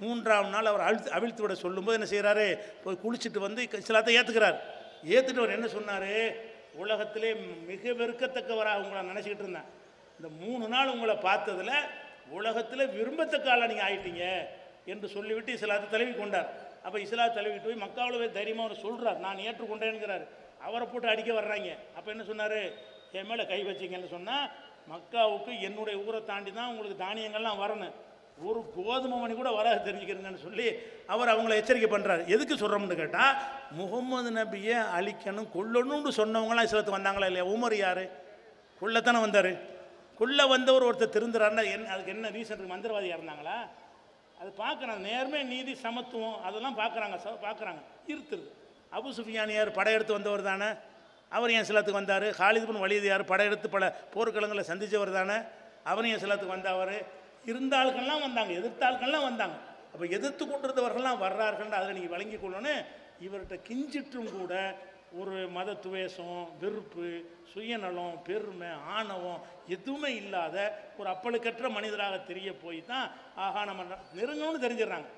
மூன்றாம் நாள் அவர் அழுத்து அவிழ்த்து விட சொல்லும்போது என்ன செய்கிறாரு போய் குளிச்சுட்டு வந்து சிலாத்தை ஏற்றுக்கிறார் ஏற்றுட்டு அவர் என்ன சொன்னார் உலகத்திலே மிக வெறுக்கத்தக்கவராக உங்களை நினச்சிக்கிட்டு இருந்தேன் இந்த மூணு நாள் உங்களை பார்த்ததில் உலகத்தில் விரும்பத்தக்க ஆளாக நீங்கள் ஆகிட்டீங்க என்று சொல்லிவிட்டு இஸ்லாத்தை தழுவி கொண்டார் அப்போ இஸ்லா தழுவிட்டு போய் மக்காவில் தைரியமாக அவர் சொல்கிறார் நான் ஏற்றுக்கொண்டேன்கிறார் அவரை போட்டு அடிக்க வர்றாங்க அப்போ என்ன சொன்னார் என் மேலே கை வச்சிங்கன்னு சொன்னால் மக்காவுக்கு என்னுடைய ஊரை தாண்டி தான் உங்களுக்கு தானியங்கள்லாம் வரணும் ஒரு கோதுமை மணி கூட வராது தெரிஞ்சுக்கிறேங்கன்னு சொல்லி அவர் அவங்கள எச்சரிக்கை பண்ணுறாரு எதுக்கு சொல்கிறோம்னு கேட்டால் முகமது நபியை அழிக்கணும் கொள்ளணும்னு சொன்னவங்களாம் இஸ்லத்துக்கு வந்தாங்களா இல்லையா உமர் யார் கொள்ளத்தானே வந்தார் கொள்ள வந்தவர் ஒருத்தர் திருந்துறாருன்னா என்ன அதுக்கு என்ன ரீசன் இருக்குது மந்திரவாதியாக இருந்தாங்களா அது பார்க்குறாங்க நேர்மே நீதி சமத்துவம் அதெல்லாம் பார்க்குறாங்க ச பார்க்குறாங்க இருத்துருது அபு சுஃபியானியார் படையெடுத்து வந்தவர் தானே அவர் என் சிலத்துக்கு வந்தார் ஹாலிதுபன் வலியது யார் படையெடுத்து பல போர்க்களங்களை சந்தித்தவர் தானே அவர் என் சிலத்துக்கு வந்தவர் இருந்தாள்கள்லாம் வந்தாங்க எதிர்த்தாள்கள்லாம் வந்தாங்க அப்போ எதிர்த்து கொண்டிருந்தவர்கள்லாம் வர்றார்கள் அதில் நீங்கள் வழங்கி கொள்ளணும் இவர்கிட்ட கிஞ்சிட்டும் கூட ஒரு மத துவேஷம் வெறுப்பு சுயநலம் பெருமை ஆணவம் எதுவுமே இல்லாத ஒரு அப்பழுக்கற்ற மனிதராக தெரிய போய் தான் ஆகா நம்ம நெருங்கணும்னு தெரிஞ்சிடறாங்க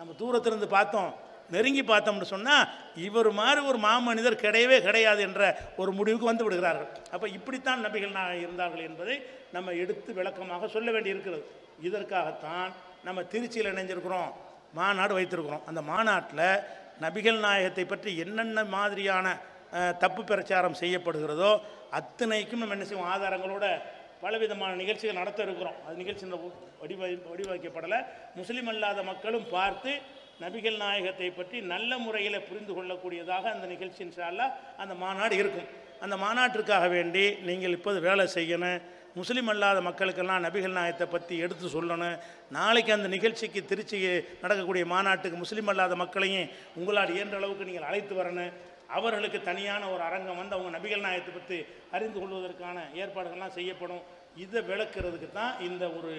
நம்ம தூரத்திலிருந்து பார்த்தோம் நெருங்கி பார்த்தோம்னு சொன்னால் இவர் மாதிரி ஒரு மாமனிதர் கிடையவே கிடையாது என்ற ஒரு முடிவுக்கு வந்து விடுகிறார்கள் அப்போ இப்படித்தான் நபிகள் நாயகம் இருந்தார்கள் என்பதை நம்ம எடுத்து விளக்கமாக சொல்ல வேண்டி இருக்கிறது இதற்காகத்தான் நம்ம திருச்சியில் இணைஞ்சிருக்கிறோம் மாநாடு வைத்திருக்கிறோம் அந்த மாநாட்டில் நபிகள் நாயகத்தை பற்றி என்னென்ன மாதிரியான தப்பு பிரச்சாரம் செய்யப்படுகிறதோ அத்தனைக்கும் நம்ம என்ன செய்வோம் ஆதாரங்களோட பலவிதமான நிகழ்ச்சிகள் நடத்த இருக்கிறோம் அது நிகழ்ச்சி வடிவ வடிவமைக்கப்படலை முஸ்லீம் அல்லாத மக்களும் பார்த்து நபிகள் நாயகத்தை பற்றி நல்ல முறையில் புரிந்து கொள்ளக்கூடியதாக அந்த நிகழ்ச்சி என்றால் அந்த மாநாடு இருக்கும் அந்த மாநாட்டிற்காக வேண்டி நீங்கள் இப்போது வேலை செய்யணும் முஸ்லீம் அல்லாத மக்களுக்கெல்லாம் நபிகள் நாயத்தை பற்றி எடுத்து சொல்லணும் நாளைக்கு அந்த நிகழ்ச்சிக்கு திருச்சி நடக்கக்கூடிய மாநாட்டுக்கு முஸ்லீம் அல்லாத மக்களையும் உங்களால் இயன்ற அளவுக்கு நீங்கள் அழைத்து வரணும் அவர்களுக்கு தனியான ஒரு அரங்கம் வந்து அவங்க நபிகள் நாயத்தை பற்றி அறிந்து கொள்வதற்கான ஏற்பாடுகள்லாம் செய்யப்படும் இதை விளக்குறதுக்கு தான் இந்த ஒரு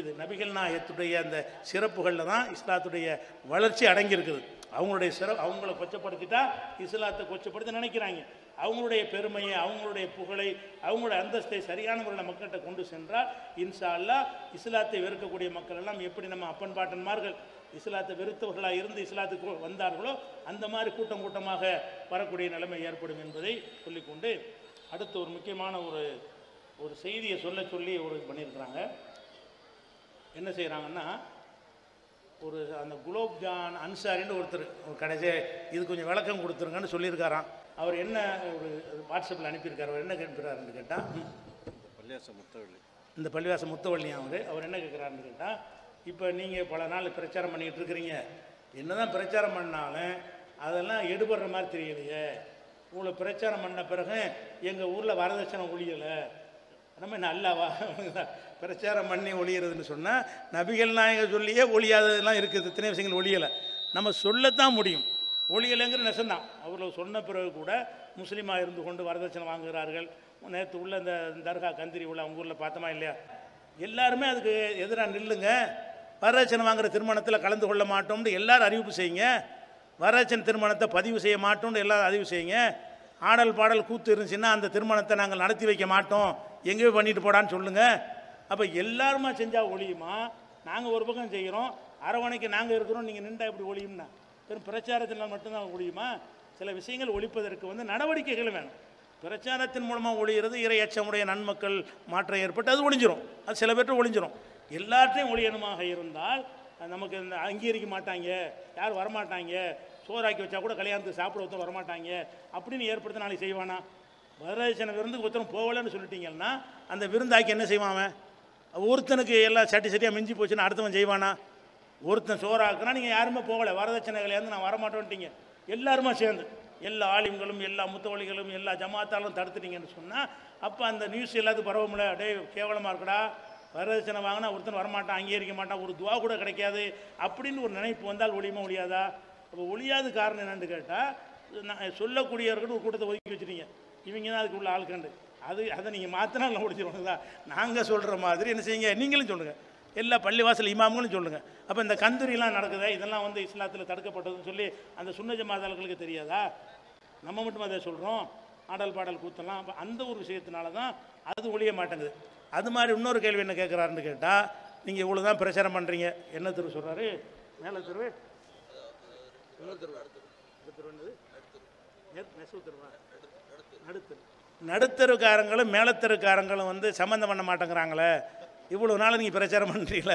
இது நபிகள் நாயத்துடைய அந்த சிறப்புகளில் தான் இஸ்லாத்துடைய வளர்ச்சி அடங்கியிருக்குது அவங்களுடைய சிற அவங்கள கொச்சப்படுத்திட்டா இஸ்லாத்தை கொச்சப்படுத்தி நினைக்கிறாங்க அவங்களுடைய பெருமையை அவங்களுடைய புகழை அவங்களுடைய அந்தஸ்தை சரியான முறையில் மக்கள்கிட்ட கொண்டு சென்றால் இன்ஷா அல்லா இஸ்லாத்தை வெறுக்கக்கூடிய மக்கள் எல்லாம் எப்படி நம்ம அப்பன் பாட்டன்மார்கள் இஸ்லாத்தை வெறுத்தவர்களாக இருந்து இஸ்லாத்துக்கு வந்தார்களோ அந்த மாதிரி கூட்டம் கூட்டமாக வரக்கூடிய நிலைமை ஏற்படும் என்பதை சொல்லிக்கொண்டு அடுத்து ஒரு முக்கியமான ஒரு ஒரு செய்தியை சொல்ல சொல்லி ஒரு பண்ணியிருக்கிறாங்க என்ன செய்கிறாங்கன்னா ஒரு அந்த குலோப் ஜான் அன்சாரின்னு ஒருத்தர் கடைசியே இது கொஞ்சம் விளக்கம் கொடுத்துருங்கன்னு சொல்லியிருக்காராம் அவர் என்ன ஒரு வாட்ஸ்அப்பில் அனுப்பியிருக்கார் அவர் என்ன கேட்கிறாருன்னு கேட்டால் பள்ளிவாச முத்தவள்ளி இந்த பள்ளிவாச முத்தவள்ளி அவர் அவர் என்ன கேட்குறாருன்னு கேட்டால் இப்போ நீங்கள் பல நாள் பிரச்சாரம் பண்ணிக்கிட்டு இருக்கிறீங்க என்ன தான் பிரச்சாரம் பண்ணாலும் அதெல்லாம் எடுபடுற மாதிரி தெரியலையே உங்களை பிரச்சாரம் பண்ண பிறகு எங்கள் ஊரில் வரதட்சணை ஒழியலை நம்ம நல்லாவா பிரச்சாரம் பண்ணி ஒழிகிறதுன்னு சொன்னால் நபிகள் நாயகம் சொல்லியே ஒழியாததெல்லாம் இருக்குது இத்தனை விஷயங்கள் ஒழியலை நம்ம சொல்லத்தான் முடியும் ஒழியலைங்கிற நெசந்தான் அவர்கள் சொன்ன பிறகு கூட முஸ்லீமாக இருந்து கொண்டு வரதட்சணை வாங்குகிறார்கள் நேற்று உள்ள இந்த தர்கா கந்திரி உள்ள அவங்க ஊரில் பார்த்தோமா இல்லையா எல்லாருமே அதுக்கு எதிராக நில்லுங்க வரதட்சணை வாங்குகிற திருமணத்தில் கலந்து கொள்ள மாட்டோம்னு எல்லோரும் அறிவிப்பு செய்யுங்க வரதட்சணை திருமணத்தை பதிவு செய்ய மாட்டோம்னு எல்லோரும் அறிவு செய்யுங்க ஆடல் பாடல் கூத்து இருந்துச்சுன்னா அந்த திருமணத்தை நாங்கள் நடத்தி வைக்க மாட்டோம் எங்கேயோ பண்ணிட்டு போடான்னு சொல்லுங்கள் அப்போ எல்லாருமா செஞ்சால் ஒழியுமா நாங்கள் ஒரு பக்கம் செய்கிறோம் அரவணைக்கு நாங்கள் இருக்கிறோம் நீங்கள் நின்றா இப்படி ஒழியும்னா வெறும் பிரச்சாரத்தினால் மட்டும்தான் ஒழியுமா சில விஷயங்கள் ஒழிப்பதற்கு வந்து நடவடிக்கைகள் வேணும் பிரச்சாரத்தின் மூலமாக ஒழிகிறது இறை அச்சமுடைய நன்மக்கள் மாற்றம் ஏற்பட்டு அது ஒழிஞ்சிரும் அது சில பேர் ஒழிஞ்சிரும் எல்லாற்றையும் ஒழியணுமாக இருந்தால் நமக்கு இந்த அங்கீகரிக்க மாட்டாங்க யார் வரமாட்டாங்க சோறாக்கி வச்சா கூட கல்யாணத்துக்கு சாப்பிட ஒருத்தர் வரமாட்டாங்க அப்படின்னு ஏற்படுத்த நாளைக்கு செய்வானா வரதட்சணை விருந்துக்கு ஒருத்தரும் போகலன்னு சொல்லிட்டீங்கன்னா அந்த விருந்தாக்கி என்ன செய்வான் ஒருத்தனுக்கு எல்லாம் சட்டி சட்டியாக மிஞ்சி போச்சுன்னா அடுத்தவன் செய்வானா ஒருத்தன் சோறாக்குனா நீங்கள் யாருமே போகலை வரதட்சணைகள்லேருந்து நான் வரமாட்டோன்ட்டீங்க எல்லாருமா சேர்ந்து எல்லா ஆலிம்களும் எல்லா முத்தவழிகளும் எல்லா ஜமாத்தாலும் தடுத்துட்டீங்கன்னு சொன்னால் அப்போ அந்த நியூஸ் எல்லாத்தையும் பரவமில்ல அப்படியே கேவலமாக இருக்கடா வரதட்சணை வாங்கினா ஒருத்தன் வரமாட்டான் அங்கீகரிக்க மாட்டான் ஒரு துவா கூட கிடைக்காது அப்படின்னு ஒரு நினைப்பு வந்தால் ஒளியுமா ஒழியாதா அப்போ ஒழியாத காரணம் என்னென்னு கேட்டால் நான் சொல்லக்கூடியவர்கள் ஒரு கூட்டத்தை ஒதுக்கி வச்சுட்டீங்க இவங்க தான் அதுக்கு உள்ள கண்டு அது அதை நீங்கள் மாற்றினா நான் முடிச்சிருவோங்களா நாங்கள் சொல்கிற மாதிரி என்ன செய்யுங்க நீங்களும் சொல்லுங்கள் எல்லா பள்ளிவாசல் இமாம்களும் சொல்லுங்கள் அப்போ இந்த கந்துரிலாம் நடக்குதா இதெல்லாம் வந்து இஸ்லாத்தில் தடுக்கப்பட்டதுன்னு சொல்லி அந்த சுண்ணஜ மாதாளர்களுக்கு தெரியாதா நம்ம மட்டும் அதை சொல்கிறோம் ஆடல் பாடல் கூத்தலாம் அப்போ அந்த ஒரு விஷயத்தினால தான் அது ஒழிய மாட்டேங்குது அது மாதிரி இன்னொரு கேள்வி என்ன கேட்குறாருன்னு கேட்டால் நீங்கள் இவ்வளோ தான் பிரச்சாரம் பண்ணுறீங்க என்ன திரு சொல்கிறாரு மேலே திரு இன்னொரு திருவா நடுத்து நடுத்தருக்காரங்களும் மேலத்தருக்காரங்களும் வந்து சம்மந்தம் பண்ண மாட்டேங்கிறாங்களே இவ்வளோ நாள் நீங்கள் பிரச்சாரம் பண்ணுறீங்கள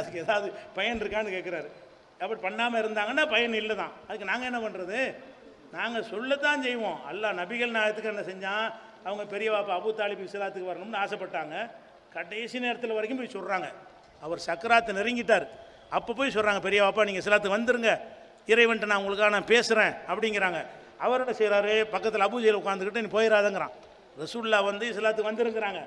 அதுக்கு ஏதாவது பயன் இருக்கான்னு கேட்குறாரு அப்படி பண்ணாமல் இருந்தாங்கன்னா பயன் இல்லை தான் அதுக்கு நாங்கள் என்ன பண்ணுறது நாங்கள் சொல்லத்தான் செய்வோம் அல்லா நபிகள் நாயத்துக்கு என்ன செஞ்சான் அவங்க பெரிய பாப்பா அபு தாலிப் இஸ்லாத்துக்கு வரணும்னு ஆசைப்பட்டாங்க கடைசி நேரத்தில் வரைக்கும் போய் சொல்கிறாங்க அவர் சக்கராத்தை நெருங்கிட்டார் அப்போ போய் சொல்கிறாங்க பெரிய பாப்பா நீங்கள் இஸ்லாத்துக்கு வந்துருங்க இறைவன்ட்டு நான் உங்களுக்காக நான் பேசுகிறேன் அப்படிங்கிறாங்க அவர் என்ன செய்கிறாரு பக்கத்தில் அபுஜெயில் உட்காந்துக்கிட்டு நீ போயிடாதங்கிறான் ரசூல்லா வந்து இஸ்லாத்துக்கு வந்திருக்கிறாங்க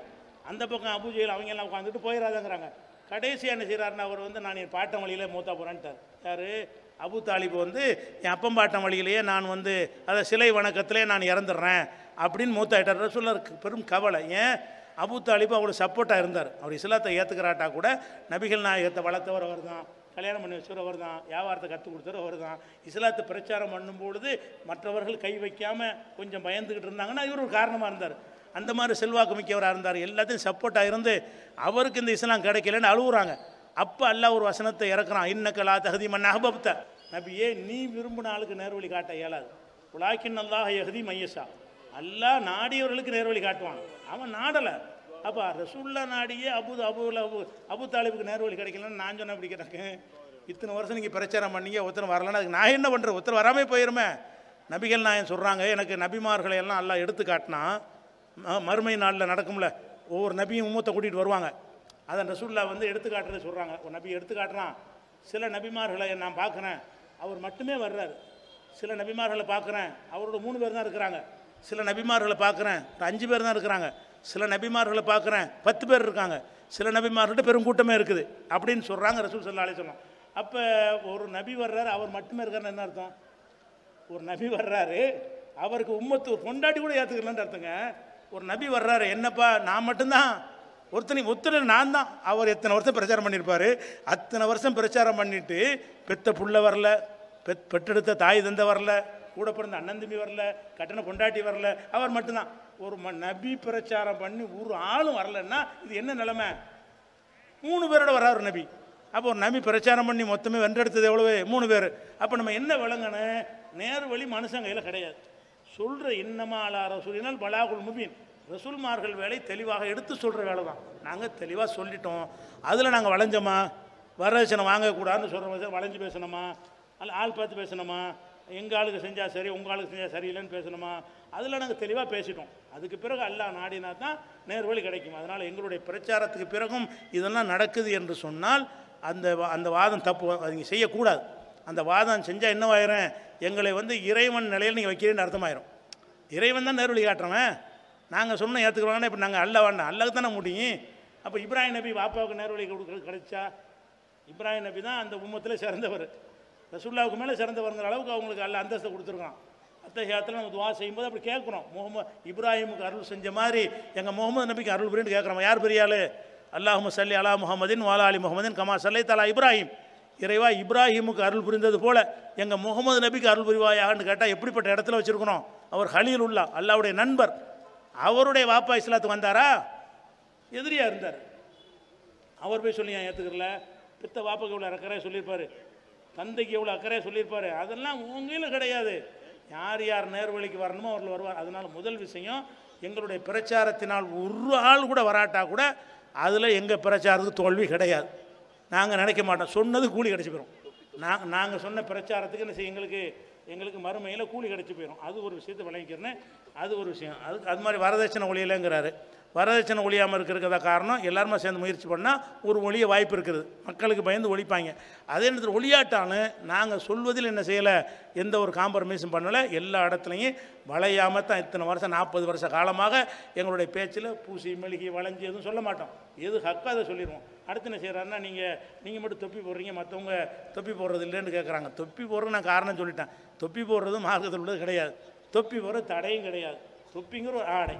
அந்த பக்கம் அபுஜெயில் அவங்க எல்லாம் உட்காந்துட்டு போயிடாதங்கிறாங்க கடைசியாக என்ன செய்கிறாருன்னா அவர் வந்து நான் என் பாட்டம் வழியில் மூத்தா போகிறேன்ட்டார் யார் அபு தாலிபு வந்து என் அப்பம் பாட்டம் வழியிலேயே நான் வந்து அதை சிலை வணக்கத்திலே நான் இறந்துடுறேன் அப்படின்னு மூத்தாயிட்டார் ரசூல்லாருக்கு பெரும் கவலை ஏன் அபு தாலிபு அவ்வளோ சப்போர்ட்டாக இருந்தார் அவர் இஸ்லாத்தை ஏற்றுக்கிறாட்டா கூட நபிகள் நாயகத்தை வளர்த்தவர் அவர் தான் கல்யாணம் பண்ணி வச்சவர் அவர் தான் வியாபாரத்தை கற்றுக் கொடுத்தவர் அவர் தான் இஸ்லாத்தை பிரச்சாரம் பண்ணும்பொழுது மற்றவர்கள் கை வைக்காமல் கொஞ்சம் பயந்துக்கிட்டு இருந்தாங்கன்னா இவர் ஒரு காரணமாக இருந்தார் அந்த மாதிரி செல்வாக்கு மிக்கவராக இருந்தார் எல்லாத்தையும் சப்போர்ட்டாக இருந்து அவருக்கு இந்த இஸ்லாம் கிடைக்கலன்னு அழுகுறாங்க அப்போ அல்ல ஒரு வசனத்தை இறக்குறான் இன்னக்கலா தகுதி மண் அகபப்த நபியே நீ விரும்பின ஆளுக்கு நேர்வழி காட்ட இயலாது உலாக்கின் அல்லாஹ் எகுதி மையசா அல்லா நாடியவர்களுக்கு நேர்வழி காட்டுவான் அவன் நாடலை அப்போ ரசுல்லா நாடியே அபு அபுல அபு அபு தாலிபுக்கு நேர்வழி கிடைக்கலன்னு நான் சொன்ன அப்படி கிடக்கு இத்தனை வருஷம் நீங்கள் பிரச்சாரம் பண்ணீங்க ஒருத்தர் வரலன்னா அதுக்கு நான் என்ன பண்ணுறேன் ஒருத்தர் வராமே போயிருமே நபிகள் நாயன் சொல்கிறாங்க எனக்கு நபிமார்களை எல்லாம் எல்லாம் எடுத்து காட்டினா மறுமை நாளில் நடக்கும்ல ஒவ்வொரு நபியும் மூத்த கூட்டிகிட்டு வருவாங்க அதை ரசூல்லா வந்து காட்டுறது சொல்கிறாங்க ஒரு நபி காட்டுறான் சில நபிமார்களை நான் பார்க்குறேன் அவர் மட்டுமே வர்றார் சில நபிமார்களை பார்க்குறேன் அவரோட மூணு பேர் தான் இருக்கிறாங்க சில நபிமார்களை பார்க்குறேன் ஒரு அஞ்சு பேர் தான் இருக்கிறாங்க சில நபிமார்களை பார்க்குறேன் பத்து பேர் இருக்காங்க சில நபிமார்கள்ட்ட பெரும் கூட்டமே இருக்குது அப்படின்னு சொல்கிறாங்க ரசூல் சல்லா அலி சொன்னோம் அப்போ ஒரு நபி வர்றாரு அவர் மட்டுமே இருக்காருன்னு என்ன அர்த்தம் ஒரு நபி வர்றாரு அவருக்கு உம்மத்து கொண்டாடி கூட ஏற்றுக்கலான்னு அர்த்தங்க ஒரு நபி வர்றாரு என்னப்பா நான் மட்டும்தான் ஒருத்தனை ஒத்துழை நான் தான் அவர் எத்தனை வருஷம் பிரச்சாரம் பண்ணியிருப்பார் அத்தனை வருஷம் பிரச்சாரம் பண்ணிவிட்டு பெத்த புள்ள வரல பெத் பெற்றெடுத்த தாய் தந்த வரல கூட பிறந்த அண்ணன் தம்பி வரல கட்டண பொண்டாட்டி வரல அவர் மட்டும்தான் ஒரு ம நபி பிரச்சாரம் பண்ணி ஒரு ஆளும் வரலன்னா இது என்ன நிலமை மூணு பேரோட வராரு நபி அப்போ ஒரு நபி பிரச்சாரம் பண்ணி மொத்தமே வென்றெடுத்தது எவ்வளவு மூணு பேர் அப்போ நம்ம என்ன விளங்கணும் நேர் வழி மனுஷன் கையில் கிடையாது சொல்கிற இன்னமாலா ரசூலினால் பலாகுல் முபீன் ரசூல்மார்கள் வேலை தெளிவாக எடுத்து சொல்கிற வேலை தான் நாங்கள் தெளிவாக சொல்லிட்டோம் அதில் நாங்கள் வளைஞ்சோமா வரதட்சணை வாங்கக்கூடாதுன்னு சொல்கிற வளைஞ்சு பேசணுமா அல்ல ஆள் பார்த்து பேசணுமா எங்கள் ஆளுக்கு செஞ்சால் சரி உங்கள் ஆளுக்கு செஞ்சால் சரி இல்லைன்னு பேசணுமா அதில் நாங்கள் தெளிவாக பேசிட்டோம் அதுக்கு பிறகு அல்லாஹ் நாடினா தான் நேர்வழி கிடைக்கும் அதனால் எங்களுடைய பிரச்சாரத்துக்கு பிறகும் இதெல்லாம் நடக்குது என்று சொன்னால் அந்த அந்த வாதம் தப்பு அவங்க செய்யக்கூடாது அந்த வாதம் செஞ்சால் என்னவாயிரும் எங்களை வந்து இறைவன் நிலையில் நீங்கள் வைக்கிறேன்னு அர்த்தமாயிரும் இறைவன் தான் நேர்வழி காட்டுறவன் நாங்கள் சொன்ன ஏற்றுக்கிறோன்னா இப்போ நாங்கள் அல்ல வேண்டாம் அல்லாவுக்கு தானே முடியும் அப்போ இப்ராஹிம் நபி வாப்பாவுக்கு நேர்வழி கிடைச்சா இப்ராஹிம் நபி தான் அந்த உம்மத்தில் சிறந்தவர் ரசுல்லாவுக்கு மேலே சிறந்தவருங்கிற அளவுக்கு அவங்களுக்கு அல்ல அந்தஸ்தை கொடுத்துருக்கான் அத்தகைய இடத்துல நம்ம துவா செய்யும்போது அப்படி கேட்குறோம் முகமது இப்ராஹிமுக்கு அருள் செஞ்ச மாதிரி எங்கள் முகமது நபிக்கு அருள் புரியுன்னு கேட்குறோம் யார் பெரியாள் அல்லாஹு சல்லி அலா முகமதின் வாலா அலி முகமதின் கமா சல்லை தலா இப்ராஹிம் இறைவா இப்ராஹிமுக்கு அருள் புரிந்தது போல் எங்கள் முகமது நபிக்கு அருள் புரிவாயான்னு கேட்டால் எப்படிப்பட்ட இடத்துல வச்சுருக்கணும் அவர் ஹலீல் உள்ளா அல்லாவுடைய நண்பர் அவருடைய வாப்பா இஸ்லாத்துக்கு வந்தாரா எதிரியாக இருந்தார் அவர் போய் சொல்லி ஏற்றுக்கிறல பித்த வாப்பாக்கு இவ்வளோ அக்கறையாக சொல்லியிருப்பார் தந்தைக்கு எவ்வளோ அக்கறையாக சொல்லியிருப்பார் அதெல்லாம் உங்களும் கிடையாது யார் யார் நேர்வழிக்கு வரணுமோ அவர்கள் வருவார் அதனால் முதல் விஷயம் எங்களுடைய பிரச்சாரத்தினால் ஒரு ஆள் கூட வராட்டா கூட அதில் எங்கள் பிரச்சாரத்துக்கு தோல்வி கிடையாது நாங்கள் நினைக்க மாட்டோம் சொன்னது கூலி கிடச்சி போயிடும் நாங்கள் நாங்கள் சொன்ன பிரச்சாரத்துக்கு என்ன செய்ய எங்களுக்கு எங்களுக்கு மறுமையில் கூலி கிடச்சி போயிடும் அது ஒரு விஷயத்தை விளங்கிக்கிறேன்னு அது ஒரு விஷயம் அது அது மாதிரி வரதட்சணை ஒளியிலங்கிறாரு வரதட்சணை ஒழியாமல் இருக்கிறதா காரணம் எல்லாருமே சேர்ந்து முயற்சி பண்ணால் ஒரு ஒளிய வாய்ப்பு இருக்குது மக்களுக்கு பயந்து ஒழிப்பாங்க அதே நேரத்தில் ஒளியாட்டாலும் நாங்கள் சொல்வதில் என்ன செய்யலை எந்த ஒரு காம்ப்ரமைஸும் பண்ணலை எல்லா இடத்துலையும் வளையாமல் தான் இத்தனை வருஷம் நாற்பது வருஷ காலமாக எங்களுடைய பேச்சில் பூசி மெழுகி வளைஞ்சி எதுவும் சொல்ல மாட்டோம் எது ஹக்கோ அதை சொல்லிடுவோம் அடுத்து என்ன செய்கிறாருன்னா நீங்கள் நீங்கள் மட்டும் தொப்பி போடுறீங்க மற்றவங்க தொப்பி போடுறது இல்லைன்னு கேட்குறாங்க தொப்பி போடுறது நான் காரணம் சொல்லிட்டேன் தொப்பி போடுறதும் மார்க்கத்தில் உள்ளது கிடையாது தொப்பி போடுறது தடையும் கிடையாது தொப்பிங்கிற ஒரு ஆடை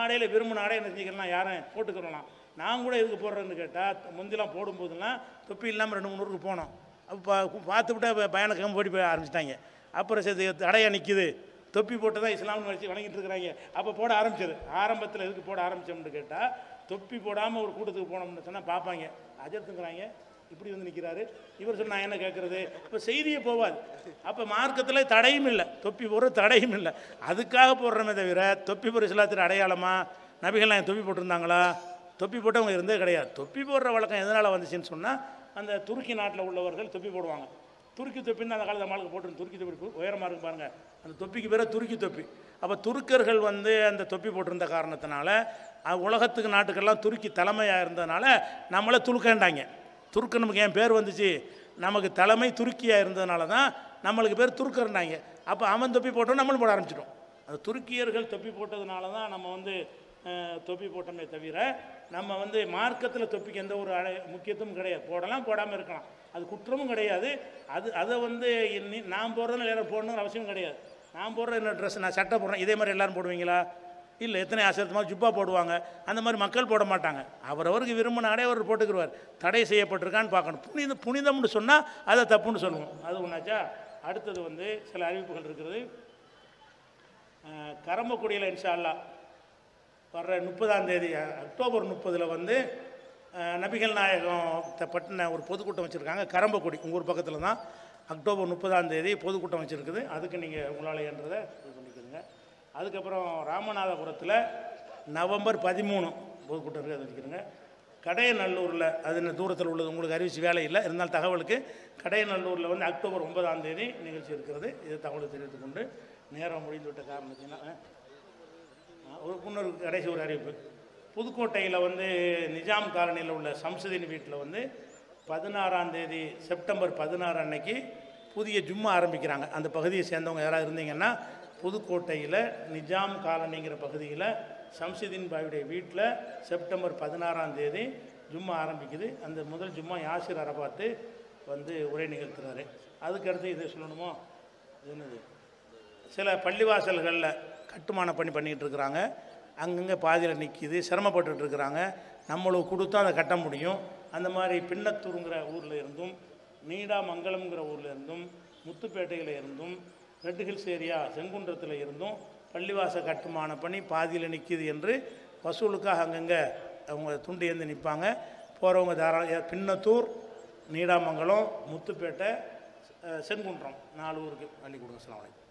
ஆடையில் விரும்பின ஆடை என்ன செஞ்சுக்கலாம் யாரும் போட்டுக்கிறலாம் நான் கூட எதுக்கு போடுறேன்னு கேட்டால் முந்திலாம் போடும்போதுலாம் தொப்பி இல்லாமல் ரெண்டு மூணு ஊருக்கு போனோம் அப்போ பார்த்துவிட்டா பயணக்கம் ஓடி போய் ஆரம்பிச்சிட்டாங்க அப்புறம் சரி தடையாக நிற்கிது தொப்பி போட்டு தான் இஸ்லாம்னு வச்சு வணங்கிட்டு இருக்கிறாங்க அப்போ போட ஆரம்பிச்சது ஆரம்பத்தில் எதுக்கு போட ஆரம்பித்தோம்னு கேட்டால் தொப்பி போடாமல் ஒரு கூட்டத்துக்கு போனோம்னு சொன்னால் பார்ப்பாங்க அஜர்த்துங்கிறாங்க இப்படி வந்து நிற்கிறாரு இவர் சொன்னால் நான் என்ன கேட்குறது இப்போ செய்தியே போவாது அப்போ மார்க்கத்தில் தடையும் இல்லை தொப்பி போடுற தடையும் இல்லை அதுக்காக போடுறோமே தவிர தொப்பி போடுற இஸ்லாத்தின் அடையாளமா நபிகள் நான் தொப்பி போட்டிருந்தாங்களா தொப்பி போட்டவங்க இருந்தே கிடையாது தொப்பி போடுற வழக்கம் எதனால் வந்துச்சுன்னு சொன்னால் அந்த துருக்கி நாட்டில் உள்ளவர்கள் தொப்பி போடுவாங்க துருக்கி தொப்பின்னு அந்த காலத்தில் மாளுக்கு போட்டுருந்து துருக்கி தொப்பி உயரமாக இருக்கு பாருங்கள் அந்த தொப்பிக்கு பேர் துருக்கி தொப்பி அப்போ துருக்கர்கள் வந்து அந்த தொப்பி போட்டிருந்த காரணத்தினால உலகத்துக்கு நாட்டுக்கெல்லாம் துருக்கி தலைமையாக இருந்ததுனால நம்மளை துளுக்கண்டாங்க துருக்கு நமக்கு என் பேர் வந்துச்சு நமக்கு தலைமை துருக்கியாக இருந்ததுனால தான் நம்மளுக்கு பேர் துருக்கர்னாங்க அப்போ அவன் தொப்பி போட்டோம் நம்மளும் போட ஆரம்பிச்சிட்டோம் அது துருக்கியர்கள் தொப்பி போட்டதுனால தான் நம்ம வந்து தொப்பி போட்டோமே தவிர நம்ம வந்து மார்க்கத்தில் தொப்பிக்கு எந்த ஒரு அழை முக்கியத்துவம் கிடையாது போடலாம் போடாமல் இருக்கலாம் அது குற்றமும் கிடையாது அது அதை வந்து நான் போடுறதுன்னு எல்லோரும் போடணுங்கிற அவசியம் கிடையாது நான் போடுற என்ன ட்ரெஸ் நான் சட்டை போடுறேன் இதே மாதிரி எல்லோரும் போடுவீங்களா இல்லை எத்தனை ஆசிரியமாக ஜுப்பா போடுவாங்க அந்த மாதிரி மக்கள் போட மாட்டாங்க அவரவருக்கு விரும்பினாலே அவர் போட்டுக்கிறவர் தடை செய்யப்பட்டிருக்கான்னு பார்க்கணும் புனித புனிதம்னு சொன்னால் அதை தப்புன்னு சொல்லுவோம் அது ஒன்றாச்சா அடுத்தது வந்து சில அறிவிப்புகள் இருக்கிறது கரம்பக்குடியில் இன்ஷால்லா வர்ற முப்பதாம் தேதி அக்டோபர் முப்பதில் வந்து நபிகள் நாயகம் பட்டின ஒரு பொதுக்கூட்டம் வச்சுருக்காங்க கரம்பக்குடி உங்கள் ஊர் பக்கத்தில் தான் அக்டோபர் முப்பதாம் தேதி பொதுக்கூட்டம் வச்சுருக்குது அதுக்கு நீங்கள் உங்களால் என்றதை அதுக்கப்புறம் ராமநாதபுரத்தில் நவம்பர் பதிமூணு பொதுக்கூட்டம் இருக்குது வச்சுக்கிறேங்க கடையநல்லூரில் அது என்ன தூரத்தில் உள்ளது உங்களுக்கு அறிவிச்சு வேலை இல்லை இருந்தால் தகவலுக்கு கடையநல்லூரில் வந்து அக்டோபர் ஒன்பதாம் தேதி நிகழ்ச்சி இருக்கிறது இது தகவலை தெரிவித்துக் கொண்டு நேரம் விட்ட காரணத்தினால் ஒரு முன்னொரு கடைசி ஒரு அறிவிப்பு புதுக்கோட்டையில் வந்து நிஜாம் காலனியில் உள்ள சம்சதின் வீட்டில் வந்து பதினாறாம் தேதி செப்டம்பர் பதினாறு அன்னைக்கு புதிய ஜும்மா ஆரம்பிக்கிறாங்க அந்த பகுதியை சேர்ந்தவங்க யாராவது இருந்தீங்கன்னா புதுக்கோட்டையில் நிஜாம் காலனிங்கிற பகுதியில் சம்சிதீன் பாயுடைய வீட்டில் செப்டம்பர் பதினாறாம் தேதி ஜும்மா ஆரம்பிக்குது அந்த முதல் ஜும்மா யாசிர் அரபாத்து வந்து உரை நிகழ்த்துறாரு அதுக்கடுத்து இதை சொல்லணுமோ என்னது சில பள்ளிவாசல்களில் கட்டுமானம் பண்ணி பண்ணிகிட்டு இருக்கிறாங்க அங்கங்கே பாதியில் நிற்கிது சிரமப்பட்டுட்டு இருக்கிறாங்க நம்மளுக்கு கொடுத்தா அதை கட்ட முடியும் அந்த மாதிரி பின்னத்தூருங்கிற ஊரில் இருந்தும் நீடாமங்கலம்ங்கிற ஊரில் இருந்தும் முத்துப்பேட்டையில் இருந்தும் ரெட் ஹில்ஸ் ஏரியா செங்குன்றத்தில் இருந்தும் பள்ளிவாச கட்டுமான பணி பாதியில் நிற்கிது என்று வசூலுக்காக அங்கங்கே அவங்க துண்டு ஏந்து நிற்பாங்க போகிறவங்க தாராள பின்னத்தூர் நீடாமங்கலம் முத்துப்பேட்டை செங்குன்றம் நாலு ஊருக்கு வண்டி கொடுங்க அஸ்லாம் வலைக்கம்